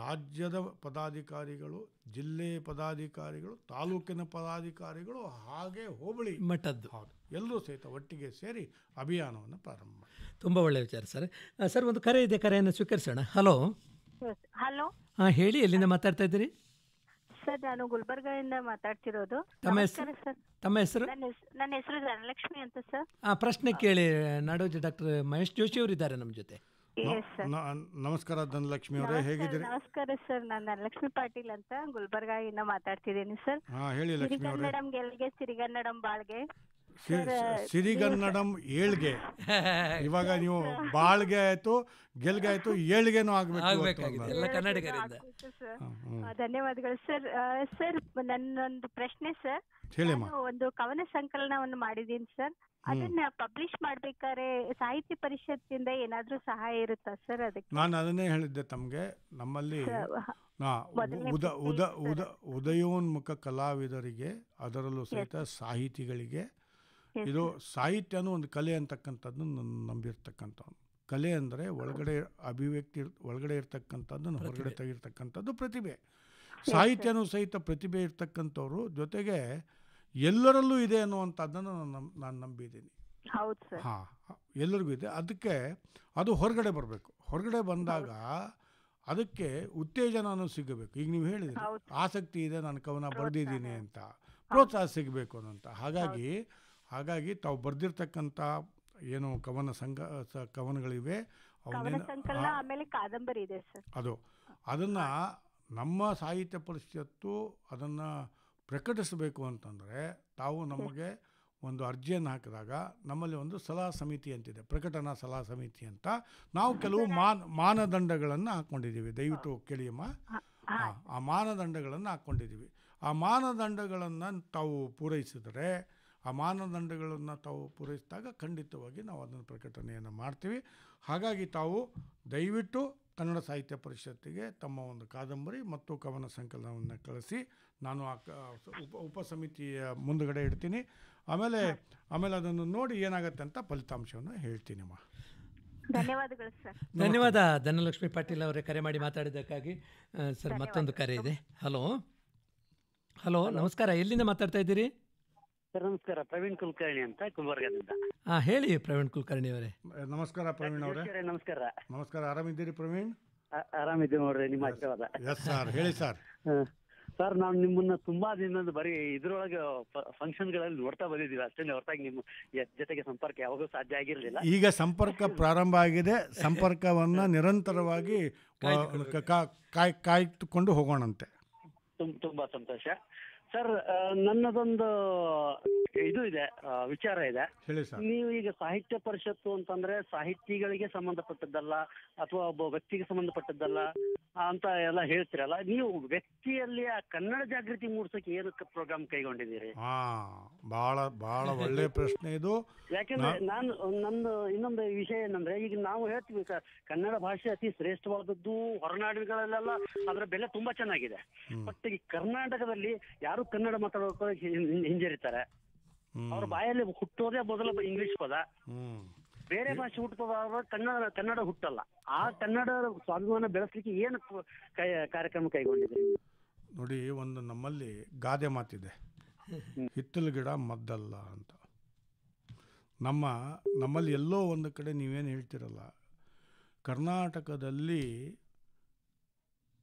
ರಾಜ್ಯದ ಪದಾಧಿಕಾರಿಗಳು ಜಿಲ್ಲೆ ಪದಾಧಿಕಾರಿಗಳು ತಾಲೂಕಿನ ಪದಾಧಿಕಾರಿಗಳು ಹಾಗೆ ಹೋಬಳಿ ಮಟ್ಟದ್ದು ಎಲ್ಲರೂ ಸಹಿತ ಒಟ್ಟಿಗೆ ಸೇರಿ ಅಭಿಯಾನವನ್ನು ಪ್ರಾರಂಭ ಮಾಡಿ ತುಂಬ ಒಳ್ಳೆಯ ವಿಚಾರ ಸರ್ ಸರ್ ಒಂದು ಕರೆ ಇದೆ ಕರೆಯನ್ನು ಸ್ವೀಕರಿಸೋಣ ಹಲೋ ಹಲೋ ಹಾಂ ಹೇಳಿ ಎಲ್ಲಿಂದ ಮಾತಾಡ್ತಾ ಇದ್ದೀರಿ ಸರ್ ನಾನು ಗುಲ್ಬರ್ಗಾದಿಂದ ಮಾತಾಡ್ತಿರೋದು ತಮ್ಮ ಹೆಸರು ತಮ್ಮ ಹೆಸರು ನನ್ನ ಹೆಸರು ಧನಲಕ್ಷ್ಮಿ ಅಂತ ಸರ್ ಪ್ರಶ್ನೆ ಕೇಳಿ ನಾಡೋಜಿ ಡಾಕ್ಟರ್ ಮಹೇಶ್ ಜೋಶಿ ಅವರಿದ್ದಾರೆ ನಮ್ಮ ಜೊತೆ Uh, ನಮಸ್ಕಾರ ಧನಲಕ್ಷ್ಮಿ ಅವರೇ ಹೇಗಿದ್ದೀರಿ ನಮಸ್ಕಾರ ಸರ್ ನಾನು ಲಕ್ಷ್ಮಿ ಪಾಟೀಲ್ ಅಂತ ಗುಲ್ಬರ್ಗಾ ಇಂದ ಮಾತಾಡ್ತಿದ್ದೀನಿ ಸರ್ ಹೇಳಿ ಲಕ್ಷ್ಮಿ ಅವರೇ ಗೆಲ್ಗೆ ಸಿರಿಗನ್ನಡಂ ಬಾಳ್ಗೆ uh, ಸಿರಿಗನ್ನಡಂ [laughs] ಏಳ್ಗೆ [laughs] ಇವಾಗ ನೀವು ಬಾಳ್ಗೆ ಆಯ್ತು ಗೆಲ್ಗೆ ಆಯ್ತು ಏಳ್ಗೆನೂ ಆಗ್ಬೇಕು ಧನ್ಯವಾದಗಳು ಸರ್ ಸರ್ ನನ್ನೊಂದು ಪ್ರಶ್ನೆ ಸರ್ ಒಂದು ಕವನ ಸಂಕಲನವನ್ನು ಮಾಡಿದೀನಿ ಸರ್ ಅದನ್ನ ಪಬ್ಲಿಷ್ ಮಾಡ್ಬೇಕಾದ್ರೆ ಸಾಹಿತ್ಯ ಪರಿಷತ್ತಿಂದ ಏನಾದ್ರೂ ಸಹಾಯ ಇರುತ್ತಾ ಸರ್ ಅದಕ್ಕೆ ನಾನು ಅದನ್ನೇ ಹೇಳಿದ್ದೆ ತಮ್ಗೆ ನಮ್ಮಲ್ಲಿ ಉದ ಉದ ಉದ ಉದಯೋನ್ಮುಖ ಕಲಾವಿದರಿಗೆ ಅದರಲ್ಲೂ ಸಹಿತ ಸಾಹಿತಿಗಳಿಗೆ ಇದು ಸಾಹಿತ್ಯನೂ ಒಂದು ಕಲೆ ಅಂತಕ್ಕಂಥದ್ದು ನಾನು ನಂಬಿರ್ತಕ್ಕಂಥವ್ನು ಕಲೆ ಅಂದರೆ ಒಳಗಡೆ ಅಭಿವ್ಯಕ್ತಿ ಒಳಗಡೆ ಇರ್ತಕ್ಕಂಥದ್ದನ್ನು ಹೊರಗಡೆ ತೆಗಿರ್ತಕ್ಕಂಥದ್ದು ಪ್ರತಿಭೆ ಸಾಹಿತ್ಯನೂ ಸಹಿತ ಪ್ರತಿಭೆ ಇರ್ತಕ್ಕಂಥವ್ರು ಜೊತೆಗೆ ಎಲ್ಲರಲ್ಲೂ ಇದೆ ಅನ್ನುವಂಥದ್ದನ್ನು ನಾನು ನಂಬಿದ್ದೀನಿ ಹಾ ಎಲ್ಲರಿಗೂ ಇದೆ ಅದಕ್ಕೆ ಅದು ಹೊರಗಡೆ ಬರಬೇಕು ಹೊರಗಡೆ ಬಂದಾಗ ಅದಕ್ಕೆ ಉತ್ತೇಜನನೂ ಸಿಗಬೇಕು ಈಗ ನೀವು ಹೇಳಿದ್ರಿ ಆಸಕ್ತಿ ಇದೆ ನಾನು ಕವನ ಬರ್ದಿದ್ದೀನಿ ಅಂತ ಪ್ರೋತ್ಸಾಹ ಸಿಗಬೇಕು ಅನ್ನೋಂಥ ಹಾಗಾಗಿ ಹಾಗಾಗಿ ತಾವು ಬರ್ದಿರ್ತಕ್ಕಂಥ ಏನು ಕವನ ಸಂಘ ಕವನಗಳಿವೆ ಆಮೇಲೆ ಇದೆ ಅದು ಅದನ್ನು ನಮ್ಮ ಸಾಹಿತ್ಯ ಪರಿಷತ್ತು ಅದನ್ನು ಪ್ರಕಟಿಸಬೇಕು ಅಂತಂದರೆ ತಾವು ನಮಗೆ ಒಂದು ಅರ್ಜಿಯನ್ನು ಹಾಕಿದಾಗ ನಮ್ಮಲ್ಲಿ ಒಂದು ಸಲಹಾ ಸಮಿತಿ ಅಂತಿದೆ ಪ್ರಕಟಣಾ ಸಲಹಾ ಸಮಿತಿ ಅಂತ ನಾವು ಕೆಲವು ಮಾನ ಮಾನದಂಡಗಳನ್ನು ಹಾಕ್ಕೊಂಡಿದ್ದೀವಿ ದಯವಿಟ್ಟು ಕೇಳಿಯಮ್ಮ ಆ ಮಾನದಂಡಗಳನ್ನು ಹಾಕ್ಕೊಂಡಿದ್ದೀವಿ ಆ ಮಾನದಂಡಗಳನ್ನು ತಾವು ಪೂರೈಸಿದರೆ ಆ ಮಾನದಂಡಗಳನ್ನು ತಾವು ಪೂರೈಸಿದಾಗ ಖಂಡಿತವಾಗಿ ನಾವು ಅದನ್ನು ಪ್ರಕಟಣೆಯನ್ನು ಮಾಡ್ತೀವಿ ಹಾಗಾಗಿ ತಾವು ದಯವಿಟ್ಟು ಕನ್ನಡ ಸಾಹಿತ್ಯ ಪರಿಷತ್ತಿಗೆ ತಮ್ಮ ಒಂದು ಕಾದಂಬರಿ ಮತ್ತು ಕವನ ಸಂಕಲನವನ್ನು ಕಳಿಸಿ ನಾನು ಆ ಉಪ ಉಪ ಸಮಿತಿಯ ಮುಂದುಗಡೆ ಇಡ್ತೀನಿ ಆಮೇಲೆ ಆಮೇಲೆ ಅದನ್ನು ನೋಡಿ ಏನಾಗತ್ತೆ ಅಂತ ಫಲಿತಾಂಶವನ್ನು ಹೇಳ್ತೀನಿ ಅಮ್ಮ ಧನ್ಯವಾದ ಧನಲಕ್ಷ್ಮಿ ಪಾಟೀಲ್ ಅವರೇ ಕರೆ ಮಾಡಿ ಮಾತಾಡಿದ್ದಕ್ಕಾಗಿ ಸರ್ ಮತ್ತೊಂದು ಕರೆ ಇದೆ ಹಲೋ ಹಲೋ ನಮಸ್ಕಾರ ಎಲ್ಲಿಂದ ಮಾತಾಡ್ತಾ ಇದ್ದೀರಿ ಸರ್ ನಮಸ್ಕಾರ ಪ್ರವೀಣ್ ಕುಲಕರ್ಣಿ ಅಂತ ಗುಲ್ಬರ್ಗದಿಂದ ಹಾ ಹೇಳಿ ಪ್ರವೀಣ್ ಕುಲಕರ್ಣಿ ಅವರೇ ನಮಸ್ಕಾರ ಪ್ರವೀಣ್ ಅವರೇ ನಮಸ್ಕಾರ ನಮಸ್ಕಾರ ಆರಾಮಿದ್ದೀರಿ ಪ್ರವೀಣ್ ಆರಾಮಿದ್ದೀನಿ ನೋಡ್ರಿ ನಿಮ್ಮ ಆಶೀರ್ವಾದ ಸರ್ ಹೇಳಿ ಸರ್ ಸರ್ ನಾವು ನಿಮ್ಮನ್ನ ತುಂಬಾ ದಿನದ ಬರೀ ಇದ್ರೊಳಗೆ ಗಳಲ್ಲಿ ನೋಡ್ತಾ ಬಂದಿದ್ದೀವಿ ಅಷ್ಟೇ ಹೊರತಾಗಿ ನಿಮ್ಮ ಜೊತೆಗೆ ಸಂಪರ್ಕ ಯಾವಾಗೂ ಸಾಧ್ಯ ಆಗಿರಲಿಲ್ಲ ಈಗ ಸಂಪರ್ಕ ಪ್ರಾರಂಭ ಆಗಿದೆ ಸಂಪರ್ಕವನ್ನ ನಿರಂತರವಾಗಿ ಕಾಯ್ದುಕೊಂಡು ಹೋಗೋಣಂತೆ ತುಂಬಾ ಸಂತೋಷ ಸರ್ ನನ್ನದೊಂದು ಇದು ಇದೆ ವಿಚಾರ ಇದೆ ನೀವು ಈಗ ಸಾಹಿತ್ಯ ಪರಿಷತ್ತು ಅಂತಂದ್ರೆ ಸಾಹಿತಿಗಳಿಗೆ ಸಂಬಂಧಪಟ್ಟದ್ದಲ್ಲ ಅಥವಾ ಒಬ್ಬ ವ್ಯಕ್ತಿಗೆ ಸಂಬಂಧಪಟ್ಟದ್ದಲ್ಲ ಅಂತ ಎಲ್ಲ ಹೇಳ್ತಿರಲ್ಲ ನೀವು ವ್ಯಕ್ತಿಯಲ್ಲಿ ಆ ಕನ್ನಡ ಜಾಗೃತಿ ಮೂಡಿಸೋಕೆ ಏನಕ್ಕೆ ಪ್ರೋಗ್ರಾಮ್ ಕೈಗೊಂಡಿದ್ದೀರಿ ಬಹಳ ಬಹಳ ಒಳ್ಳೆ ಪ್ರಶ್ನೆ ಇದು ಯಾಕಂದ್ರೆ ನಾನು ನಂದು ಇನ್ನೊಂದು ವಿಷಯ ಏನಂದ್ರೆ ಈಗ ನಾವು ಹೇಳ್ತೀವಿ ಕನ್ನಡ ಭಾಷೆ ಅತಿ ಶ್ರೇಷ್ಠವಾದದ್ದು ಹೊರನಾಡುಗಳಲ್ಲೆಲ್ಲ ಅದರ ಬೆಲೆ ತುಂಬಾ ಚೆನ್ನಾಗಿದೆ ಬಟ್ ಈ ಕರ್ನಾಟಕದಲ್ಲಿ ಯಾರು ಯಾರು ಕನ್ನಡ ಮಾತಾಡೋಕೆ ಹಿಂಜರಿತಾರೆ ಅವ್ರ ಬಾಯಲ್ಲಿ ಹುಟ್ಟೋದೇ ಮೊದಲ ಇಂಗ್ಲಿಷ್ ಪದ ಬೇರೆ ಭಾಷೆ ಹುಟ್ಟುತ್ತದ ಕನ್ನಡ ಕನ್ನಡ ಹುಟ್ಟಲ್ಲ ಆ ಕನ್ನಡ ಸ್ವಾಭಿಮಾನ ಬೆಳೆಸಲಿಕ್ಕೆ ಏನು ಕಾರ್ಯಕ್ರಮ ಕೈಗೊಂಡಿದೆ ನೋಡಿ ಒಂದು ನಮ್ಮಲ್ಲಿ ಗಾದೆ ಮಾತಿದೆ ಹಿತ್ತಲು ಗಿಡ ಮದ್ದಲ್ಲ ಅಂತ ನಮ್ಮ ನಮ್ಮಲ್ಲಿ ಎಲ್ಲೋ ಒಂದು ಕಡೆ ನೀವೇನು ಹೇಳ್ತಿರಲ್ಲ ಕರ್ನಾಟಕದಲ್ಲಿ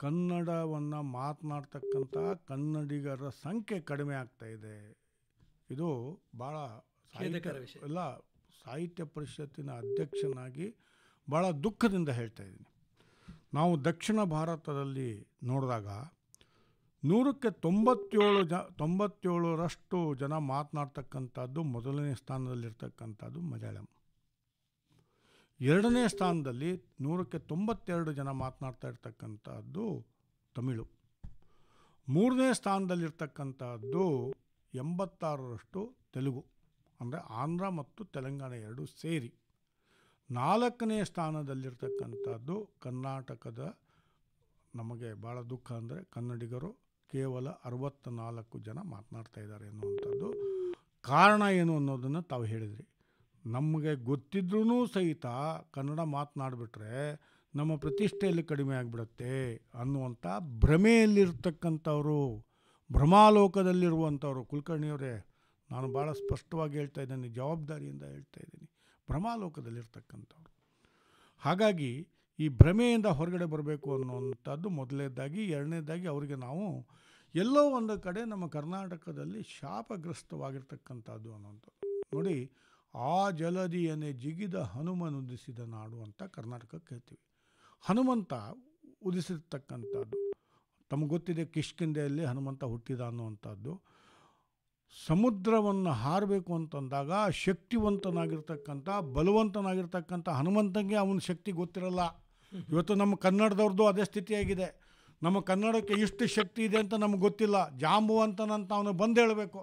ಕನ್ನಡವನ್ನು ಮಾತನಾಡ್ತಕ್ಕಂಥ ಕನ್ನಡಿಗರ ಸಂಖ್ಯೆ ಕಡಿಮೆ ಆಗ್ತಾ ಇದೆ ಇದು ಭಾಳ ಸಾಹಿತ್ಯ ಎಲ್ಲ ಸಾಹಿತ್ಯ ಪರಿಷತ್ತಿನ ಅಧ್ಯಕ್ಷನಾಗಿ ಭಾಳ ದುಃಖದಿಂದ ಹೇಳ್ತಾ ಇದ್ದೀನಿ ನಾವು ದಕ್ಷಿಣ ಭಾರತದಲ್ಲಿ ನೋಡಿದಾಗ ನೂರಕ್ಕೆ ತೊಂಬತ್ತೇಳು ಜ ತೊಂಬತ್ತೇಳರಷ್ಟು ಜನ ಮಾತನಾಡ್ತಕ್ಕಂಥದ್ದು ಮೊದಲನೇ ಸ್ಥಾನದಲ್ಲಿರ್ತಕ್ಕಂಥದ್ದು ಮಲಯಾಳಂ ಎರಡನೇ ಸ್ಥಾನದಲ್ಲಿ ನೂರಕ್ಕೆ ತೊಂಬತ್ತೆರಡು ಜನ ಮಾತನಾಡ್ತಾ ಇರ್ತಕ್ಕಂಥದ್ದು ತಮಿಳು ಮೂರನೇ ಸ್ಥಾನದಲ್ಲಿರ್ತಕ್ಕಂಥದ್ದು ಎಂಬತ್ತಾರರಷ್ಟು ತೆಲುಗು ಅಂದರೆ ಆಂಧ್ರ ಮತ್ತು ತೆಲಂಗಾಣ ಎರಡು ಸೇರಿ ನಾಲ್ಕನೇ ಸ್ಥಾನದಲ್ಲಿರ್ತಕ್ಕಂಥದ್ದು ಕರ್ನಾಟಕದ ನಮಗೆ ಭಾಳ ದುಃಖ ಅಂದರೆ ಕನ್ನಡಿಗರು ಕೇವಲ ಅರವತ್ತ ನಾಲ್ಕು ಜನ ಮಾತನಾಡ್ತಾ ಇದ್ದಾರೆ ಅನ್ನುವಂಥದ್ದು ಕಾರಣ ಏನು ಅನ್ನೋದನ್ನು ತಾವು ಹೇಳಿದ್ರಿ ನಮಗೆ ಗೊತ್ತಿದ್ರೂ ಸಹಿತ ಕನ್ನಡ ಮಾತನಾಡಿಬಿಟ್ರೆ ನಮ್ಮ ಪ್ರತಿಷ್ಠೆಯಲ್ಲಿ ಕಡಿಮೆ ಆಗಿಬಿಡತ್ತೆ ಅನ್ನುವಂಥ ಭ್ರಮೆಯಲ್ಲಿರ್ತಕ್ಕಂಥವರು ಭ್ರಮಾಲೋಕದಲ್ಲಿರುವಂಥವ್ರು ಕುಲಕರ್ಣಿಯವರೇ ನಾನು ಭಾಳ ಸ್ಪಷ್ಟವಾಗಿ ಹೇಳ್ತಾ ಇದ್ದೀನಿ ಜವಾಬ್ದಾರಿಯಿಂದ ಹೇಳ್ತಾ ಇದ್ದೀನಿ ಭ್ರಮಾಲೋಕದಲ್ಲಿರ್ತಕ್ಕಂಥವ್ರು ಹಾಗಾಗಿ ಈ ಭ್ರಮೆಯಿಂದ ಹೊರಗಡೆ ಬರಬೇಕು ಅನ್ನುವಂಥದ್ದು ಮೊದಲನೇದಾಗಿ ಎರಡನೇದಾಗಿ ಅವರಿಗೆ ನಾವು ಎಲ್ಲೋ ಒಂದು ಕಡೆ ನಮ್ಮ ಕರ್ನಾಟಕದಲ್ಲಿ ಶಾಪಗ್ರಸ್ತವಾಗಿರ್ತಕ್ಕಂಥದ್ದು ಅನ್ನೋಂಥದ್ದು ನೋಡಿ ಆ ಜಲದಿಯನೆ ಜಿಗಿದ ಹನುಮನ್ ಉದಿಸಿದ ನಾಡು ಅಂತ ಕರ್ನಾಟಕಕ್ಕೆ ಹೇಳ್ತೀವಿ ಹನುಮಂತ ಉದಿಸಿರ್ತಕ್ಕಂಥದ್ದು ತಮಗೆ ಗೊತ್ತಿದೆ ಕಿಷ್ಕಿಂದೆಯಲ್ಲಿ ಹನುಮಂತ ಹುಟ್ಟಿದ ಅನ್ನುವಂಥದ್ದು ಸಮುದ್ರವನ್ನು ಹಾರಬೇಕು ಅಂತಂದಾಗ ಶಕ್ತಿವಂತನಾಗಿರ್ತಕ್ಕಂಥ ಬಲವಂತನಾಗಿರ್ತಕ್ಕಂಥ ಹನುಮಂತಂಗೆ ಅವನ ಶಕ್ತಿ ಗೊತ್ತಿರಲ್ಲ ಇವತ್ತು ನಮ್ಮ ಕನ್ನಡದವ್ರದ್ದು ಅದೇ ಸ್ಥಿತಿಯಾಗಿದೆ ನಮ್ಮ ಕನ್ನಡಕ್ಕೆ ಇಷ್ಟು ಶಕ್ತಿ ಇದೆ ಅಂತ ನಮ್ಗೆ ಗೊತ್ತಿಲ್ಲ ಜಾಂಬುವಂತನಂತ ಅವನು ಬಂದು ಹೇಳಬೇಕು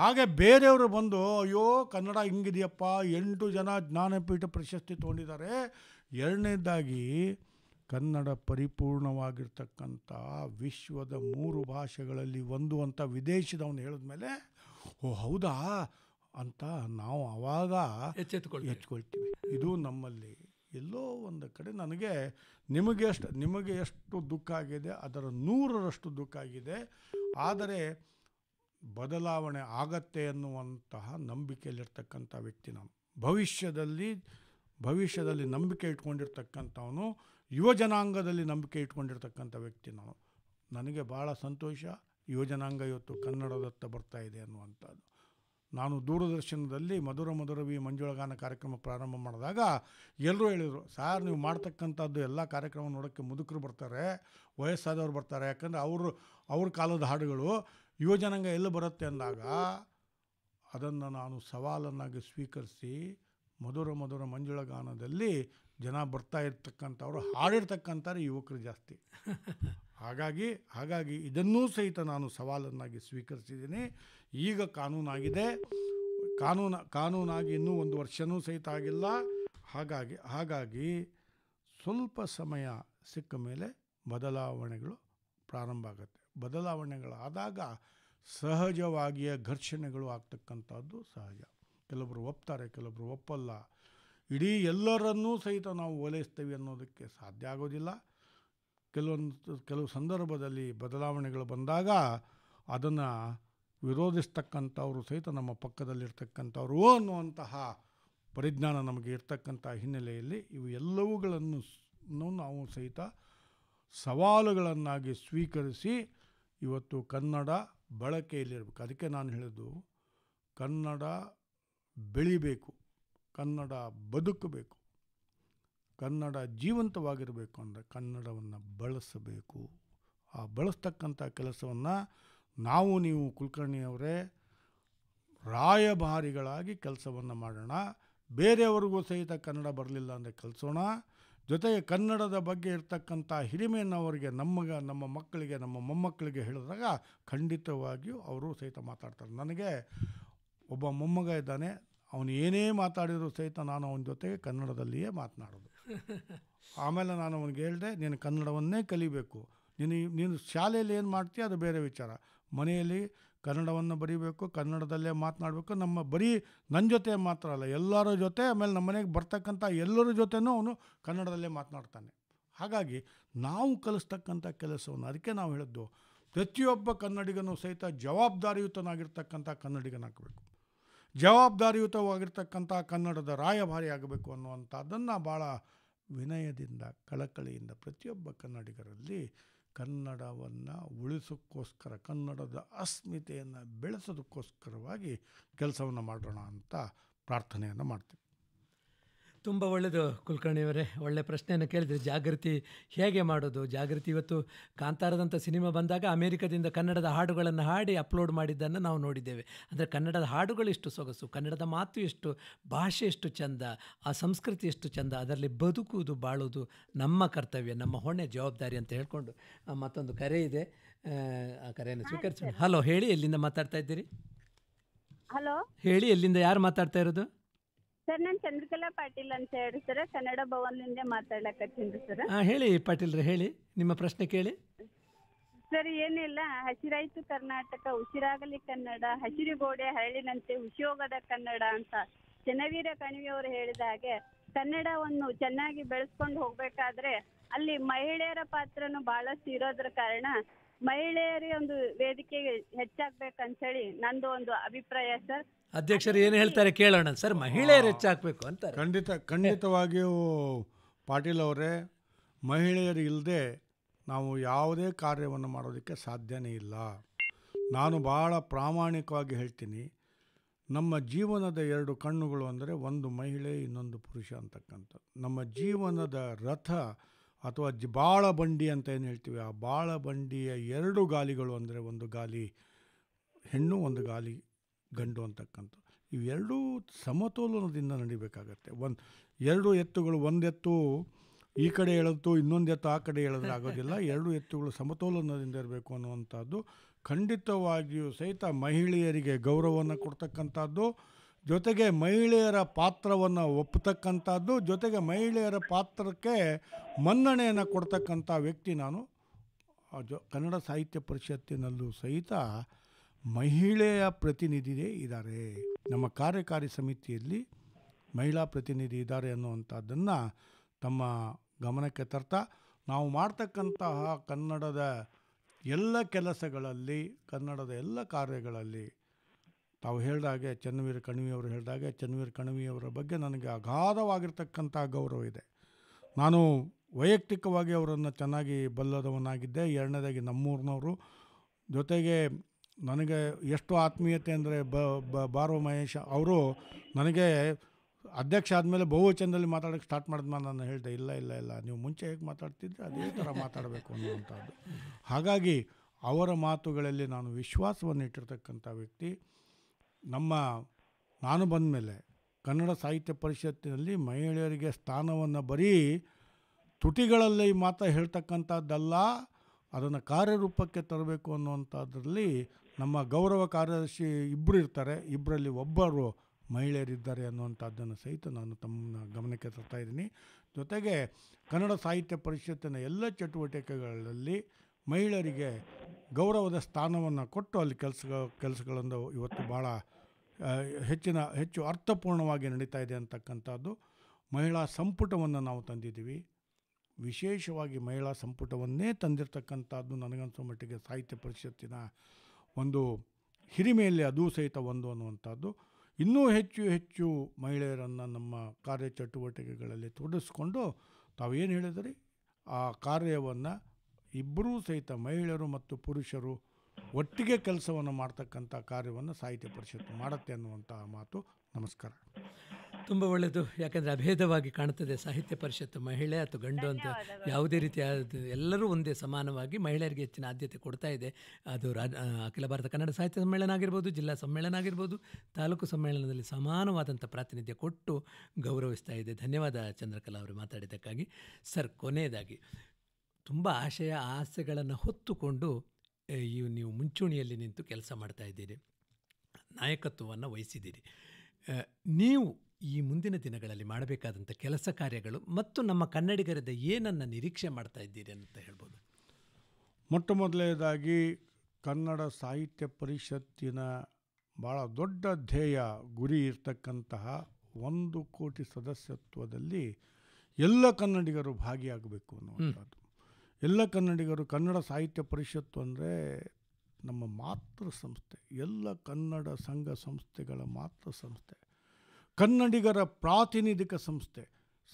ಹಾಗೆ ಬೇರೆಯವರು ಬಂದು ಅಯ್ಯೋ ಕನ್ನಡ ಹಿಂಗಿದೆಯಪ್ಪ ಎಂಟು ಜನ ಜ್ಞಾನಪೀಠ ಪ್ರಶಸ್ತಿ ತೊಗೊಂಡಿದ್ದಾರೆ ಎರಡನೇದಾಗಿ ಕನ್ನಡ ಪರಿಪೂರ್ಣವಾಗಿರ್ತಕ್ಕಂಥ ವಿಶ್ವದ ಮೂರು ಭಾಷೆಗಳಲ್ಲಿ ಒಂದು ಅಂತ ವಿದೇಶದವನು ಹೇಳಿದ ಮೇಲೆ ಓ ಹೌದಾ ಅಂತ ನಾವು ಆವಾಗ ಎಚ್ಚೆತ್ಕೊಳ್ ಎಚ್ಕೊಳ್ತೀವಿ ಇದು ನಮ್ಮಲ್ಲಿ ಎಲ್ಲೋ ಒಂದು ಕಡೆ ನನಗೆ ನಿಮಗೆ ಎಷ್ಟು ನಿಮಗೆ ಎಷ್ಟು ದುಃಖ ಆಗಿದೆ ಅದರ ನೂರರಷ್ಟು ದುಃಖ ಆಗಿದೆ ಆದರೆ ಬದಲಾವಣೆ ಆಗತ್ತೆ ಅನ್ನುವಂತಹ ನಂಬಿಕೆಯಲ್ಲಿರ್ತಕ್ಕಂಥ ವ್ಯಕ್ತಿ ನಾನು ಭವಿಷ್ಯದಲ್ಲಿ ಭವಿಷ್ಯದಲ್ಲಿ ನಂಬಿಕೆ ಇಟ್ಕೊಂಡಿರ್ತಕ್ಕಂಥವನು ಯುವ ಜನಾಂಗದಲ್ಲಿ ನಂಬಿಕೆ ಇಟ್ಕೊಂಡಿರ್ತಕ್ಕಂಥ ವ್ಯಕ್ತಿ ನಾನು ನನಗೆ ಭಾಳ ಸಂತೋಷ ಯುವ ಜನಾಂಗ ಇವತ್ತು ಕನ್ನಡದತ್ತ ಬರ್ತಾ ಇದೆ ಅನ್ನುವಂಥದ್ದು ನಾನು ದೂರದರ್ಶನದಲ್ಲಿ ಮಧುರ ಮಧುರವಿ ಮಂಜುಳಗಾನ ಕಾರ್ಯಕ್ರಮ ಪ್ರಾರಂಭ ಮಾಡಿದಾಗ ಎಲ್ಲರೂ ಹೇಳಿದರು ಸಾರ್ ನೀವು ಮಾಡ್ತಕ್ಕಂಥದ್ದು ಎಲ್ಲ ಕಾರ್ಯಕ್ರಮ ನೋಡೋಕ್ಕೆ ಮುದುಕರು ಬರ್ತಾರೆ ವಯಸ್ಸಾದವರು ಬರ್ತಾರೆ ಯಾಕಂದರೆ ಅವರು ಅವ್ರ ಕಾಲದ ಹಾಡುಗಳು ಯುವಜನಾಂಗ ಎಲ್ಲಿ ಬರುತ್ತೆ ಅಂದಾಗ ಅದನ್ನು ನಾನು ಸವಾಲನ್ನಾಗಿ ಸ್ವೀಕರಿಸಿ ಮಧುರ ಮಧುರ ಮಂಜುಳಗಾನದಲ್ಲಿ ಜನ ಬರ್ತಾ ಇರ್ತಕ್ಕಂಥವ್ರು ಹಾಡಿರ್ತಕ್ಕಂಥವ್ರು ಯುವಕರು ಜಾಸ್ತಿ ಹಾಗಾಗಿ ಹಾಗಾಗಿ ಇದನ್ನೂ ಸಹಿತ ನಾನು ಸವಾಲನ್ನಾಗಿ ಸ್ವೀಕರಿಸಿದ್ದೀನಿ ಈಗ ಕಾನೂನಾಗಿದೆ ಕಾನೂನು ಕಾನೂನಾಗಿ ಇನ್ನೂ ಒಂದು ವರ್ಷವೂ ಸಹಿತ ಆಗಿಲ್ಲ ಹಾಗಾಗಿ ಹಾಗಾಗಿ ಸ್ವಲ್ಪ ಸಮಯ ಸಿಕ್ಕ ಮೇಲೆ ಬದಲಾವಣೆಗಳು ಪ್ರಾರಂಭ ಆಗುತ್ತೆ ಬದಲಾವಣೆಗಳಾದಾಗ ಸಹಜವಾಗಿಯೇ ಘರ್ಷಣೆಗಳು ಆಗ್ತಕ್ಕಂಥದ್ದು ಸಹಜ ಕೆಲವರು ಒಪ್ತಾರೆ ಕೆಲವರು ಒಪ್ಪಲ್ಲ ಇಡೀ ಎಲ್ಲರನ್ನೂ ಸಹಿತ ನಾವು ಓಲೈಸ್ತೇವೆ ಅನ್ನೋದಕ್ಕೆ ಸಾಧ್ಯ ಆಗೋದಿಲ್ಲ ಕೆಲವೊಂದು ಕೆಲವು ಸಂದರ್ಭದಲ್ಲಿ ಬದಲಾವಣೆಗಳು ಬಂದಾಗ ಅದನ್ನು ವಿರೋಧಿಸ್ತಕ್ಕಂಥವರು ಸಹಿತ ನಮ್ಮ ಪಕ್ಕದಲ್ಲಿರ್ತಕ್ಕಂಥವ್ರು ಅನ್ನುವಂತಹ ಪರಿಜ್ಞಾನ ನಮಗೆ ಇರ್ತಕ್ಕಂಥ ಹಿನ್ನೆಲೆಯಲ್ಲಿ ಇವು ಎಲ್ಲವುಗಳನ್ನು ನಾವು ಸಹಿತ ಸವಾಲುಗಳನ್ನಾಗಿ ಸ್ವೀಕರಿಸಿ ಇವತ್ತು ಕನ್ನಡ ಬಳಕೆಯಲ್ಲಿರಬೇಕು ಅದಕ್ಕೆ ನಾನು ಹೇಳಿದ್ದು ಕನ್ನಡ ಬೆಳಿಬೇಕು ಕನ್ನಡ ಬದುಕಬೇಕು ಕನ್ನಡ ಜೀವಂತವಾಗಿರಬೇಕು ಅಂದರೆ ಕನ್ನಡವನ್ನು ಬಳಸಬೇಕು ಆ ಬಳಸ್ತಕ್ಕಂಥ ಕೆಲಸವನ್ನು ನಾವು ನೀವು ಕುಲಕರ್ಣಿಯವರೇ ರಾಯಭಾರಿಗಳಾಗಿ ಕೆಲಸವನ್ನು ಮಾಡೋಣ ಬೇರೆಯವರಿಗೂ ಸಹಿತ ಕನ್ನಡ ಬರಲಿಲ್ಲ ಅಂದರೆ ಕಲಿಸೋಣ ಜೊತೆಗೆ ಕನ್ನಡದ ಬಗ್ಗೆ ಇರ್ತಕ್ಕಂಥ ಹಿರಿಮೆಯನ್ನು ಅವರಿಗೆ ನಮಗೆ ನಮ್ಮ ಮಕ್ಕಳಿಗೆ ನಮ್ಮ ಮೊಮ್ಮಕ್ಕಳಿಗೆ ಹೇಳಿದಾಗ ಖಂಡಿತವಾಗಿಯೂ ಅವರು ಸಹಿತ ಮಾತಾಡ್ತಾರೆ ನನಗೆ ಒಬ್ಬ ಮೊಮ್ಮಗ ಇದ್ದಾನೆ ಅವನು ಏನೇ ಮಾತಾಡಿದರೂ ಸಹಿತ ನಾನು ಅವನ ಜೊತೆಗೆ ಕನ್ನಡದಲ್ಲಿಯೇ ಮಾತನಾಡೋದು ಆಮೇಲೆ ನಾನು ಅವನಿಗೆ ಹೇಳಿದೆ ನೀನು ಕನ್ನಡವನ್ನೇ ಕಲಿಬೇಕು ನೀನು ನೀನು ಶಾಲೆಯಲ್ಲಿ ಏನು ಮಾಡ್ತೀಯ ಅದು ಬೇರೆ ವಿಚಾರ ಮನೆಯಲ್ಲಿ ಕನ್ನಡವನ್ನು ಬರೀಬೇಕು ಕನ್ನಡದಲ್ಲೇ ಮಾತನಾಡಬೇಕು ನಮ್ಮ ಬರೀ ನನ್ನ ಜೊತೆ ಮಾತ್ರ ಅಲ್ಲ ಎಲ್ಲರ ಜೊತೆ ಆಮೇಲೆ ನಮ್ಮ ಮನೆಗೆ ಬರ್ತಕ್ಕಂಥ ಎಲ್ಲರ ಜೊತೆನೂ ಅವನು ಕನ್ನಡದಲ್ಲೇ ಮಾತನಾಡ್ತಾನೆ ಹಾಗಾಗಿ ನಾವು ಕಲಿಸ್ತಕ್ಕಂಥ ಕೆಲಸವನ್ನು ಅದಕ್ಕೆ ನಾವು ಹೇಳಿದ್ದು ಪ್ರತಿಯೊಬ್ಬ ಕನ್ನಡಿಗನೂ ಸಹಿತ ಜವಾಬ್ದಾರಿಯುತನಾಗಿರ್ತಕ್ಕಂಥ ಕನ್ನಡಿಗನಾಗಬೇಕು ಜವಾಬ್ದಾರಿಯುತವಾಗಿರ್ತಕ್ಕಂಥ ಕನ್ನಡದ ರಾಯಭಾರಿ ಆಗಬೇಕು ಅನ್ನುವಂಥದ್ದನ್ನು ಭಾಳ ವಿನಯದಿಂದ ಕಳಕಳಿಯಿಂದ ಪ್ರತಿಯೊಬ್ಬ ಕನ್ನಡಿಗರಲ್ಲಿ ಕನ್ನಡವನ್ನು ಉಳಿಸೋಕ್ಕೋಸ್ಕರ ಕನ್ನಡದ ಅಸ್ಮಿತೆಯನ್ನು ಬೆಳೆಸೋದಕ್ಕೋಸ್ಕರವಾಗಿ ಕೆಲಸವನ್ನು ಮಾಡೋಣ ಅಂತ ಪ್ರಾರ್ಥನೆಯನ್ನು ಮಾಡ್ತೀವಿ ತುಂಬ ಒಳ್ಳೆಯದು ಕುಲಕರ್ಣಿಯವರೇ ಒಳ್ಳೆ ಪ್ರಶ್ನೆಯನ್ನು ಕೇಳಿದರೆ ಜಾಗೃತಿ ಹೇಗೆ ಮಾಡೋದು ಜಾಗೃತಿ ಇವತ್ತು ಕಾಂತಾರದಂಥ ಸಿನಿಮಾ ಬಂದಾಗ ಅಮೇರಿಕದಿಂದ ಕನ್ನಡದ ಹಾಡುಗಳನ್ನು ಹಾಡಿ ಅಪ್ಲೋಡ್ ಮಾಡಿದ್ದನ್ನು ನಾವು ನೋಡಿದ್ದೇವೆ ಅಂದರೆ ಕನ್ನಡದ ಹಾಡುಗಳು ಇಷ್ಟು ಸೊಗಸು ಕನ್ನಡದ ಮಾತು ಎಷ್ಟು ಭಾಷೆ ಎಷ್ಟು ಚೆಂದ ಆ ಸಂಸ್ಕೃತಿ ಎಷ್ಟು ಚೆಂದ ಅದರಲ್ಲಿ ಬದುಕುವುದು ಬಾಳುವುದು ನಮ್ಮ ಕರ್ತವ್ಯ ನಮ್ಮ ಹೊಣೆ ಜವಾಬ್ದಾರಿ ಅಂತ ಹೇಳಿಕೊಂಡು ಮತ್ತೊಂದು ಕರೆ ಇದೆ ಆ ಕರೆಯನ್ನು ಸ್ವೀಕರಿಸಿ ಹಲೋ ಹೇಳಿ ಎಲ್ಲಿಂದ ಮಾತಾಡ್ತಾ ಇದ್ದೀರಿ ಹಲೋ ಹೇಳಿ ಎಲ್ಲಿಂದ ಯಾರು ಮಾತಾಡ್ತಾ ಇರೋದು ಸರ್ ನಾನು ಚಂದ್ರಕಲಾ ಪಾಟೀಲ್ ಅಂತ ಹೇಳಿ ಸರ್ ಕನ್ನಡ ಭವನದಿಂದ ಮಾತಾಡ್ಲಕತ್ತೀನಿ ಸರ್ ಹೇಳಿ ಪಾಟೀಲ್ ಹೇಳಿ ನಿಮ್ಮ ಪ್ರಶ್ನೆ ಕೇಳಿ ಸರ್ ಏನಿಲ್ಲ ಹಸಿರಾಯ್ತು ಕರ್ನಾಟಕ ಉಸಿರಾಗಲಿ ಕನ್ನಡ ಹಸಿರು ಗೋಡೆ ಹರಳಿನಂತೆ ಉಸಿಯೋಗದ ಕನ್ನಡ ಅಂತ ಚನ್ನವೀರ ಕಣಿವೆಯವರು ಹೇಳಿದ ಹಾಗೆ ಕನ್ನಡವನ್ನು ಚೆನ್ನಾಗಿ ಬೆಳೆಸ್ಕೊಂಡು ಹೋಗ್ಬೇಕಾದ್ರೆ ಅಲ್ಲಿ ಮಹಿಳೆಯರ ಪಾತ್ರನು ಬಹಳಷ್ಟು ಇರೋದ್ರ ಕಾರಣ ಮಹಿಳೆಯರೇ ಒಂದು ವೇದಿಕೆ ಹೆಚ್ಚಾಗ್ಬೇಕಂತ ಹೇಳಿ ನಂದು ಒಂದು ಅಭಿಪ್ರಾಯ ಸರ್ ಅಧ್ಯಕ್ಷರು ಏನು ಹೇಳ್ತಾರೆ ಕೇಳೋಣ ಸರ್ ಮಹಿಳೆಯರು ಹೆಚ್ಚಾಕಬೇಕು ಅಂತ ಖಂಡಿತ ಖಂಡಿತವಾಗಿಯೂ ಪಾಟೀಲ್ ಅವರೇ ಮಹಿಳೆಯರು ಇಲ್ಲದೆ ನಾವು ಯಾವುದೇ ಕಾರ್ಯವನ್ನು ಮಾಡೋದಕ್ಕೆ ಸಾಧ್ಯನೇ ಇಲ್ಲ ನಾನು ಭಾಳ ಪ್ರಾಮಾಣಿಕವಾಗಿ ಹೇಳ್ತೀನಿ ನಮ್ಮ ಜೀವನದ ಎರಡು ಕಣ್ಣುಗಳು ಅಂದರೆ ಒಂದು ಮಹಿಳೆ ಇನ್ನೊಂದು ಪುರುಷ ಅಂತಕ್ಕಂಥದ್ದು ನಮ್ಮ ಜೀವನದ ರಥ ಅಥವಾ ಜಿ ಬಾಳ ಬಂಡಿ ಅಂತ ಏನು ಹೇಳ್ತೀವಿ ಆ ಬಾಳ ಬಂಡಿಯ ಎರಡು ಗಾಲಿಗಳು ಅಂದರೆ ಒಂದು ಗಾಲಿ ಹೆಣ್ಣು ಒಂದು ಗಾಲಿ ಗಂಡು ಅಂತಕ್ಕಂಥ ಇವೆರಡೂ ಸಮತೋಲನದಿಂದ ನಡಿಬೇಕಾಗತ್ತೆ ಒಂದು ಎರಡು ಎತ್ತುಗಳು ಒಂದು ಎತ್ತು ಈ ಕಡೆ ಎಳೆದು ಇನ್ನೊಂದು ಎತ್ತು ಆ ಕಡೆ ಎಳೆದ್ರೆ ಆಗೋದಿಲ್ಲ [laughs] ಎರಡು ಎತ್ತುಗಳು ಸಮತೋಲನದಿಂದ ಇರಬೇಕು ಅನ್ನುವಂಥದ್ದು ಖಂಡಿತವಾಗಿಯೂ ಸಹಿತ ಮಹಿಳೆಯರಿಗೆ ಗೌರವವನ್ನು ಕೊಡ್ತಕ್ಕಂಥದ್ದು ಜೊತೆಗೆ ಮಹಿಳೆಯರ ಪಾತ್ರವನ್ನು ಒಪ್ಪತಕ್ಕಂಥದ್ದು ಜೊತೆಗೆ ಮಹಿಳೆಯರ ಪಾತ್ರಕ್ಕೆ ಮನ್ನಣೆಯನ್ನು ಕೊಡ್ತಕ್ಕಂಥ ವ್ಯಕ್ತಿ ನಾನು ಕನ್ನಡ ಸಾಹಿತ್ಯ ಪರಿಷತ್ತಿನಲ್ಲೂ ಸಹಿತ ಮಹಿಳೆಯ ಪ್ರತಿನಿಧಿಯೇ ಇದ್ದಾರೆ ನಮ್ಮ ಕಾರ್ಯಕಾರಿ ಸಮಿತಿಯಲ್ಲಿ ಮಹಿಳಾ ಪ್ರತಿನಿಧಿ ಇದ್ದಾರೆ ಅನ್ನುವಂಥದ್ದನ್ನು ತಮ್ಮ ಗಮನಕ್ಕೆ ತರ್ತಾ ನಾವು ಮಾಡ್ತಕ್ಕಂತಹ ಕನ್ನಡದ ಎಲ್ಲ ಕೆಲಸಗಳಲ್ಲಿ ಕನ್ನಡದ ಎಲ್ಲ ಕಾರ್ಯಗಳಲ್ಲಿ ತಾವು ಹೇಳಿದಾಗೆ ಚನ್ನವೀರ ಕಣಿವೆಯವರು ಹೇಳಿದಾಗೆ ಚನ್ನವೀರ ಕಣ್ವಿಯವರ ಬಗ್ಗೆ ನನಗೆ ಅಗಾಧವಾಗಿರ್ತಕ್ಕಂಥ ಗೌರವ ಇದೆ ನಾನು ವೈಯಕ್ತಿಕವಾಗಿ ಅವರನ್ನು ಚೆನ್ನಾಗಿ ಬಲ್ಲದವನಾಗಿದ್ದೆ ಎರಡನೇದಾಗಿ ನಮ್ಮೂರಿನವರು ಜೊತೆಗೆ ನನಗೆ ಎಷ್ಟು ಆತ್ಮೀಯತೆ ಅಂದರೆ ಬ ಬಾರೋ ಮಹೇಶ ಅವರು ನನಗೆ ಅಧ್ಯಕ್ಷ ಆದಮೇಲೆ ಬಹುವಚನದಲ್ಲಿ ಮಾತಾಡೋಕ್ಕೆ ಸ್ಟಾರ್ಟ್ ಮಾಡಿದ್ಮ ನಾನು ಹೇಳಿದೆ ಇಲ್ಲ ಇಲ್ಲ ಇಲ್ಲ ನೀವು ಮುಂಚೆ ಹೇಗೆ ಮಾತಾಡ್ತಿದ್ರೆ ಅದೇ ಥರ ಮಾತಾಡಬೇಕು ಅನ್ನುವಂಥದ್ದು ಹಾಗಾಗಿ ಅವರ ಮಾತುಗಳಲ್ಲಿ ನಾನು ವಿಶ್ವಾಸವನ್ನು ಇಟ್ಟಿರ್ತಕ್ಕಂಥ ವ್ಯಕ್ತಿ ನಮ್ಮ ನಾನು ಬಂದ ಮೇಲೆ ಕನ್ನಡ ಸಾಹಿತ್ಯ ಪರಿಷತ್ತಿನಲ್ಲಿ ಮಹಿಳೆಯರಿಗೆ ಸ್ಥಾನವನ್ನು ಬರೀ ತುಟಿಗಳಲ್ಲಿ ಮಾತ್ರ ಹೇಳ್ತಕ್ಕಂಥದ್ದಲ್ಲ ಅದನ್ನು ಕಾರ್ಯರೂಪಕ್ಕೆ ತರಬೇಕು ಅನ್ನುವಂಥದ್ರಲ್ಲಿ ನಮ್ಮ ಗೌರವ ಕಾರ್ಯದರ್ಶಿ ಇಬ್ಬರು ಇರ್ತಾರೆ ಇಬ್ಬರಲ್ಲಿ ಒಬ್ಬರು ಮಹಿಳೆಯರಿದ್ದಾರೆ ಅನ್ನುವಂಥದ್ದನ್ನು ಸಹಿತ ನಾನು ತಮ್ಮ ಗಮನಕ್ಕೆ ತರ್ತಾ ಇದ್ದೀನಿ ಜೊತೆಗೆ ಕನ್ನಡ ಸಾಹಿತ್ಯ ಪರಿಷತ್ತಿನ ಎಲ್ಲ ಚಟುವಟಿಕೆಗಳಲ್ಲಿ ಮಹಿಳೆಯರಿಗೆ ಗೌರವದ ಸ್ಥಾನವನ್ನು ಕೊಟ್ಟು ಅಲ್ಲಿ ಕೆಲಸ ಕೆಲಸಗಳನ್ನು ಇವತ್ತು ಭಾಳ ಹೆಚ್ಚಿನ ಹೆಚ್ಚು ಅರ್ಥಪೂರ್ಣವಾಗಿ ನಡೀತಾ ಇದೆ ಅಂತಕ್ಕಂಥದ್ದು ಮಹಿಳಾ ಸಂಪುಟವನ್ನು ನಾವು ತಂದಿದ್ದೀವಿ ವಿಶೇಷವಾಗಿ ಮಹಿಳಾ ಸಂಪುಟವನ್ನೇ ತಂದಿರತಕ್ಕಂಥದ್ದು ನನಗನ್ಸೋ ಮಟ್ಟಿಗೆ ಸಾಹಿತ್ಯ ಪರಿಷತ್ತಿನ ಒಂದು ಹಿರಿಮೆಯಲ್ಲಿ ಅದೂ ಸಹಿತ ಒಂದು ಅನ್ನುವಂಥದ್ದು ಇನ್ನೂ ಹೆಚ್ಚು ಹೆಚ್ಚು ಮಹಿಳೆಯರನ್ನು ನಮ್ಮ ಕಾರ್ಯಚಟುವಟಿಕೆಗಳಲ್ಲಿ ತೊಡಗಿಸ್ಕೊಂಡು ತಾವೇನು ಹೇಳಿದ್ರಿ ಆ ಕಾರ್ಯವನ್ನು ಇಬ್ಬರೂ ಸಹಿತ ಮಹಿಳೆಯರು ಮತ್ತು ಪುರುಷರು ಒಟ್ಟಿಗೆ ಕೆಲಸವನ್ನು ಮಾಡ್ತಕ್ಕಂಥ ಕಾರ್ಯವನ್ನು ಸಾಹಿತ್ಯ ಪರಿಷತ್ತು ಮಾಡುತ್ತೆ ಅನ್ನುವಂತಹ ಮಾತು ನಮಸ್ಕಾರ ತುಂಬ ಒಳ್ಳೆಯದು ಯಾಕಂದರೆ ಅಭೇದವಾಗಿ ಕಾಣುತ್ತದೆ ಸಾಹಿತ್ಯ ಪರಿಷತ್ತು ಮಹಿಳೆ ಅಥವಾ ಗಂಡು ಅಂತ ಯಾವುದೇ ರೀತಿಯಾದ ಎಲ್ಲರೂ ಒಂದೇ ಸಮಾನವಾಗಿ ಮಹಿಳೆಯರಿಗೆ ಹೆಚ್ಚಿನ ಆದ್ಯತೆ ಕೊಡ್ತಾ ಇದೆ ಅದು ರಾಜ ಅಖಿಲ ಭಾರತ ಕನ್ನಡ ಸಾಹಿತ್ಯ ಸಮ್ಮೇಳನ ಆಗಿರ್ಬೋದು ಜಿಲ್ಲಾ ಸಮ್ಮೇಳನ ಆಗಿರ್ಬೋದು ತಾಲೂಕು ಸಮ್ಮೇಳನದಲ್ಲಿ ಸಮಾನವಾದಂಥ ಪ್ರಾತಿನಿಧ್ಯ ಕೊಟ್ಟು ಗೌರವಿಸ್ತಾ ಇದೆ ಧನ್ಯವಾದ ಚಂದ್ರಕಲಾ ಅವರು ಮಾತಾಡಿದ್ದಕ್ಕಾಗಿ ಸರ್ ಕೊನೆಯದಾಗಿ ತುಂಬ ಆಶಯ ಆಸೆಗಳನ್ನು ಹೊತ್ತುಕೊಂಡು ಇವು ನೀವು ಮುಂಚೂಣಿಯಲ್ಲಿ ನಿಂತು ಕೆಲಸ ಮಾಡ್ತಾ ಇದ್ದೀರಿ ನಾಯಕತ್ವವನ್ನು ವಹಿಸಿದ್ದೀರಿ ನೀವು ಈ ಮುಂದಿನ ದಿನಗಳಲ್ಲಿ ಮಾಡಬೇಕಾದಂಥ ಕೆಲಸ ಕಾರ್ಯಗಳು ಮತ್ತು ನಮ್ಮ ಕನ್ನಡಿಗರದ ಏನನ್ನು ನಿರೀಕ್ಷೆ ಮಾಡ್ತಾ ಇದ್ದೀರಿ ಅಂತ ಹೇಳ್ಬೋದು ಮೊಟ್ಟ ಮೊದಲನೇದಾಗಿ ಕನ್ನಡ ಸಾಹಿತ್ಯ ಪರಿಷತ್ತಿನ ಭಾಳ ದೊಡ್ಡ ಧ್ಯೇಯ ಗುರಿ ಇರ್ತಕ್ಕಂತಹ ಒಂದು ಕೋಟಿ ಸದಸ್ಯತ್ವದಲ್ಲಿ ಎಲ್ಲ ಕನ್ನಡಿಗರು ಭಾಗಿಯಾಗಬೇಕು ಅನ್ನುವಂಥದ್ದು ಎಲ್ಲ ಕನ್ನಡಿಗರು ಕನ್ನಡ ಸಾಹಿತ್ಯ ಪರಿಷತ್ತು ಅಂದರೆ ನಮ್ಮ ಮಾತೃ ಸಂಸ್ಥೆ ಎಲ್ಲ ಕನ್ನಡ ಸಂಘ ಸಂಸ್ಥೆಗಳ ಮಾತೃ ಸಂಸ್ಥೆ ಕನ್ನಡಿಗರ ಪ್ರಾತಿನಿಧಿಕ ಸಂಸ್ಥೆ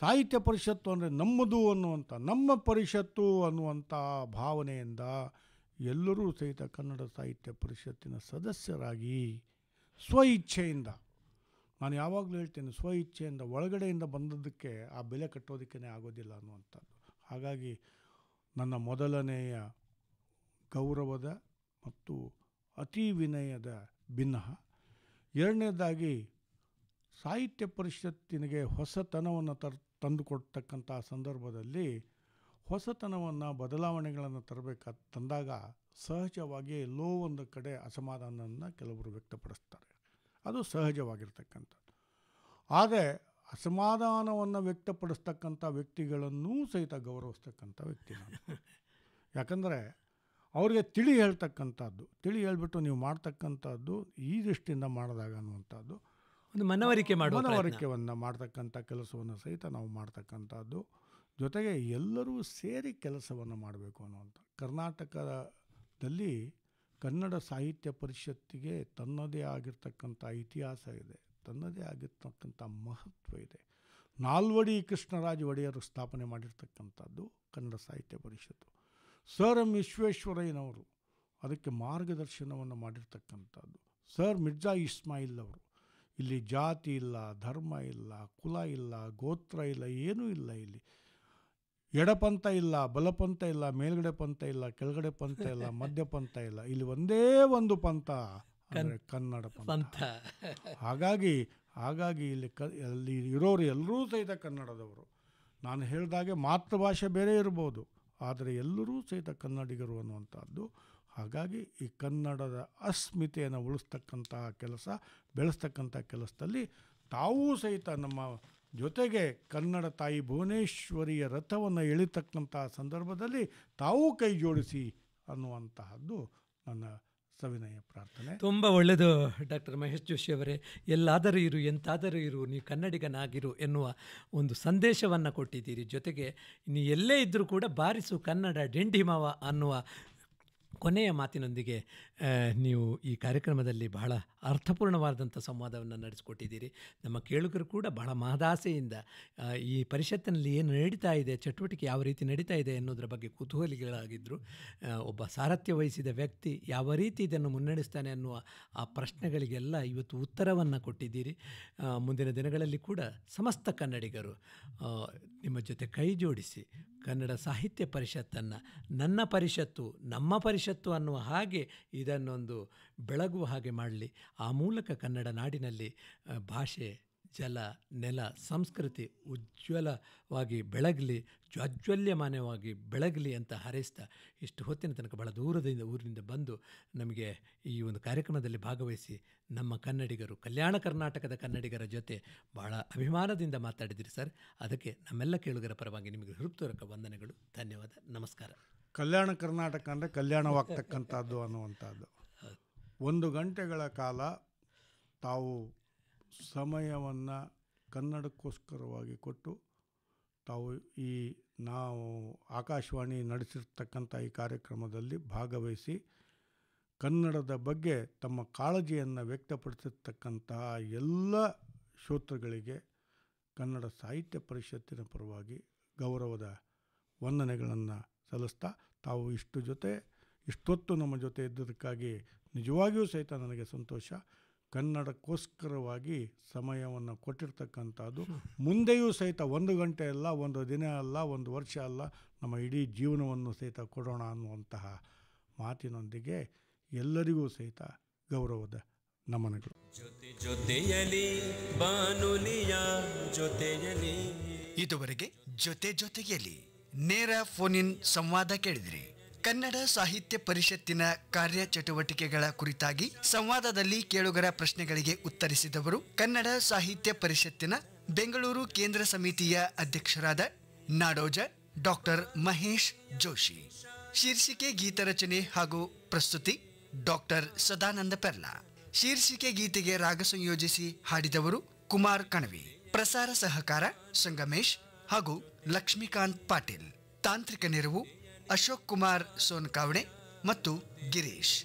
ಸಾಹಿತ್ಯ ಪರಿಷತ್ತು ಅಂದರೆ ನಮ್ಮದು ಅನ್ನುವಂಥ ನಮ್ಮ ಪರಿಷತ್ತು ಅನ್ನುವಂಥ ಭಾವನೆಯಿಂದ ಎಲ್ಲರೂ ಸಹಿತ ಕನ್ನಡ ಸಾಹಿತ್ಯ ಪರಿಷತ್ತಿನ ಸದಸ್ಯರಾಗಿ ಸ್ವ ಇಚ್ಛೆಯಿಂದ ನಾನು ಯಾವಾಗಲೂ ಹೇಳ್ತೇನೆ ಸ್ವ ಇಚ್ಛೆಯಿಂದ ಒಳಗಡೆಯಿಂದ ಬಂದದ್ದಕ್ಕೆ ಆ ಬೆಲೆ ಕಟ್ಟೋದಕ್ಕೇ ಆಗೋದಿಲ್ಲ ಅನ್ನುವಂಥದ್ದು ಹಾಗಾಗಿ ನನ್ನ ಮೊದಲನೆಯ ಗೌರವದ ಮತ್ತು ಅತಿ ವಿನಯದ ಭಿನ್ನ ಎರಡನೇದಾಗಿ ಸಾಹಿತ್ಯ ಪರಿಷತ್ತಿನಿಗೆ ಹೊಸತನವನ್ನು ತರ್ ತಂದುಕೊಡ್ತಕ್ಕಂಥ ಸಂದರ್ಭದಲ್ಲಿ ಹೊಸತನವನ್ನು ಬದಲಾವಣೆಗಳನ್ನು ತರಬೇಕ ತಂದಾಗ ಸಹಜವಾಗಿ ಎಲ್ಲೋ ಒಂದು ಕಡೆ ಅಸಮಾಧಾನವನ್ನು ಕೆಲವರು ವ್ಯಕ್ತಪಡಿಸ್ತಾರೆ ಅದು ಸಹಜವಾಗಿರ್ತಕ್ಕಂಥದ್ದು ಆದರೆ ಅಸಮಾಧಾನವನ್ನು ವ್ಯಕ್ತಪಡಿಸ್ತಕ್ಕಂಥ ವ್ಯಕ್ತಿಗಳನ್ನೂ ಸಹಿತ ಗೌರವಿಸ್ತಕ್ಕಂಥ ವ್ಯಕ್ತಿ ನಾನು ಯಾಕಂದರೆ ಅವರಿಗೆ ತಿಳಿ ಹೇಳ್ತಕ್ಕಂಥದ್ದು ತಿಳಿ ಹೇಳಿಬಿಟ್ಟು ನೀವು ಮಾಡ್ತಕ್ಕಂಥದ್ದು ಈ ದೃಷ್ಟಿಯಿಂದ ಮಾಡಿದಾಗ ಅನ್ನುವಂಥದ್ದು ಮನವರಿಕೆ ಮಾಡುವ ಮನವರಿಕೆಯನ್ನು ಮಾಡ್ತಕ್ಕಂಥ ಕೆಲಸವನ್ನು ಸಹಿತ ನಾವು ಮಾಡ್ತಕ್ಕಂಥದ್ದು ಜೊತೆಗೆ ಎಲ್ಲರೂ ಸೇರಿ ಕೆಲಸವನ್ನು ಮಾಡಬೇಕು ಅನ್ನುವಂಥ ಕರ್ನಾಟಕದಲ್ಲಿ ಕನ್ನಡ ಸಾಹಿತ್ಯ ಪರಿಷತ್ತಿಗೆ ತನ್ನದೇ ಆಗಿರ್ತಕ್ಕಂಥ ಇತಿಹಾಸ ಇದೆ ತನ್ನದೇ ಆಗಿರ್ತಕ್ಕಂಥ ಮಹತ್ವ ಇದೆ ನಾಲ್ವಡಿ ಕೃಷ್ಣರಾಜ ಒಡೆಯರು ಸ್ಥಾಪನೆ ಮಾಡಿರ್ತಕ್ಕಂಥದ್ದು ಕನ್ನಡ ಸಾಹಿತ್ಯ ಪರಿಷತ್ತು ಸರ್ ಎಂ ವಿಶ್ವೇಶ್ವರಯ್ಯನವರು ಅದಕ್ಕೆ ಮಾರ್ಗದರ್ಶನವನ್ನು ಮಾಡಿರ್ತಕ್ಕಂಥದ್ದು ಸರ್ ಮಿರ್ಜಾ ಇಸ್ಮಾಯಿಲ್ ಅವರು ಇಲ್ಲಿ ಜಾತಿ ಇಲ್ಲ ಧರ್ಮ ಇಲ್ಲ ಕುಲ ಇಲ್ಲ ಗೋತ್ರ ಇಲ್ಲ ಏನೂ ಇಲ್ಲ ಇಲ್ಲಿ ಎಡಪಂಥ ಇಲ್ಲ ಬಲಪಂಥ ಇಲ್ಲ ಮೇಲ್ಗಡೆ ಪಂಥ ಇಲ್ಲ ಕೆಳಗಡೆ ಪಂಥ ಇಲ್ಲ [laughs] ಮಧ್ಯ ಪಂಥ ಇಲ್ಲ ಇಲ್ಲಿ ಒಂದೇ ಒಂದು ಪಂಥ ಅಂದರೆ ಕನ್ನಡ ಪಂಥ ಹಾಗಾಗಿ ಹಾಗಾಗಿ ಇಲ್ಲಿ ಕ ಅಲ್ಲಿ ಇರೋರು ಎಲ್ಲರೂ ಸಹಿತ ಕನ್ನಡದವರು ನಾನು ಹೇಳಿದಾಗೆ ಮಾತೃಭಾಷೆ ಬೇರೆ ಇರ್ಬೋದು ಆದರೆ ಎಲ್ಲರೂ ಸಹಿತ ಕನ್ನಡಿಗರು ಅನ್ನುವಂಥದ್ದು ಹಾಗಾಗಿ ಈ ಕನ್ನಡದ ಅಸ್ಮಿತೆಯನ್ನು ಉಳಿಸ್ತಕ್ಕಂತಹ ಕೆಲಸ ಬೆಳೆಸ್ತಕ್ಕಂಥ ಕೆಲಸದಲ್ಲಿ ತಾವೂ ಸಹಿತ ನಮ್ಮ ಜೊತೆಗೆ ಕನ್ನಡ ತಾಯಿ ಭುವನೇಶ್ವರಿಯ ರಥವನ್ನು ಎಳಿತಕ್ಕಂತಹ ಸಂದರ್ಭದಲ್ಲಿ ತಾವೂ ಕೈ ಜೋಡಿಸಿ ಅನ್ನುವಂತಹದ್ದು ನನ್ನ ಸವಿನಯ ಪ್ರಾರ್ಥನೆ ತುಂಬ ಒಳ್ಳೆಯದು ಡಾಕ್ಟರ್ ಮಹೇಶ್ ಜೋಶಿ ಅವರೇ ಎಲ್ಲಾದರೂ ಇರು ಎಂತಾದರೂ ಇರು ನೀವು ಕನ್ನಡಿಗನಾಗಿರು ಎನ್ನುವ ಒಂದು ಸಂದೇಶವನ್ನು ಕೊಟ್ಟಿದ್ದೀರಿ ಜೊತೆಗೆ ನೀ ಎಲ್ಲೇ ಇದ್ದರೂ ಕೂಡ ಬಾರಿಸು ಕನ್ನಡ ಡೆಂಡಿಮವ ಅನ್ನುವ ಕೊನೆಯ ಮಾತಿನೊಂದಿಗೆ ನೀವು ಈ ಕಾರ್ಯಕ್ರಮದಲ್ಲಿ ಬಹಳ ಅರ್ಥಪೂರ್ಣವಾದಂಥ ಸಂವಾದವನ್ನು ನಡೆಸಿಕೊಟ್ಟಿದ್ದೀರಿ ನಮ್ಮ ಕೇಳುಗರು ಕೂಡ ಬಹಳ ಮಹದಾಸೆಯಿಂದ ಈ ಪರಿಷತ್ತಿನಲ್ಲಿ ಏನು ನಡೀತಾ ಇದೆ ಚಟುವಟಿಕೆ ಯಾವ ರೀತಿ ನಡೀತಾ ಇದೆ ಅನ್ನೋದರ ಬಗ್ಗೆ ಕುತೂಹಲಿಗಳಾಗಿದ್ದರು ಒಬ್ಬ ಸಾರಥ್ಯ ವಹಿಸಿದ ವ್ಯಕ್ತಿ ಯಾವ ರೀತಿ ಇದನ್ನು ಮುನ್ನಡೆಸ್ತಾನೆ ಅನ್ನುವ ಆ ಪ್ರಶ್ನೆಗಳಿಗೆಲ್ಲ ಇವತ್ತು ಉತ್ತರವನ್ನು ಕೊಟ್ಟಿದ್ದೀರಿ ಮುಂದಿನ ದಿನಗಳಲ್ಲಿ ಕೂಡ ಸಮಸ್ತ ಕನ್ನಡಿಗರು ನಿಮ್ಮ ಜೊತೆ ಕೈ ಜೋಡಿಸಿ ಕನ್ನಡ ಸಾಹಿತ್ಯ ಪರಿಷತ್ತನ್ನು ನನ್ನ ಪರಿಷತ್ತು ನಮ್ಮ ಪರಿಷತ್ ಭವಿಷ್ಯತ್ತು ಅನ್ನುವ ಹಾಗೆ ಇದನ್ನೊಂದು ಬೆಳಗುವ ಹಾಗೆ ಮಾಡಲಿ ಆ ಮೂಲಕ ಕನ್ನಡ ನಾಡಿನಲ್ಲಿ ಭಾಷೆ ಜಲ ನೆಲ ಸಂಸ್ಕೃತಿ ಉಜ್ವಲವಾಗಿ ಬೆಳಗಲಿ ಜ್ವಾಜ್ವಲ್ಯಮಾನವಾಗಿ ಬೆಳಗಲಿ ಅಂತ ಹಾರೈಸ್ತಾ ಇಷ್ಟು ಹೊತ್ತಿನ ತನಕ ಬಹಳ ದೂರದಿಂದ ಊರಿನಿಂದ ಬಂದು ನಮಗೆ ಈ ಒಂದು ಕಾರ್ಯಕ್ರಮದಲ್ಲಿ ಭಾಗವಹಿಸಿ ನಮ್ಮ ಕನ್ನಡಿಗರು ಕಲ್ಯಾಣ ಕರ್ನಾಟಕದ ಕನ್ನಡಿಗರ ಜೊತೆ ಬಹಳ ಅಭಿಮಾನದಿಂದ ಮಾತಾಡಿದಿರಿ ಸರ್ ಅದಕ್ಕೆ ನಮ್ಮೆಲ್ಲ ಕೇಳುಗರ ಪರವಾಗಿ ನಿಮಗೆ ಹೃತ್ಪೂರ್ವಕ ವಂದನೆಗಳು ಧನ್ಯವಾದ ನಮಸ್ಕಾರ ಕಲ್ಯಾಣ ಕರ್ನಾಟಕ ಅಂದರೆ ಕಲ್ಯಾಣವಾಗ್ತಕ್ಕಂಥದ್ದು ಅನ್ನುವಂಥದ್ದು ಒಂದು ಗಂಟೆಗಳ ಕಾಲ ತಾವು ಸಮಯವನ್ನು ಕನ್ನಡಕ್ಕೋಸ್ಕರವಾಗಿ ಕೊಟ್ಟು ತಾವು ಈ ನಾವು ಆಕಾಶವಾಣಿ ನಡೆಸಿರ್ತಕ್ಕಂಥ ಈ ಕಾರ್ಯಕ್ರಮದಲ್ಲಿ ಭಾಗವಹಿಸಿ ಕನ್ನಡದ ಬಗ್ಗೆ ತಮ್ಮ ಕಾಳಜಿಯನ್ನು ವ್ಯಕ್ತಪಡಿಸಿರ್ತಕ್ಕಂತಹ ಎಲ್ಲ ಶ್ರೋತೃಗಳಿಗೆ ಕನ್ನಡ ಸಾಹಿತ್ಯ ಪರಿಷತ್ತಿನ ಪರವಾಗಿ ಗೌರವದ ವಂದನೆಗಳನ್ನು ಸಲ್ಲಿಸ್ತಾ ತಾವು ಇಷ್ಟು ಜೊತೆ ಇಷ್ಟೊತ್ತು ನಮ್ಮ ಜೊತೆ ಇದ್ದದಕ್ಕಾಗಿ ನಿಜವಾಗಿಯೂ ಸಹಿತ ನನಗೆ ಸಂತೋಷ ಕನ್ನಡಕ್ಕೋಸ್ಕರವಾಗಿ ಸಮಯವನ್ನು ಕೊಟ್ಟಿರ್ತಕ್ಕಂಥದ್ದು ಮುಂದೆಯೂ ಸಹಿತ ಒಂದು ಗಂಟೆ ಅಲ್ಲ ಒಂದು ದಿನ ಅಲ್ಲ ಒಂದು ವರ್ಷ ಅಲ್ಲ ನಮ್ಮ ಇಡೀ ಜೀವನವನ್ನು ಸಹಿತ ಕೊಡೋಣ ಅನ್ನುವಂತಹ ಮಾತಿನೊಂದಿಗೆ ಎಲ್ಲರಿಗೂ ಸಹಿತ ಗೌರವದ ನಮನಗಳು ಜೊತೆ ಜೊತೆಯಲಿ ಬಾನುಲಿಯ ಜೊತೆಯಲಿ ಇದುವರೆಗೆ ಜೊತೆ ಜೊತೆಯಲಿ ನೇರ ಫೋನಿನ್ ಸಂವಾದ ಕೇಳಿದ್ರಿ ಕನ್ನಡ ಸಾಹಿತ್ಯ ಪರಿಷತ್ತಿನ ಕಾರ್ಯಚಟುವಟಿಕೆಗಳ ಕುರಿತಾಗಿ ಸಂವಾದದಲ್ಲಿ ಕೇಳುಗರ ಪ್ರಶ್ನೆಗಳಿಗೆ ಉತ್ತರಿಸಿದವರು ಕನ್ನಡ ಸಾಹಿತ್ಯ ಪರಿಷತ್ತಿನ ಬೆಂಗಳೂರು ಕೇಂದ್ರ ಸಮಿತಿಯ ಅಧ್ಯಕ್ಷರಾದ ನಾಡೋಜ ಡಾಕ್ಟರ್ ಮಹೇಶ್ ಜೋಶಿ ಶೀರ್ಷಿಕೆ ಗೀತ ರಚನೆ ಹಾಗೂ ಪ್ರಸ್ತುತಿ ಡಾಕ್ಟರ್ ಸದಾನಂದ ಪೆರ್ಲಾ ಶೀರ್ಷಿಕೆ ಗೀತೆಗೆ ರಾಗ ಸಂಯೋಜಿಸಿ ಹಾಡಿದವರು ಕುಮಾರ್ ಕಣವಿ ಪ್ರಸಾರ ಸಹಕಾರ ಸಂಗಮೇಶ್ ಹಾಗೂ ಲಕ್ಷ್ಮೀಕಾಂತ್ ಪಾಟೀಲ್ ತಾಂತ್ರಿಕ ನೆರವು ಅಶೋಕ್ ಕುಮಾರ್ ಸೋನ್ಕಾವಣೆ ಮತ್ತು ಗಿರೀಶ್